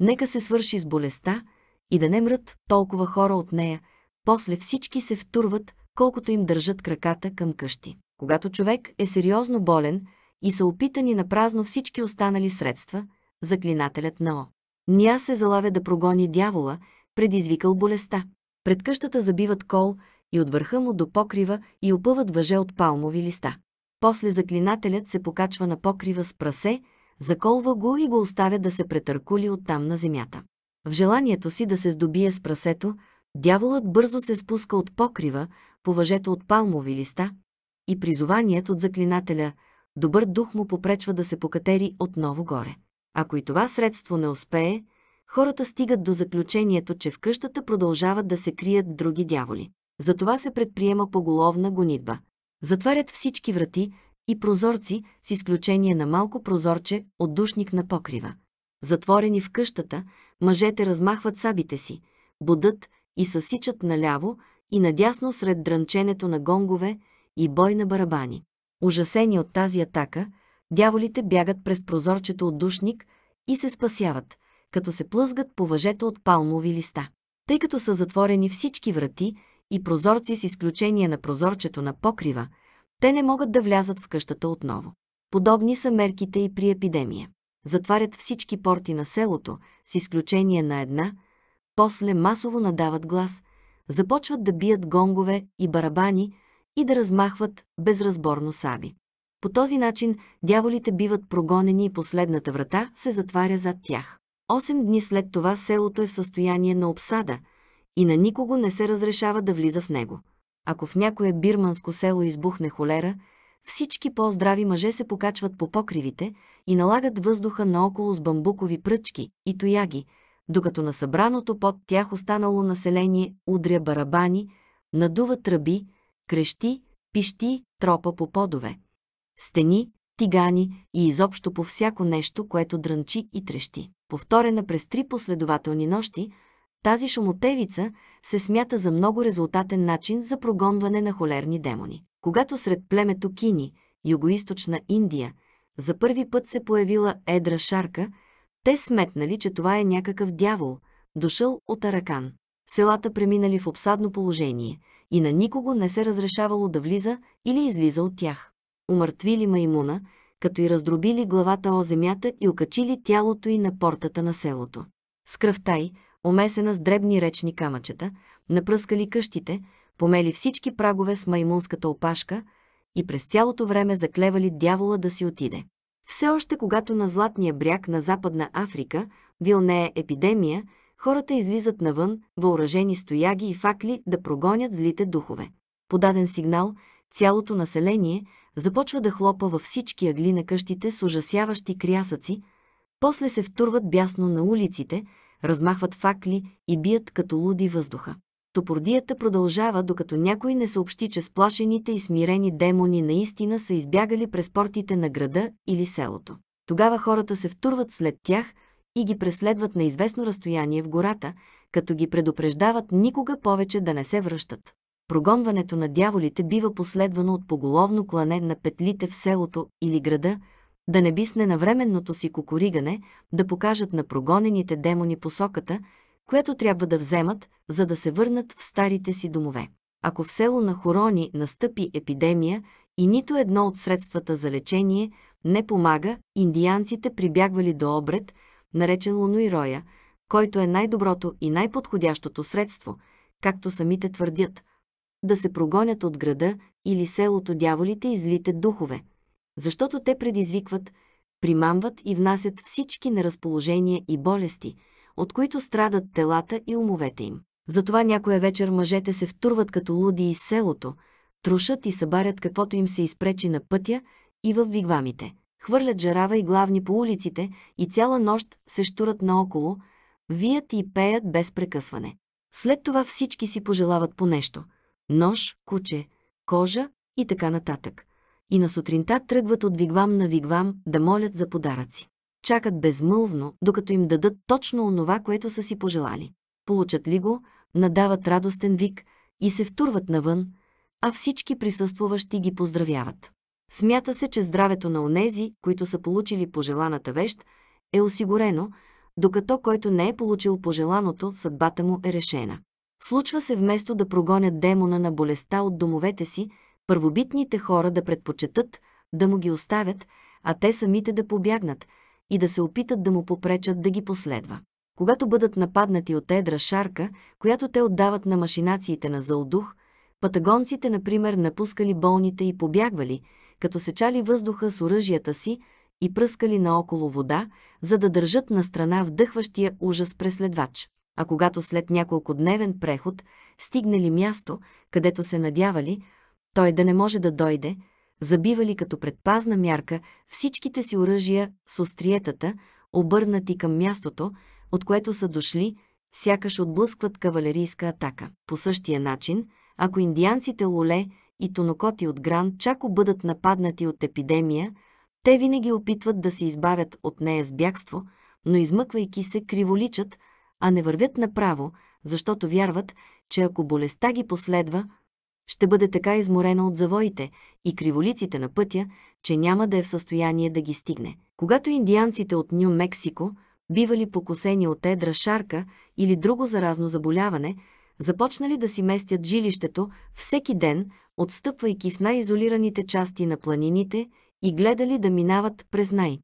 S1: Нека се свърши с болестта и да не мрат толкова хора от нея, после всички се втурват, колкото им държат краката към къщи. Когато човек е сериозно болен и са опитани на празно всички останали средства, заклинателят на О. Ня се залавя да прогони дявола, предизвикал болестта. Пред къщата забиват кол и от върха му до покрива и опъват въже от палмови листа. После заклинателят се покачва на покрива с прасе, заколва го и го оставя да се претъркули оттам на земята. В желанието си да се здобие с прасето, дяволът бързо се спуска от покрива, по въжето от палмови листа и призованият от заклинателя добър дух му попречва да се покатери отново горе. Ако и това средство не успее, хората стигат до заключението, че в къщата продължават да се крият други дяволи. Затова се предприема поголовна гонитба. Затварят всички врати и прозорци, с изключение на малко прозорче от душник на покрива. Затворени в къщата, мъжете размахват сабите си, будат и съсичат наляво, и надясно сред дрънченето на гонгове и бой на барабани. Ужасени от тази атака, дяволите бягат през прозорчето от душник и се спасяват, като се плъзгат по въжето от палмови листа. Тъй като са затворени всички врати и прозорци с изключение на прозорчето на покрива, те не могат да влязат в къщата отново. Подобни са мерките и при епидемия. Затварят всички порти на селото, с изключение на една, после масово надават глас, започват да бият гонгове и барабани и да размахват безразборно саби. По този начин дяволите биват прогонени и последната врата се затваря зад тях. Осем дни след това селото е в състояние на обсада и на никого не се разрешава да влиза в него. Ако в някое бирманско село избухне холера, всички по-здрави мъже се покачват по покривите и налагат въздуха наоколо с бамбукови пръчки и тояги, докато на събраното под тях останало население удря барабани, надува тръби, крещи, пищи, тропа по подове. Стени, тигани и изобщо по всяко нещо, което дрънчи и трещи. Повторена през три последователни нощи, тази шумотевица се смята за много резултатен начин за прогонване на холерни демони. Когато сред племето Кини, югоисточна Индия, за първи път се появила едра шарка – те сметнали, че това е някакъв дявол, дошъл от Аракан. Селата преминали в обсадно положение и на никого не се разрешавало да влиза или излиза от тях. Умъртвили маймуна, като и раздробили главата о земята и окачили тялото й на портата на селото. С кръвта й, омесена с дребни речни камъчета, напръскали къщите, помели всички прагове с маймунската опашка и през цялото време заклевали дявола да си отиде. Все още когато на Златния бряг на Западна Африка вилнее епидемия, хората излизат навън, въоръжени стояги и факли да прогонят злите духове. Подаден сигнал, цялото население започва да хлопа във всички агли на къщите с ужасяващи крясъци, после се втурват бясно на улиците, размахват факли и бият като луди въздуха. Топордията продължава, докато някой не съобщи, че сплашените и смирени демони наистина са избягали през портите на града или селото. Тогава хората се втурват след тях и ги преследват на известно разстояние в гората, като ги предупреждават никога повече да не се връщат. Прогонването на дяволите бива последвано от поголовно клане на петлите в селото или града, да не би с ненавременното си кукуригане да покажат на прогонените демони посоката, което трябва да вземат, за да се върнат в старите си домове. Ако в село на Хорони настъпи епидемия и нито едно от средствата за лечение не помага, индианците прибягвали до обред, наречен Лунуироя, който е най-доброто и най-подходящото средство, както самите твърдят, да се прогонят от града или селото дяволите и злите духове, защото те предизвикват, примамват и внасят всички неразположения и болести – от които страдат телата и умовете им. Затова някоя вечер мъжете се втурват като луди из селото, трушат и събарят каквото им се изпречи на пътя и в вигвамите. Хвърлят жарава и главни по улиците и цяла нощ се штурат наоколо, вият и пеят без прекъсване. След това всички си пожелават по нещо – нож, куче, кожа и така нататък. И на сутринта тръгват от вигвам на вигвам да молят за подаръци чакат безмълвно, докато им дадат точно онова, което са си пожелали. Получат ли го, надават радостен вик и се втурват навън, а всички присъствуващи ги поздравяват. Смята се, че здравето на онези, които са получили пожеланата вещ, е осигурено, докато който не е получил пожеланото, съдбата му е решена. Случва се вместо да прогонят демона на болестта от домовете си, първобитните хора да предпочитат да му ги оставят, а те самите да побягнат, и да се опитат да му попречат да ги последва. Когато бъдат нападнати от едра шарка, която те отдават на машинациите на зълдух, патагонците, например, напускали болните и побягвали, като сечали въздуха с оръжията си и пръскали наоколо вода, за да държат на страна вдъхващия ужас преследвач. А когато след няколко дневен преход стигнали място, където се надявали, той да не може да дойде, забивали като предпазна мярка всичките си оръжия с остриетата, обърнати към мястото, от което са дошли, сякаш отблъскват кавалерийска атака. По същия начин, ако индианците лоле и тонокоти от Гран Чако бъдат нападнати от епидемия, те винаги опитват да се избавят от нея с бягство, но измъквайки се криволичат, а не вървят направо, защото вярват, че ако болестта ги последва, ще бъде така изморена от завоите и криволиците на пътя, че няма да е в състояние да ги стигне. Когато индианците от Нью-Мексико бивали покосени от едра шарка или друго заразно заболяване, започнали да си местят жилището всеки ден, отстъпвайки в най-изолираните части на планините и гледали да минават през най-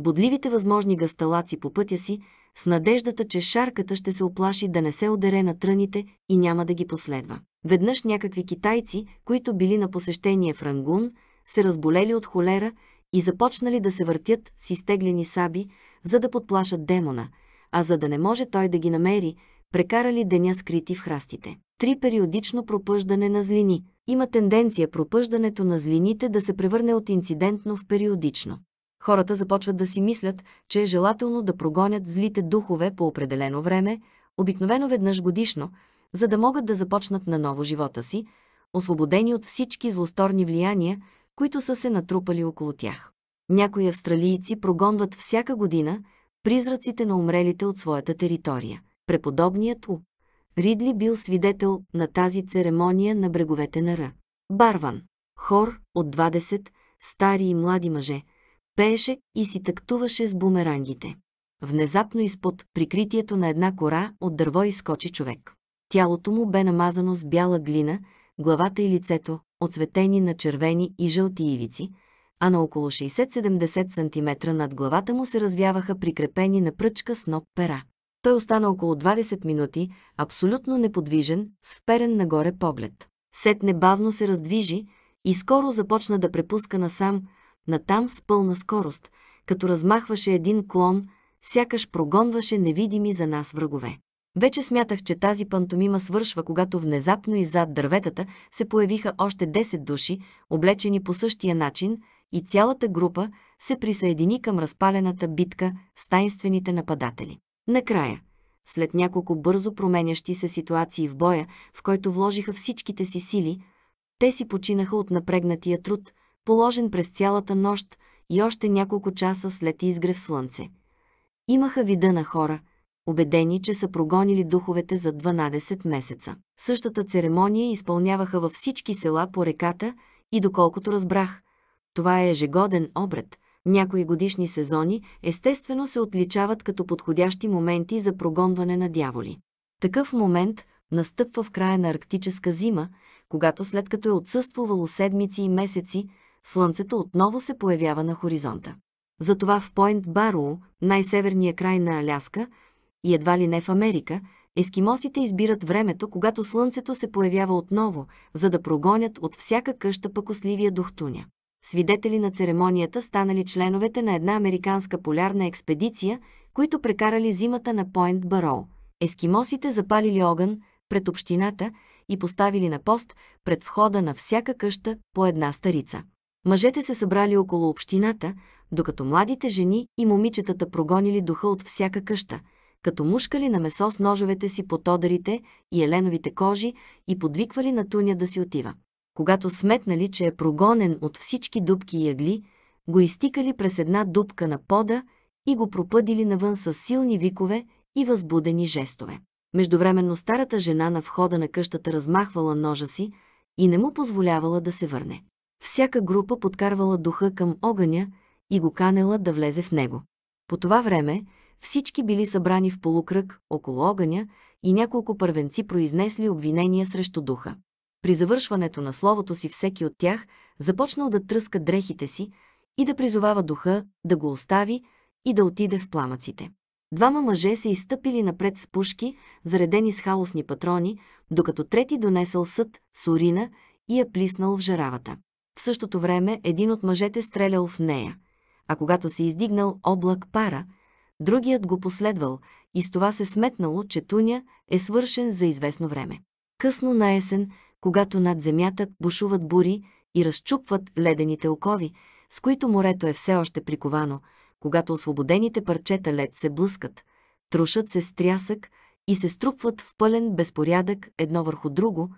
S1: Бодливите възможни гасталаци по пътя си, с надеждата, че шарката ще се оплаши да не се одере на тръните и няма да ги последва. Веднъж някакви китайци, които били на посещение в Рангун, се разболели от холера и започнали да се въртят с изтеглени саби, за да подплашат демона, а за да не може той да ги намери, прекарали деня скрити в храстите. Три периодично пропъждане на злини. Има тенденция пропъждането на злините да се превърне от инцидентно в периодично. Хората започват да си мислят, че е желателно да прогонят злите духове по определено време, обикновено веднъж годишно, за да могат да започнат на ново живота си, освободени от всички злосторни влияния, които са се натрупали около тях. Някои австралийци прогонват всяка година призраците на умрелите от своята територия. Преподобният У. Ридли бил свидетел на тази церемония на бреговете на Р. Барван. Хор от 20 стари и млади мъже – пееше и си тактуваше с бумерангите. Внезапно изпод прикритието на една кора от дърво изкочи човек. Тялото му бе намазано с бяла глина, главата и лицето, оцветени на червени и жълти ивици, а на около 60-70 см над главата му се развяваха прикрепени на пръчка с ноб пера. Той остана около 20 минути, абсолютно неподвижен, с вперен нагоре поглед. Сет небавно се раздвижи и скоро започна да препуска насам, натам с пълна скорост, като размахваше един клон, сякаш прогонваше невидими за нас врагове. Вече смятах, че тази пантомима свършва, когато внезапно и зад дърветата се появиха още 10 души, облечени по същия начин, и цялата група се присъедини към разпалената битка с тайнствените нападатели. Накрая, след няколко бързо променящи се ситуации в боя, в който вложиха всичките си сили, те си починаха от напрегнатия труд, положен през цялата нощ и още няколко часа след изгрев слънце. Имаха вида на хора, убедени, че са прогонили духовете за 12 месеца. Същата церемония изпълняваха във всички села по реката и доколкото разбрах, това е ежегоден обред. Някои годишни сезони естествено се отличават като подходящи моменти за прогонване на дяволи. Такъв момент настъпва в края на арктическа зима, когато след като е отсъствувало седмици и месеци, слънцето отново се появява на хоризонта. Затова в Пойнт Бару, най-северния край на Аляска, и едва ли не в Америка, ескимосите избират времето, когато слънцето се появява отново, за да прогонят от всяка къща пакосливия духтуня. Свидетели на церемонията станали членовете на една американска полярна експедиция, които прекарали зимата на Пойнт Бароу. Ескимосите запалили огън пред общината и поставили на пост пред входа на всяка къща по една старица. Мъжете се събрали около общината, докато младите жени и момичетата прогонили духа от всяка къща, като мушкали на месо с ножовете си по одарите и еленовите кожи и подвиквали на Туня да си отива. Когато сметнали, че е прогонен от всички дубки и ягли, го изтикали през една дупка на пода и го пропъдили навън с силни викове и възбудени жестове. Междувременно старата жена на входа на къщата размахвала ножа си и не му позволявала да се върне всяка група подкарвала духа към огъня и го канела да влезе в него. По това време всички били събрани в полукръг около огъня и няколко първенци произнесли обвинения срещу духа. При завършването на словото си всеки от тях започнал да тръска дрехите си и да призовава духа да го остави и да отиде в пламъците. Двама мъже се изтъпили напред с пушки, заредени с халосни патрони, докато трети донесъл съд с урина и я плиснал в жаравата. В същото време един от мъжете стрелял в нея, а когато се издигнал облак пара, другият го последвал и с това се сметнало, че Туня е свършен за известно време. Късно на есен, когато над земята бушуват бури и разчупват ледените окови, с които морето е все още приковано, когато освободените парчета лед се блъскат, трушат се с трясък и се струпват в пълен безпорядък едно върху друго,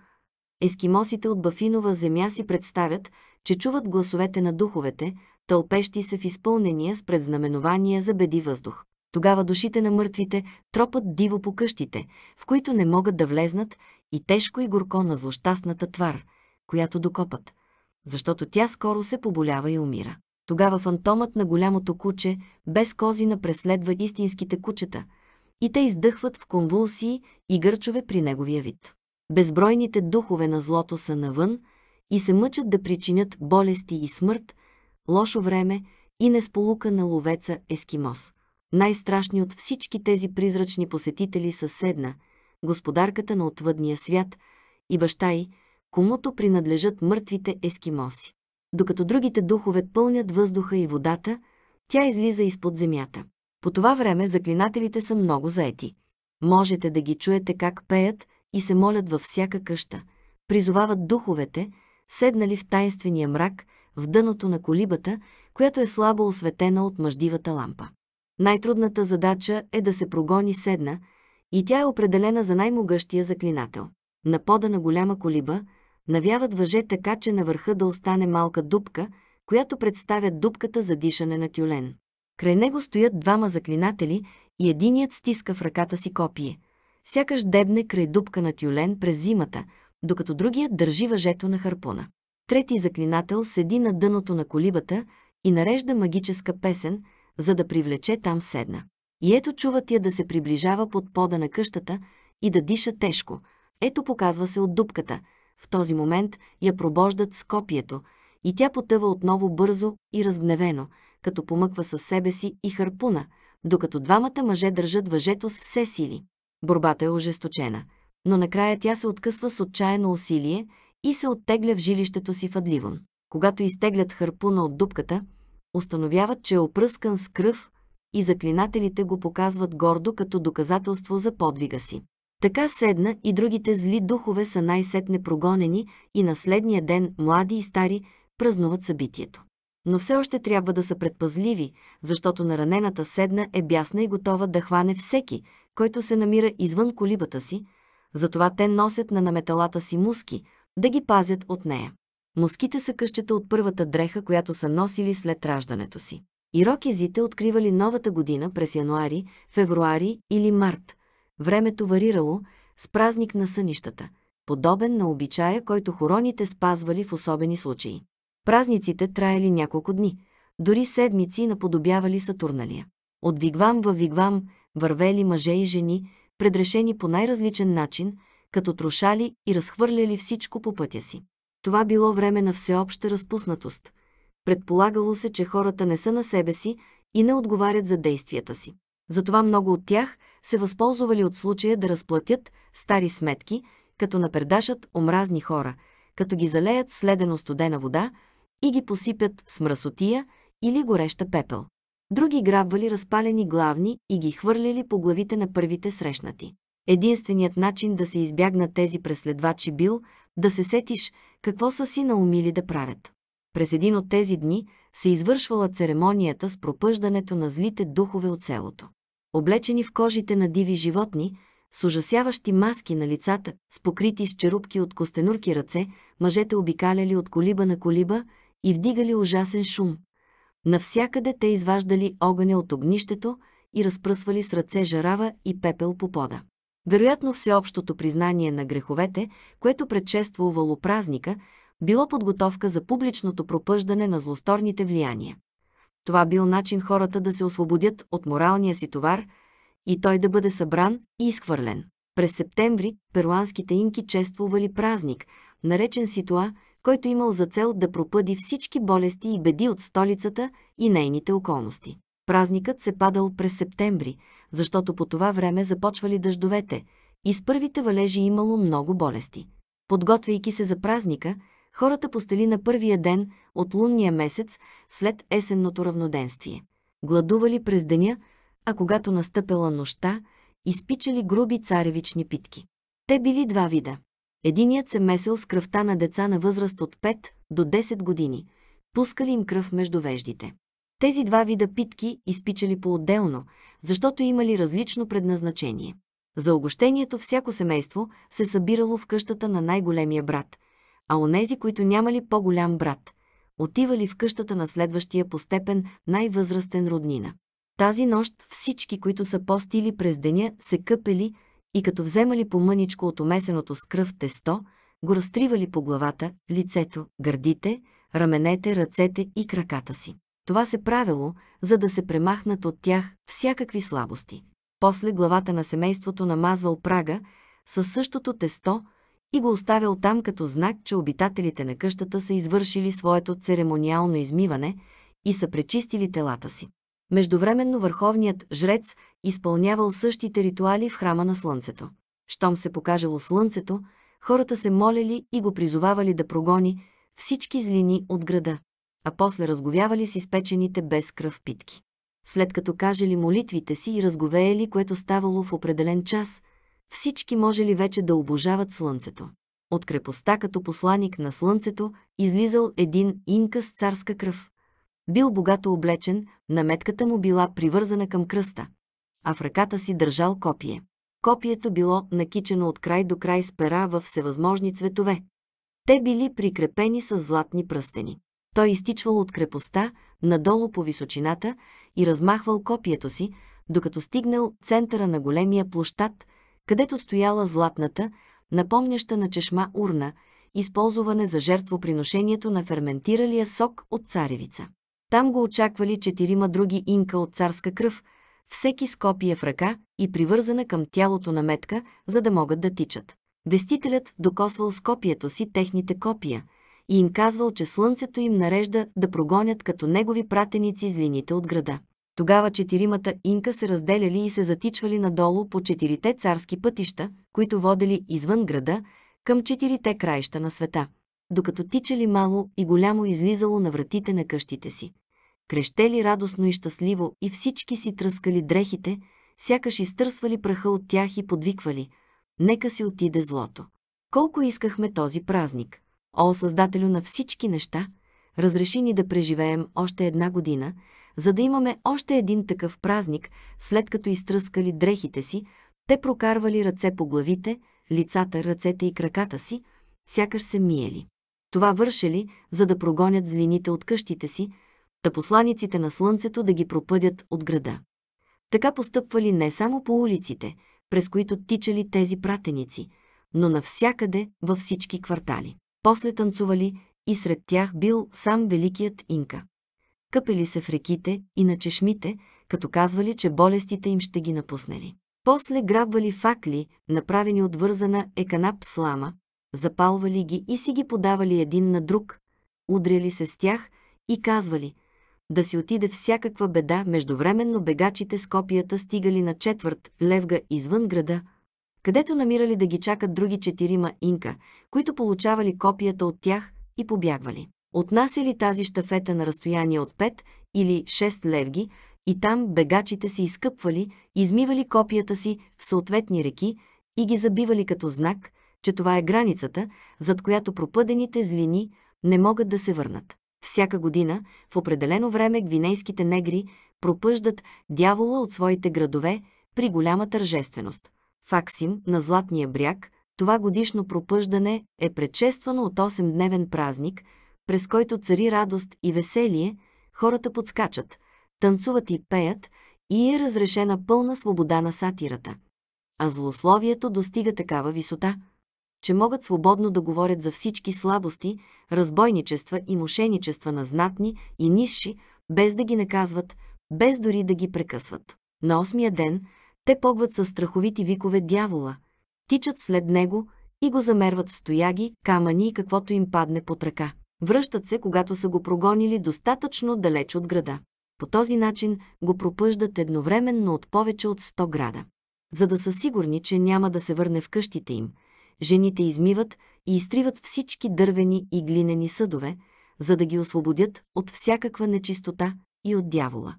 S1: ескимосите от Бафинова земя си представят, че чуват гласовете на духовете, тълпещи се в изпълнения с предзнаменования за беди въздух. Тогава душите на мъртвите тропат диво по къщите, в които не могат да влезнат и тежко и горко на злощастната твар, която докопат, защото тя скоро се поболява и умира. Тогава фантомът на голямото куче без козина преследва истинските кучета и те издъхват в конвулсии и гърчове при неговия вид. Безбройните духове на злото са навън, и се мъчат да причинят болести и смърт, лошо време и несполука на ловеца Ескимос. Най-страшни от всички тези призрачни посетители са Седна, господарката на отвъдния свят, и баща й, комуто принадлежат мъртвите ескимоси. Докато другите духове пълнят въздуха и водата, тя излиза изпод земята. По това време заклинателите са много заети. Можете да ги чуете как пеят и се молят във всяка къща. Призовават духовете, седнали в тайнствения мрак, в дъното на колибата, която е слабо осветена от мъждивата лампа. Най-трудната задача е да се прогони седна, и тя е определена за най-могъщия заклинател. На пода на голяма колиба навяват въже така, че на върха да остане малка дупка, която представя дупката за дишане на тюлен. Край него стоят двама заклинатели и единият стиска в ръката си копие. Сякаш дебне край дупка на тюлен през зимата – докато другият държи въжето на харпуна. Трети заклинател седи на дъното на колибата и нарежда магическа песен, за да привлече там седна. И ето чуват я да се приближава под пода на къщата и да диша тежко. Ето показва се от дупката. В този момент я пробождат с копието и тя потъва отново бързо и разгневено, като помъква със себе си и харпуна, докато двамата мъже държат въжето с все сили. Борбата е ожесточена – но накрая тя се откъсва с отчаяно усилие и се оттегля в жилището си в Адливон. Когато изтеглят харпуна от дупката, установяват, че е опръскан с кръв и заклинателите го показват гордо като доказателство за подвига си. Така седна и другите зли духове са най-сетне прогонени и на следния ден млади и стари празнуват събитието. Но все още трябва да са предпазливи, защото наранената седна е бясна и готова да хване всеки, който се намира извън колибата си, затова те носят на наметалата си муски, да ги пазят от нея. Муските са къщата от първата дреха, която са носили след раждането си. Ирокезите откривали новата година през януари, февруари или март. Времето варирало с празник на сънищата, подобен на обичая, който хороните спазвали в особени случаи. Празниците траяли няколко дни, дори седмици наподобявали Сатурналия. От вигвам във вигвам вървели мъже и жени, предрешени по най-различен начин, като трошали и разхвърляли всичко по пътя си. Това било време на всеобща разпуснатост. Предполагало се, че хората не са на себе си и не отговарят за действията си. Затова много от тях се възползвали от случая да разплатят стари сметки, като напердашат омразни хора, като ги залеят следено студена вода и ги посипят с мръсотия или гореща пепел други грабвали разпалени главни и ги хвърляли по главите на първите срещнати. Единственият начин да се избягнат тези преследвачи бил да се сетиш какво са си наумили да правят. През един от тези дни се извършвала церемонията с пропъждането на злите духове от селото. Облечени в кожите на диви животни, с ужасяващи маски на лицата, с покрити с черупки от костенурки ръце, мъжете обикаляли от колиба на колиба и вдигали ужасен шум. Навсякъде те изваждали огъня от огнището и разпръсвали с ръце жарава и пепел по пода. Вероятно всеобщото признание на греховете, което предшествувало празника, било подготовка за публичното пропъждане на злосторните влияния. Това бил начин хората да се освободят от моралния си товар и той да бъде събран и изхвърлен. През септември перуанските инки чествували празник, наречен си това който имал за цел да пропъди всички болести и беди от столицата и нейните околности. Празникът се падал през септември, защото по това време започвали дъждовете и с първите валежи имало много болести. Подготвяйки се за празника, хората постели на първия ден от лунния месец след есенното равноденствие. Гладували през деня, а когато настъпела нощта, изпичали груби царевични питки. Те били два вида Единият се месел с кръвта на деца на възраст от 5 до 10 години. Пускали им кръв между веждите. Тези два вида питки изпичали по-отделно, защото имали различно предназначение. За огощението всяко семейство се събирало в къщата на най-големия брат, а онези, които нямали по-голям брат, отивали в къщата на следващия по степен най-възрастен роднина. Тази нощ всички, които са постили през деня, се къпели, и като вземали по мъничко от омесеното с кръв тесто, го разтривали по главата, лицето, гърдите, раменете, ръцете и краката си. Това се правило, за да се премахнат от тях всякакви слабости. После главата на семейството намазвал прага със същото тесто и го оставял там като знак, че обитателите на къщата са извършили своето церемониално измиване и са пречистили телата си. Междувременно върховният жрец изпълнявал същите ритуали в храма на слънцето. Щом се покажело слънцето, хората се молели и го призовавали да прогони всички злини от града, а после разговявали с изпечените без кръв питки. След като кажели молитвите си и разговеяли, което ставало в определен час, всички можели вече да обожават слънцето. От крепостта като посланик на слънцето излизал един инка с царска кръв. Бил богато облечен, наметката му била привързана към кръста, а в ръката си държал копие. Копието било накичено от край до край с пера във всевъзможни цветове. Те били прикрепени с златни пръстени. Той изтичвал от крепостта, надолу по височината и размахвал копието си, докато стигнал центъра на големия площад, където стояла златната, напомняща на чешма урна, използване за жертвоприношението на ферментиралия сок от царевица. Там го очаквали четирима други инка от царска кръв, всеки с копия в ръка и привързана към тялото на метка, за да могат да тичат. Вестителят докосвал с копието си техните копия и им казвал, че слънцето им нарежда да прогонят като негови пратеници злините от града. Тогава четиримата инка се разделяли и се затичвали надолу по четирите царски пътища, които водели извън града, към четирите краища на света. Докато тичали мало и голямо излизало на вратите на къщите си крещели радостно и щастливо и всички си тръскали дрехите, сякаш изтърсвали праха от тях и подвиквали «Нека си отиде злото». Колко искахме този празник! О, Създателю на всички неща, разреши ни да преживеем още една година, за да имаме още един такъв празник, след като изтръскали дрехите си, те прокарвали ръце по главите, лицата, ръцете и краката си, сякаш се миели. Това вършели, за да прогонят злините от къщите си, та посланиците на слънцето да ги пропъдят от града. Така постъпвали не само по улиците, през които тичали тези пратеници, но навсякъде, във всички квартали. После танцували и сред тях бил сам великият инка. Къпели се в реките и на чешмите, като казвали, че болестите им ще ги напуснали. После грабвали факли, направени от вързана еканап слама, запалвали ги и си ги подавали един на друг, удряли се с тях и казвали да си отиде всякаква беда, междувременно бегачите с копията стигали на четвърт левга извън града, където намирали да ги чакат други четирима инка, които получавали копията от тях и побягвали. Отнасяли тази щафета на разстояние от 5 или 6 левги и там бегачите си изкъпвали, измивали копията си в съответни реки и ги забивали като знак, че това е границата, зад която пропъдените злини не могат да се върнат. Всяка година, в определено време, гвинейските негри пропъждат дявола от своите градове при голяма тържественост. Факсим на Златния бряг, това годишно пропъждане е предшествано от 8-дневен празник, през който цари радост и веселие, хората подскачат, танцуват и пеят и е разрешена пълна свобода на сатирата. А злословието достига такава висота – че могат свободно да говорят за всички слабости, разбойничества и мошенничества на знатни и низши, без да ги наказват, без дори да ги прекъсват. На осмия ден те погват със страховити викове дявола, тичат след него и го замерват стояги, камъни и каквото им падне под ръка. Връщат се, когато са го прогонили достатъчно далеч от града. По този начин го пропъждат едновременно от повече от 100 града. За да са сигурни, че няма да се върне в къщите им, жените измиват и изтриват всички дървени и глинени съдове, за да ги освободят от всякаква нечистота и от дявола.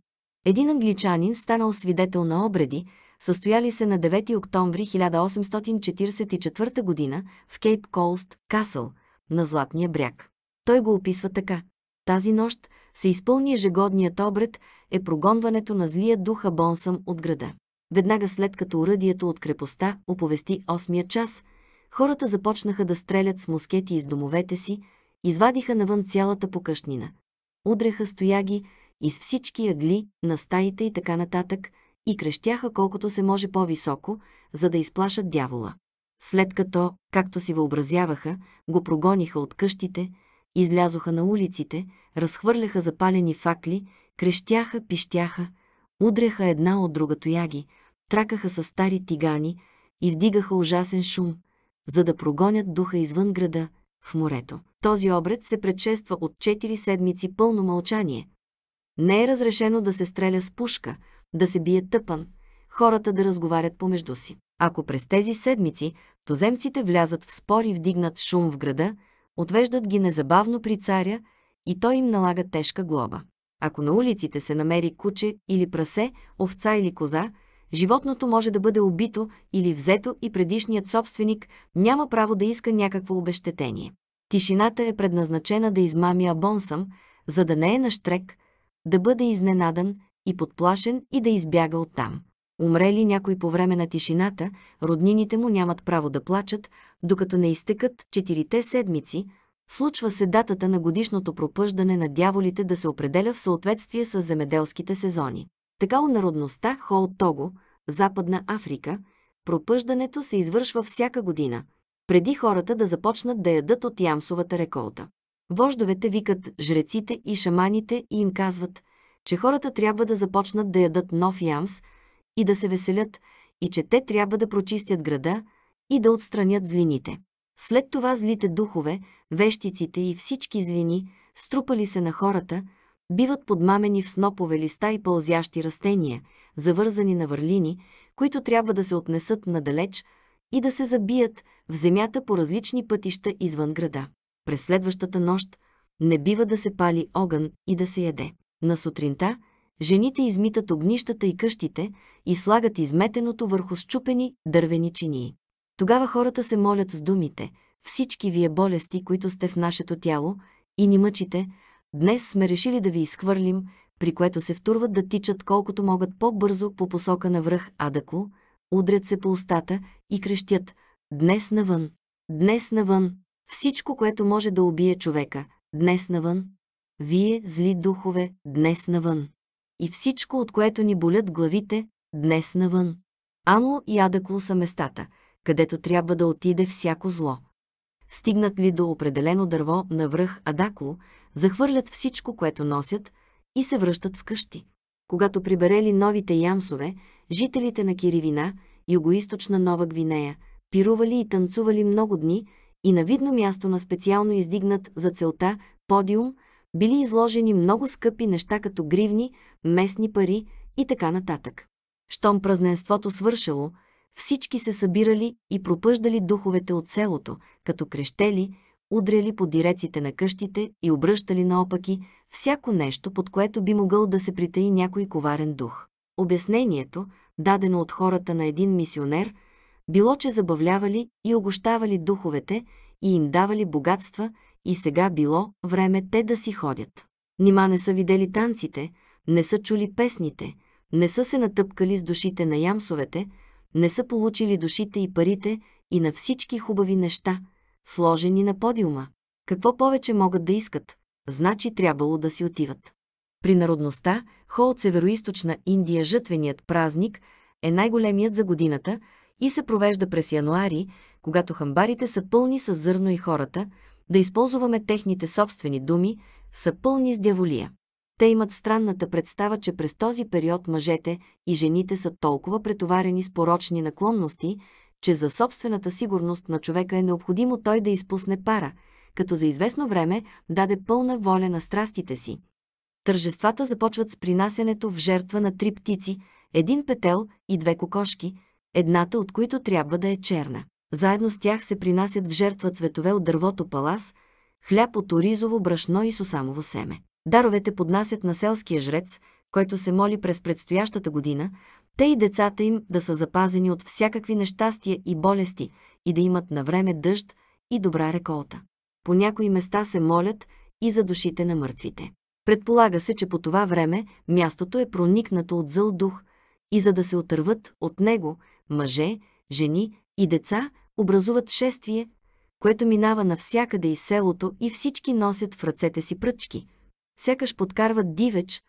S1: Един англичанин станал свидетел на обреди, състояли се на 9 октомври 1844 г. в Кейп Колст Касъл, на Златния бряг. Той го описва така. Тази нощ се изпълни ежегодният обред е прогонването на злия духа Бонсъм от града. Веднага след като уръдието от крепостта оповести 8 час, хората започнаха да стрелят с мускети из домовете си, извадиха навън цялата покъщнина. Удреха стояги из всички ъгли, на стаите и така нататък и крещяха колкото се може по-високо, за да изплашат дявола. След като, както си въобразяваха, го прогониха от къщите, излязоха на улиците, разхвърляха запалени факли, крещяха, пищяха, удреха една от друга тояги, тракаха с стари тигани и вдигаха ужасен шум – за да прогонят духа извън града, в морето. Този обред се предшества от 4 седмици пълно мълчание. Не е разрешено да се стреля с пушка, да се бие тъпан, хората да разговарят помежду си. Ако през тези седмици тоземците влязат в спор и вдигнат шум в града, отвеждат ги незабавно при царя и той им налага тежка глоба. Ако на улиците се намери куче или прасе, овца или коза, животното може да бъде убито или взето и предишният собственик няма право да иска някакво обещетение. Тишината е предназначена да измами Абонсъм, за да не е наштрек, да бъде изненадан и подплашен и да избяга оттам. Умре ли някой по време на тишината, роднините му нямат право да плачат, докато не изтекат четирите седмици, случва се датата на годишното пропъждане на дяволите да се определя в съответствие с земеделските сезони. Така у народността Хо от Того, Западна Африка, пропъждането се извършва всяка година, преди хората да започнат да ядат от ямсовата реколта. Вождовете викат жреците и шаманите и им казват, че хората трябва да започнат да ядат нов ямс и да се веселят, и че те трябва да прочистят града и да отстранят злините. След това злите духове, вещиците и всички злини, струпали се на хората – биват подмамени в снопове листа и пълзящи растения, завързани на върлини, които трябва да се отнесат надалеч и да се забият в земята по различни пътища извън града. През следващата нощ не бива да се пали огън и да се яде. На сутринта жените измитат огнищата и къщите и слагат изметеното върху счупени дървени чинии. Тогава хората се молят с думите «Всички вие болести, които сте в нашето тяло, и ни мъчите, Днес сме решили да ви изхвърлим, при което се втурват да тичат колкото могат по-бързо по посока на връх Адакло, удрят се по устата и крещят «Днес навън! Днес навън! Всичко, което може да убие човека! Днес навън! Вие, зли духове, днес навън! И всичко, от което ни болят главите, днес навън!» Анло и Адакло са местата, където трябва да отиде всяко зло. Стигнат ли до определено дърво на връх Адакло, захвърлят всичко, което носят, и се връщат в къщи. Когато приберели новите ямсове, жителите на Киривина, югоисточна Нова Гвинея, пирували и танцували много дни и на видно място на специално издигнат за целта подиум били изложени много скъпи неща като гривни, местни пари и така нататък. Щом празненството свършило, всички се събирали и пропъждали духовете от селото, като крещели, удряли по диреците на къщите и обръщали наопаки всяко нещо, под което би могъл да се притаи някой коварен дух. Обяснението, дадено от хората на един мисионер, било, че забавлявали и огощавали духовете и им давали богатства и сега било време те да си ходят. Нима не са видели танците, не са чули песните, не са се натъпкали с душите на ямсовете, не са получили душите и парите и на всички хубави неща – сложени на подиума. Какво повече могат да искат? Значи трябвало да си отиват. При народността Хо от Североизточна Индия жътвеният празник е най-големият за годината и се провежда през януари, когато хамбарите са пълни с зърно и хората, да използваме техните собствени думи, са пълни с дяволия. Те имат странната представа, че през този период мъжете и жените са толкова претоварени с порочни наклонности, че за собствената сигурност на човека е необходимо той да изпусне пара, като за известно време даде пълна воля на страстите си. Тържествата започват с принасянето в жертва на три птици, един петел и две кокошки, едната от които трябва да е черна. Заедно с тях се принасят в жертва цветове от дървото палас, хляб от оризово брашно и сосамово семе. Даровете поднасят на селския жрец, който се моли през предстоящата година те и децата им да са запазени от всякакви нещастия и болести и да имат на време дъжд и добра реколта. По някои места се молят и за душите на мъртвите. Предполага се, че по това време мястото е проникнато от зъл дух и за да се отърват от него, мъже, жени и деца образуват шествие, което минава навсякъде и селото и всички носят в ръцете си пръчки. Сякаш подкарват дивеч,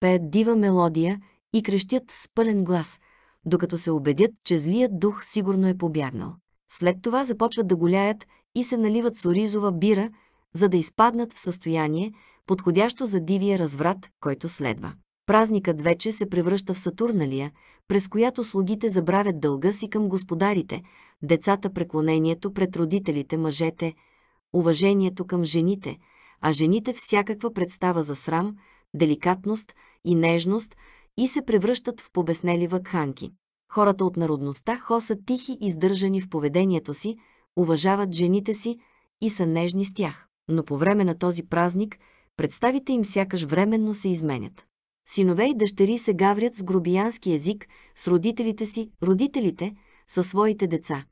S1: пеят дива мелодия и крещят с пълен глас, докато се убедят, че злият дух сигурно е побягнал. След това започват да голяят и се наливат с оризова бира, за да изпаднат в състояние, подходящо за дивия разврат, който следва. Празникът вече се превръща в Сатурналия, през която слугите забравят дълга си към господарите, децата преклонението пред родителите, мъжете, уважението към жените, а жените всякаква представа за срам, деликатност и нежност – и се превръщат в побеснели вакханки. Хората от народността Хо са тихи и сдържани в поведението си, уважават жените си и са нежни с тях. Но по време на този празник представите им сякаш временно се изменят. Синове и дъщери се гаврят с грубиянски език с родителите си, родителите със своите деца.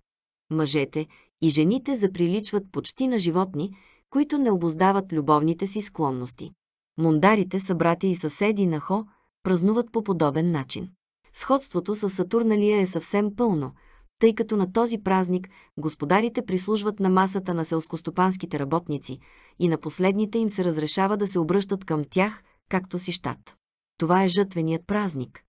S1: Мъжете и жените заприличват почти на животни, които не обоздават любовните си склонности. Мундарите са брати и съседи на Хо, празнуват по подобен начин. Сходството с Сатурналия е съвсем пълно, тъй като на този празник господарите прислужват на масата на селскостопанските работници и на последните им се разрешава да се обръщат към тях, както си щат. Това е жътвеният празник.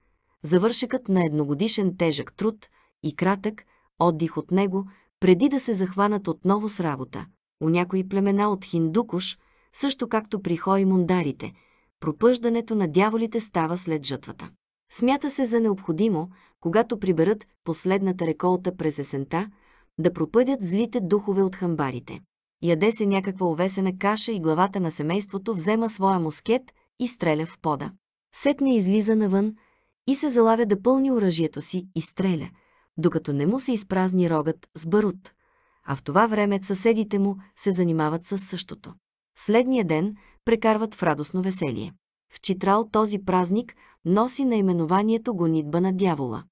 S1: Завършекът на едногодишен тежък труд и кратък отдих от него, преди да се захванат отново с работа. У някои племена от Хиндукуш, също както при хой мундарите – пропъждането на дяволите става след жътвата. Смята се за необходимо, когато приберат последната реколта през есента, да пропъдят злите духове от хамбарите. Яде се някаква овесена каша и главата на семейството взема своя москет и стреля в пода. Сетне излиза навън и се залавя да пълни оръжието си и стреля, докато не му се изпразни рогът с барут. А в това време съседите му се занимават с същото. Следния ден прекарват в радостно веселие. В Читрал този празник носи наименованието гонитба на дявола.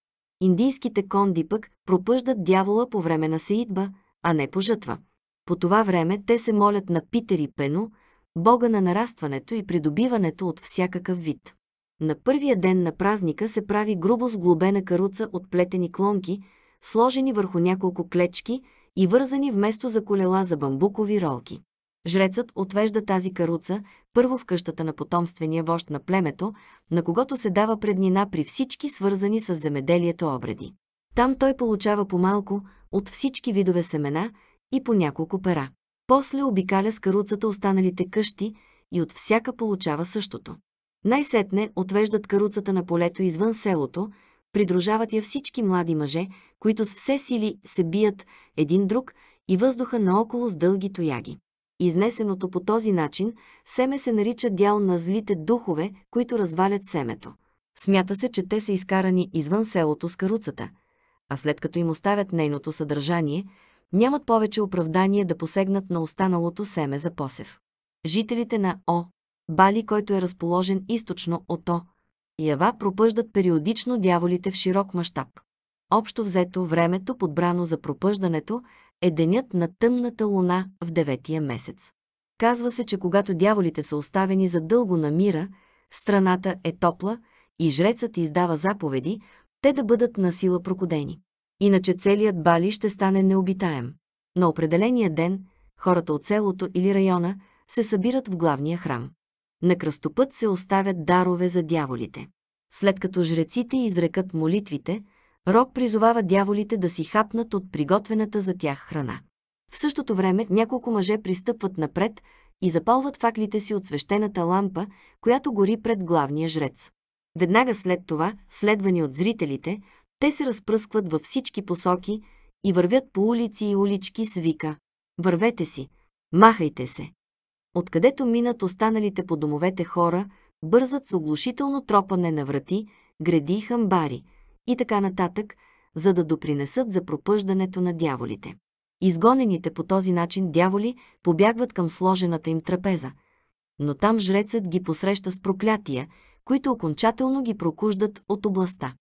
S1: Индийските конди пък пропъждат дявола по време на сеидба, а не по жътва. По това време те се молят на Питер и Пено, бога на нарастването и придобиването от всякакъв вид. На първия ден на празника се прави грубо сглобена каруца от плетени клонки, сложени върху няколко клечки и вързани вместо за колела за бамбукови ролки. Жрецът отвежда тази каруца първо в къщата на потомствения вожд на племето, на когото се дава преднина при всички свързани с земеделието обреди. Там той получава по-малко от всички видове семена и по няколко пера. После обикаля с каруцата останалите къщи и от всяка получава същото. Най-сетне отвеждат каруцата на полето извън селото, придружават я всички млади мъже, които с все сили се бият един друг и въздуха наоколо с дълги тояги. Изнесеното по този начин семе се нарича дял на злите духове, които развалят семето. Смята се, че те са изкарани извън селото с каруцата, а след като им оставят нейното съдържание, нямат повече оправдание да посегнат на останалото семе за посев. Жителите на О, Бали, който е разположен източно от О, Ява пропъждат периодично дяволите в широк мащаб. Общо взето времето, подбрано за пропъждането, е денят на тъмната луна в деветия месец. Казва се, че когато дяволите са оставени за дълго на мира, страната е топла и жрецът издава заповеди, те да бъдат насила прокудени. Иначе целият бали ще стане необитаем. На определения ден хората от селото или района се събират в главния храм. На кръстопът се оставят дарове за дяволите. След като жреците изрекат молитвите, Рок призовава дяволите да си хапнат от приготвената за тях храна. В същото време няколко мъже пристъпват напред и запалват факлите си от свещената лампа, която гори пред главния жрец. Веднага след това, следвани от зрителите, те се разпръскват във всички посоки и вървят по улици и улички с вика «Вървете си! Махайте се!» Откъдето минат останалите по домовете хора, бързат с оглушително тропане на врати, гради и хамбари – и така нататък, за да допринесат за пропъждането на дяволите. Изгонените по този начин дяволи побягват към сложената им трапеза, но там жрецът ги посреща с проклятия, които окончателно ги прокуждат от областта.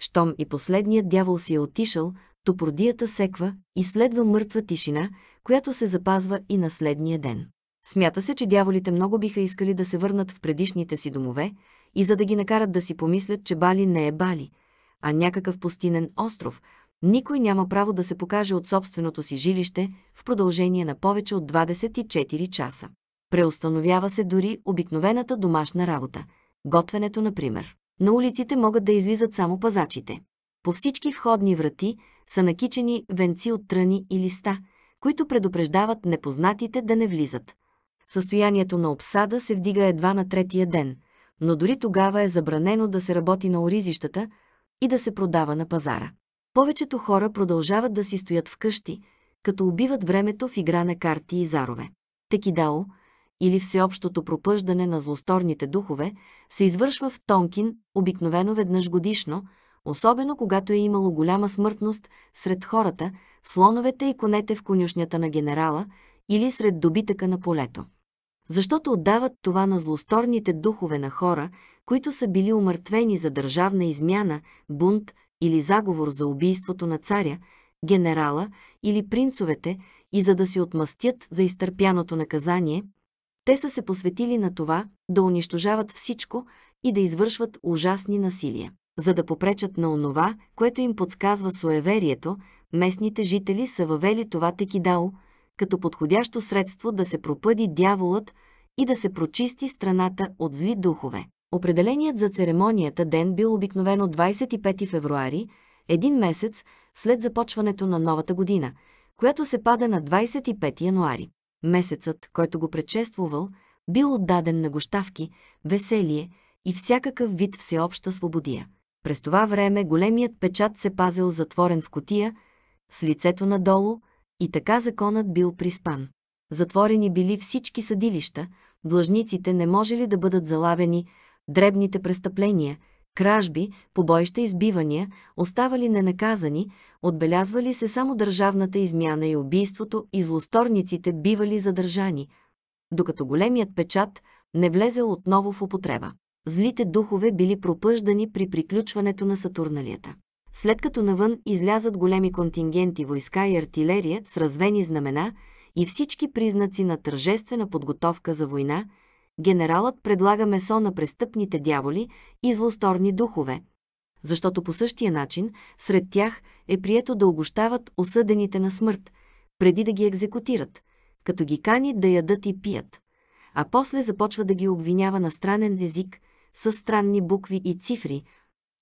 S1: Щом и последният дявол си е отишъл, топордията секва и следва мъртва тишина, която се запазва и на следния ден. Смята се, че дяволите много биха искали да се върнат в предишните си домове и за да ги накарат да си помислят, че Бали не е Бали – а някакъв пустинен остров, никой няма право да се покаже от собственото си жилище в продължение на повече от 24 часа. Преустановява се дори обикновената домашна работа – готвенето, например. На улиците могат да излизат само пазачите. По всички входни врати са накичени венци от тръни и листа, които предупреждават непознатите да не влизат. Състоянието на обсада се вдига едва на третия ден, но дори тогава е забранено да се работи на оризищата – и да се продава на пазара. Повечето хора продължават да си стоят вкъщи, като убиват времето в игра на карти и зарове. Текидао, или всеобщото пропъждане на злосторните духове, се извършва в Тонкин обикновено веднъж годишно, особено когато е имало голяма смъртност сред хората, слоновете и конете в конюшнята на генерала или сред добитъка на полето. Защото отдават това на злосторните духове на хора, които са били умъртвени за държавна измяна, бунт или заговор за убийството на царя, генерала или принцовете и за да си отмъстят за изтърпяното наказание, те са се посветили на това да унищожават всичко и да извършват ужасни насилия. За да попречат на онова, което им подсказва суеверието, местните жители са въвели това текидао, като подходящо средство да се пропъди дяволът и да се прочисти страната от зли духове. Определеният за церемонията ден бил обикновено 25 февруари, един месец след започването на новата година, която се пада на 25 януари. Месецът, който го предшествувал, бил отдаден на гощавки, веселие и всякакъв вид всеобща свободия. През това време големият печат се пазил затворен в котия, с лицето надолу, и така законът бил приспан. Затворени били всички съдилища, длъжниците не можели да бъдат залавени, Дребните престъпления, кражби, побоища избивания, оставали ненаказани, отбелязвали се само държавната измяна и убийството и злосторниците бивали задържани, докато големият печат не влезел отново в употреба. Злите духове били пропъждани при приключването на Сатурналията. След като навън излязат големи контингенти войска и артилерия с развени знамена и всички признаци на тържествена подготовка за война – Генералът предлага месо на престъпните дяволи и злосторни духове, защото по същия начин сред тях е прието да огощават осъдените на смърт, преди да ги екзекутират, като ги кани да ядат и пият. А после започва да ги обвинява на странен език, с странни букви и цифри,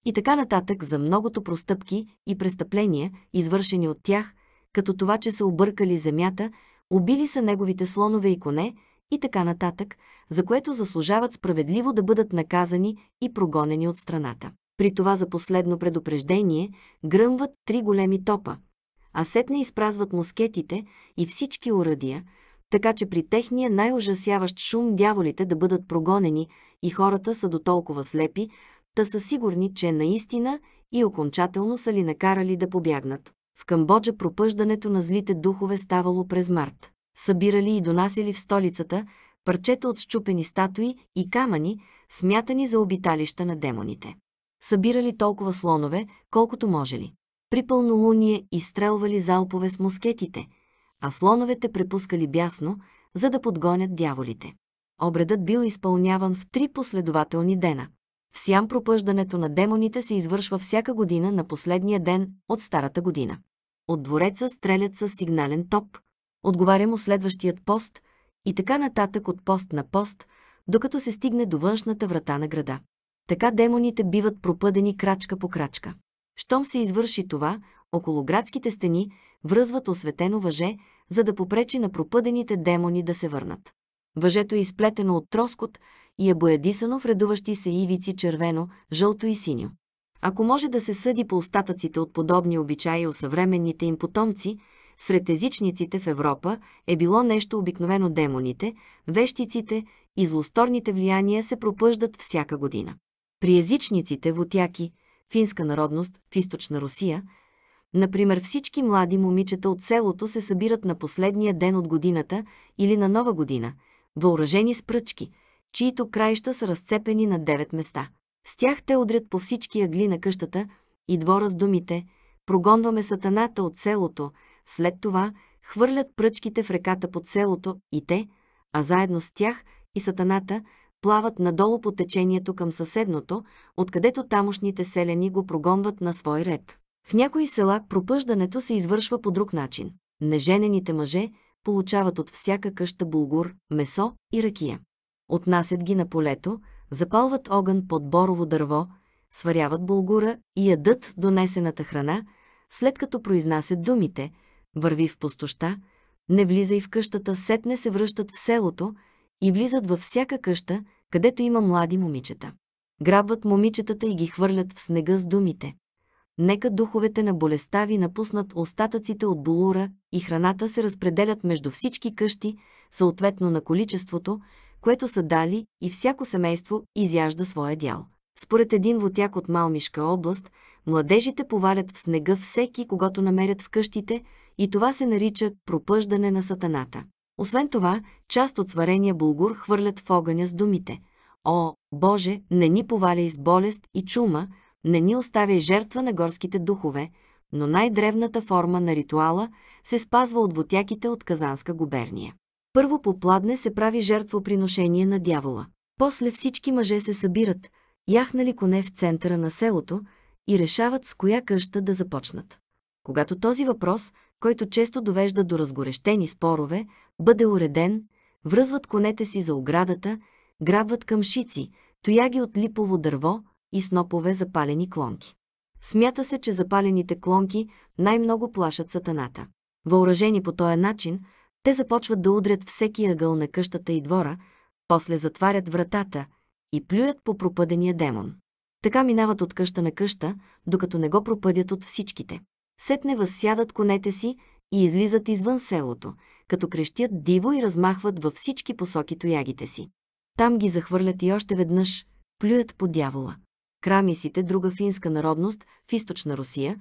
S1: и така нататък за многото простъпки и престъпления, извършени от тях, като това, че са объркали земята, убили са неговите слонове и коне, и така нататък, за което заслужават справедливо да бъдат наказани и прогонени от страната. При това за последно предупреждение гръмват три големи топа, а сетне изпразват мускетите и всички урадия, така че при техния най-ужасяващ шум дяволите да бъдат прогонени и хората са до толкова слепи, та са сигурни, че наистина и окончателно са ли накарали да побягнат. В Камбоджа пропъждането на злите духове ставало през март събирали и донасили в столицата парчета от щупени статуи и камъни, смятани за обиталища на демоните. Събирали толкова слонове, колкото можели. При пълнолуние изстрелвали залпове с мускетите, а слоновете препускали бясно, за да подгонят дяволите. Обредът бил изпълняван в три последователни дена. В Сям пропъждането на демоните се извършва всяка година на последния ден от старата година. От двореца стрелят с сигнален топ – отговаря му следващият пост и така нататък от пост на пост, докато се стигне до външната врата на града. Така демоните биват пропъдени крачка по крачка. Щом се извърши това, около градските стени връзват осветено въже, за да попречи на пропъдените демони да се върнат. Въжето е изплетено от троскот и е боядисано в редуващи се ивици червено, жълто и синьо. Ако може да се съди по остатъците от подобни обичаи у съвременните им потомци, сред езичниците в Европа е било нещо обикновено демоните, вещиците и злосторните влияния се пропъждат всяка година. При езичниците в Отяки, финска народност в източна Русия, например всички млади момичета от селото се събират на последния ден от годината или на нова година, въоръжени с пръчки, чието краища са разцепени на девет места. С тях те удрят по всички ъгли на къщата и двора с думите «Прогонваме сатаната от селото», след това хвърлят пръчките в реката под селото и те, а заедно с тях и сатаната, плават надолу по течението към съседното, откъдето тамошните селени го прогонват на свой ред. В някои села пропъждането се извършва по друг начин. Неженените мъже получават от всяка къща булгур, месо и ракия. Отнасят ги на полето, запалват огън под борово дърво, сваряват булгура и ядат донесената храна, след като произнасят думите – върви в пустоща, не влизай в къщата, сетне се връщат в селото и влизат във всяка къща, където има млади момичета. Грабват момичетата и ги хвърлят в снега с думите. Нека духовете на болестта ви напуснат остатъците от булура и храната се разпределят между всички къщи, съответно на количеството, което са дали и всяко семейство изяжда своя дял. Според един вотяк от Малмишка област, младежите повалят в снега всеки, когато намерят в къщите, и това се нарича пропъждане на сатаната. Освен това, част от сварения булгур хвърлят в огъня с думите «О, Боже, не ни поваляй с болест и чума, не ни оставяй жертва на горските духове», но най-древната форма на ритуала се спазва от вотяките от Казанска губерния. Първо по пладне се прави жертвоприношение на дявола. После всички мъже се събират, яхнали коне в центъра на селото и решават с коя къща да започнат. Когато този въпрос който често довежда до разгорещени спорове, бъде уреден, връзват конете си за оградата, грабват къмшици, тояги от липово дърво и снопове запалени клонки. Смята се, че запалените клонки най-много плашат сатаната. Въоръжени по този начин, те започват да удрят всеки ъгъл на къщата и двора, после затварят вратата и плюят по пропъдения демон. Така минават от къща на къща, докато не го пропъдят от всичките сетне възсядат конете си и излизат извън селото, като крещят диво и размахват във всички посоки тоягите си. Там ги захвърлят и още веднъж плюят по дявола. Крамисите, друга финска народност в източна Русия,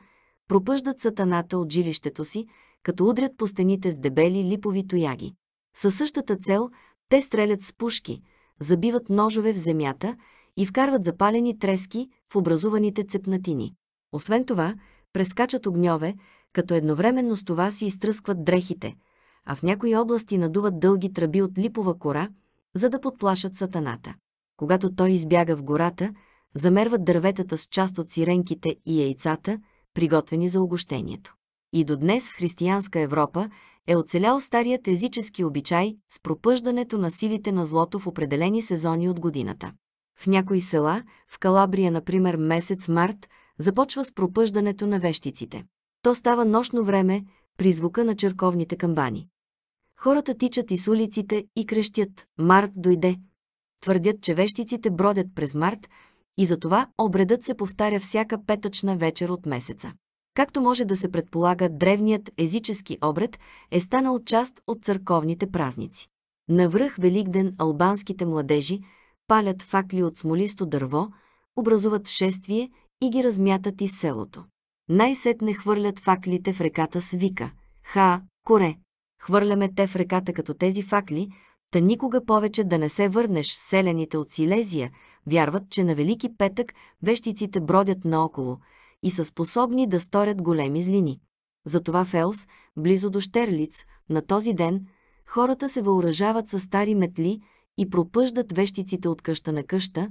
S1: пропъждат сатаната от жилището си, като удрят по стените с дебели липови тояги. Със същата цел те стрелят с пушки, забиват ножове в земята и вкарват запалени трески в образуваните цепнатини. Освен това, прескачат огньове, като едновременно с това си изтръскват дрехите, а в някои области надуват дълги тръби от липова кора, за да подплашат сатаната. Когато той избяга в гората, замерват дърветата с част от сиренките и яйцата, приготвени за огощението. И до днес в християнска Европа е оцелял старият езически обичай с пропъждането на силите на злото в определени сезони от годината. В някои села, в Калабрия, например, месец март, започва с пропъждането на вещиците. То става нощно време при звука на черковните камбани. Хората тичат из улиците и крещят «Март дойде!». Твърдят, че вещиците бродят през март и затова обредът се повтаря всяка петъчна вечер от месеца. Както може да се предполага, древният езически обред е станал част от църковните празници. Навръх Великден албанските младежи палят факли от смолисто дърво, образуват шествие и ги размятат из селото. Най-сетне хвърлят факлите в реката с вика «Ха, коре!» Хвърляме те в реката като тези факли, та никога повече да не се върнеш селените от Силезия, вярват, че на Велики петък вещиците бродят наоколо и са способни да сторят големи злини. Затова в Елс, близо до Штерлиц, на този ден, хората се въоръжават с стари метли и пропъждат вещиците от къща на къща,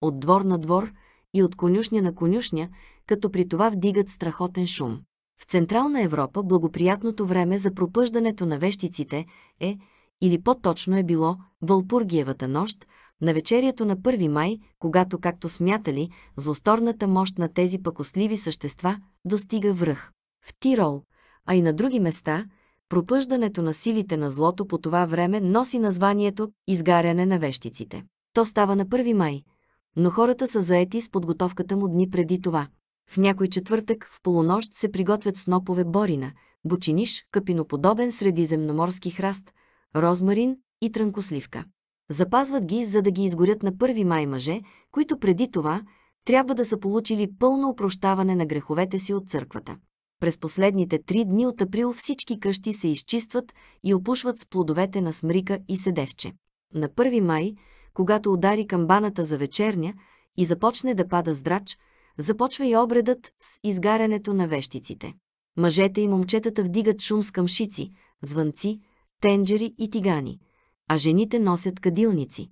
S1: от двор на двор, и от конюшня на конюшня, като при това вдигат страхотен шум. В Централна Европа благоприятното време за пропъждането на вещиците е, или по-точно е било, Вълпургиевата нощ, на вечерието на 1 май, когато, както смятали, злосторната мощ на тези пакосливи същества достига връх. В Тирол, а и на други места, пропъждането на силите на злото по това време носи названието «изгаряне на вещиците». То става на 1 май, но хората са заети с подготовката му дни преди това. В някой четвъртък в полунощ се приготвят снопове борина, бучиниш, капиноподобен средиземноморски храст, розмарин и трънкосливка. Запазват ги, за да ги изгорят на 1 май мъже, които преди това трябва да са получили пълно опрощаване на греховете си от църквата. През последните три дни от април всички къщи се изчистват и опушват с плодовете на смрика и седевче. На 1 май когато удари камбаната за вечерня и започне да пада здрач, започва и обредът с изгарянето на вещиците. Мъжете и момчетата вдигат шум с камшици, звънци, тенджери и тигани, а жените носят кадилници,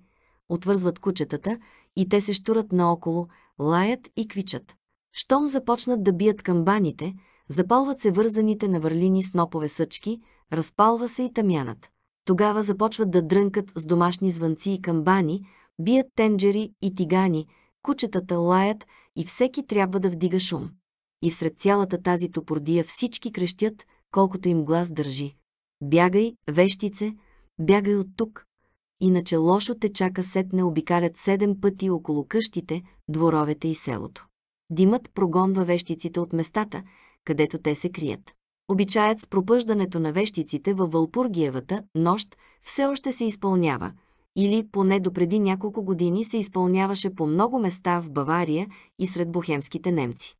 S1: отвързват кучетата и те се штурат наоколо, лаят и квичат. Щом започнат да бият камбаните, запалват се вързаните на върлини снопове съчки, разпалва се и тамянат. Тогава започват да дрънкат с домашни звънци и камбани, бият тенджери и тигани, кучетата лаят и всеки трябва да вдига шум. И всред цялата тази топордия всички крещят, колкото им глас държи. Бягай, вещице, бягай от тук. Иначе лошо те чака сетне обикалят седем пъти около къщите, дворовете и селото. Димът прогонва вещиците от местата, където те се крият обичаят с пропъждането на вещиците във Вълпургиевата нощ все още се изпълнява, или поне допреди няколко години се изпълняваше по много места в Бавария и сред бухемските немци.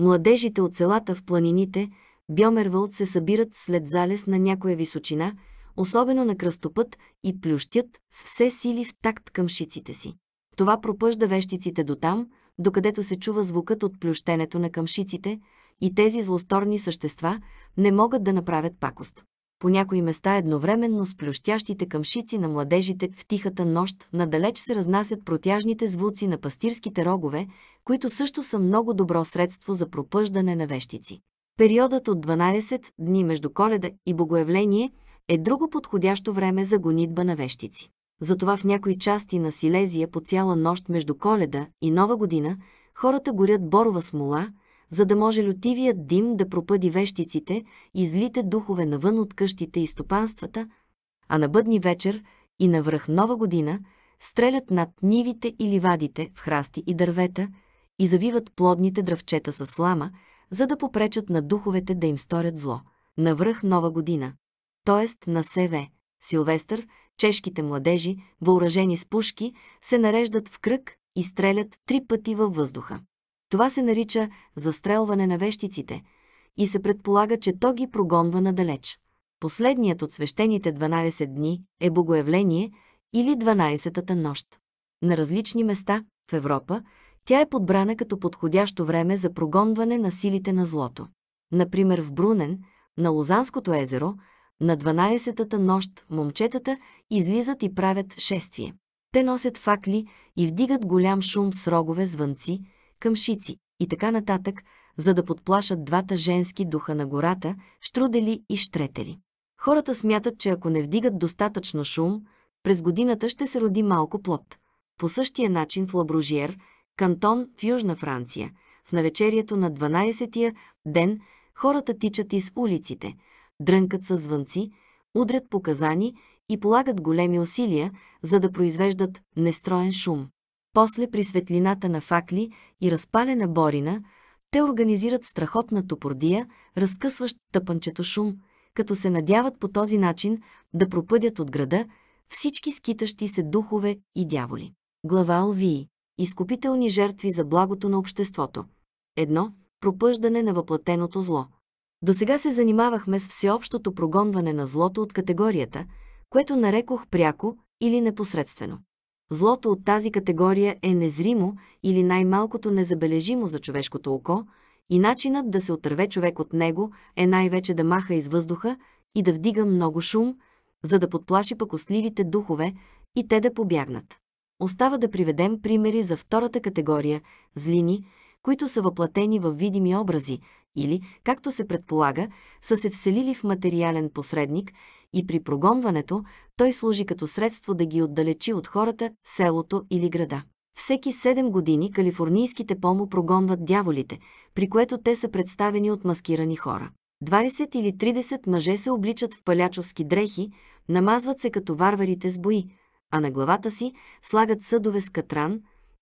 S1: Младежите от селата в планините, Бьомервълт се събират след залез на някоя височина, особено на кръстопът и плющят с все сили в такт към шиците си. Това пропъжда вещиците до там, докъдето се чува звукът от плющенето на къмшиците, и тези злосторни същества не могат да направят пакост. По някои места едновременно с плющящите къмшици на младежите в тихата нощ надалеч се разнасят протяжните звуци на пастирските рогове, които също са много добро средство за пропъждане на вещици. Периодът от 12 дни между коледа и богоявление е друго подходящо време за гонитба на вещици. Затова в някои части на Силезия по цяла нощ между коледа и Нова година хората горят борова смола – за да може лютивият дим да пропъди вещиците и злите духове навън от къщите и стопанствата, а на бъдни вечер и на връх нова година стрелят над нивите и ливадите в храсти и дървета и завиват плодните дръвчета с слама, за да попречат на духовете да им сторят зло. На връх нова година, т.е. на СВ, Силвестър, чешките младежи, въоръжени с пушки, се нареждат в кръг и стрелят три пъти във въздуха. Това се нарича застрелване на вещиците и се предполага, че то ги прогонва надалеч. Последният от свещените 12 дни е богоявление или 12-та нощ. На различни места в Европа тя е подбрана като подходящо време за прогонване на силите на злото. Например в Брунен, на Лозанското езеро, на 12-та нощ момчетата излизат и правят шествие. Те носят факли и вдигат голям шум с рогове, звънци, къмшици и така нататък, за да подплашат двата женски духа на гората, штрудели и штретели. Хората смятат, че ако не вдигат достатъчно шум, през годината ще се роди малко плод. По същия начин в Лабружиер, кантон в Южна Франция, в навечерието на 12-тия ден хората тичат из улиците, дрънкат със звънци, удрят показани и полагат големи усилия, за да произвеждат нестроен шум. После при светлината на факли и разпалена борина, те организират страхотна топордия, разкъсващ тъпанчето шум, като се надяват по този начин да пропъдят от града всички скитащи се духове и дяволи. Глава Алвии. Изкупителни жертви за благото на обществото. Едно – пропъждане на въплатеното зло. До сега се занимавахме с всеобщото прогонване на злото от категорията, което нарекох пряко или непосредствено. Злото от тази категория е незримо или най-малкото незабележимо за човешкото око и начинът да се отърве човек от него е най-вече да маха из въздуха и да вдига много шум, за да подплаши пакостливите духове и те да побягнат. Остава да приведем примери за втората категория – злини, които са въплатени в видими образи или, както се предполага, са се вселили в материален посредник и при прогонването той служи като средство да ги отдалечи от хората, селото или града. Всеки 7 години калифорнийските помо прогонват дяволите, при което те са представени от маскирани хора. 20 или 30 мъже се обличат в палячовски дрехи, намазват се като варварите с бои, а на главата си слагат съдове с катран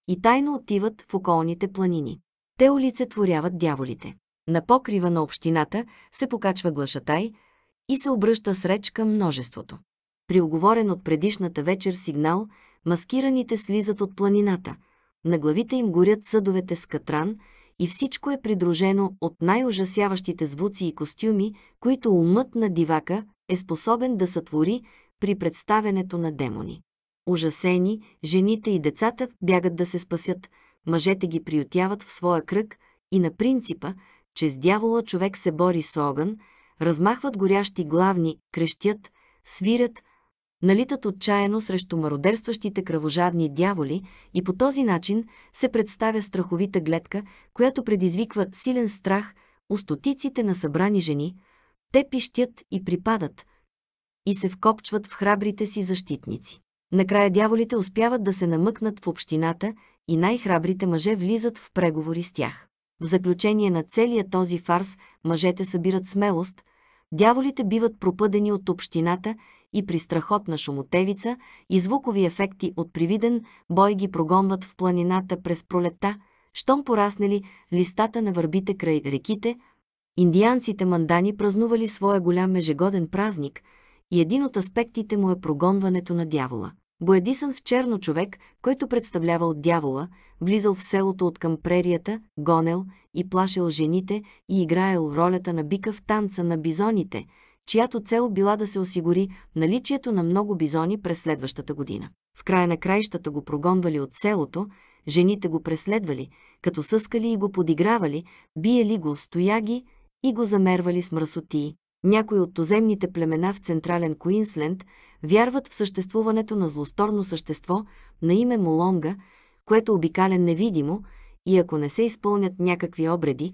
S1: и тайно отиват в околните планини. Те олицетворяват дяволите. На покрива на общината се покачва глашатай, и се обръща с реч към множеството. При оговорен от предишната вечер сигнал, маскираните слизат от планината, на главите им горят съдовете с катран и всичко е придружено от най-ужасяващите звуци и костюми, които умът на дивака е способен да сътвори при представенето на демони. Ужасени, жените и децата бягат да се спасят, мъжете ги приютяват в своя кръг и на принципа, че с дявола човек се бори с огън – размахват горящи главни, крещят, свирят, налитат отчаяно срещу мародерстващите кръвожадни дяволи и по този начин се представя страховита гледка, която предизвиква силен страх у стотиците на събрани жени, те пищят и припадат и се вкопчват в храбрите си защитници. Накрая дяволите успяват да се намъкнат в общината и най-храбрите мъже влизат в преговори с тях. В заключение на целия този фарс мъжете събират смелост, дяволите биват пропъдени от общината и при страхотна шумотевица и звукови ефекти от привиден бой ги прогонват в планината през пролета, щом пораснали листата на върбите край реките, индианците мандани празнували своя голям ежегоден празник и един от аспектите му е прогонването на дявола – боядисан в черно човек, който представлявал дявола, влизал в селото от към прерията, гонел и плашел жените и играел ролята на бика в танца на бизоните, чиято цел била да се осигури наличието на много бизони през следващата година. В края на краищата го прогонвали от селото, жените го преследвали, като съскали и го подигравали, биели го стояги и го замервали с мръсотии. Някои от туземните племена в Централен Куинсленд вярват в съществуването на злосторно същество на име Молонга, което обикаля невидимо и ако не се изпълнят някакви обреди,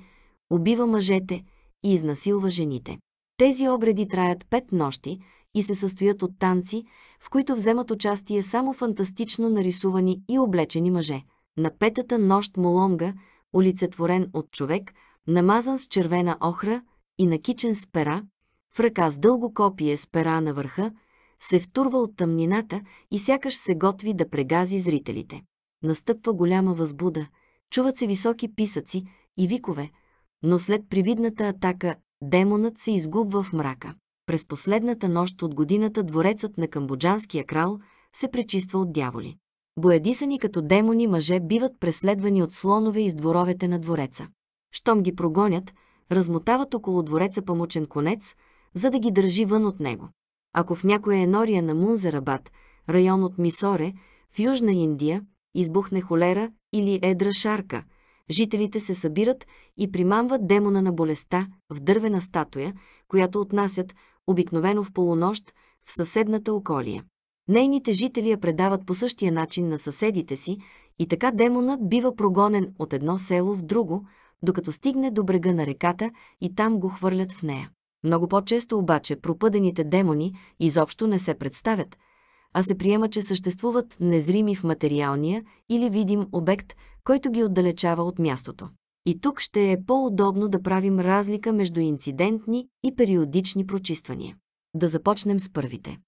S1: убива мъжете и изнасилва жените. Тези обреди траят пет нощи и се състоят от танци, в които вземат участие само фантастично нарисувани и облечени мъже. На петата нощ Молонга, олицетворен от човек, намазан с червена охра и накичен с пера, в ръка с дълго копие с пера на върха, се втурва от тъмнината и сякаш се готви да прегази зрителите. Настъпва голяма възбуда, чуват се високи писъци и викове, но след привидната атака демонът се изгубва в мрака. През последната нощ от годината дворецът на камбоджанския крал се пречиства от дяволи. Боядисани като демони мъже биват преследвани от слонове из дворовете на двореца. Щом ги прогонят, размотават около двореца памучен конец, за да ги държи вън от него. Ако в някоя енория на Мунзарабад, район от Мисоре, в Южна Индия, избухне холера или едра шарка, жителите се събират и примамват демона на болестта в дървена статуя, която отнасят обикновено в полунощ в съседната околия. Нейните жители я предават по същия начин на съседите си и така демонът бива прогонен от едно село в друго, докато стигне до брега на реката и там го хвърлят в нея. Много по-често обаче пропъдените демони изобщо не се представят, а се приема, че съществуват незрими в материалния или видим обект, който ги отдалечава от мястото. И тук ще е по-удобно да правим разлика между инцидентни и периодични прочиствания. Да започнем с първите.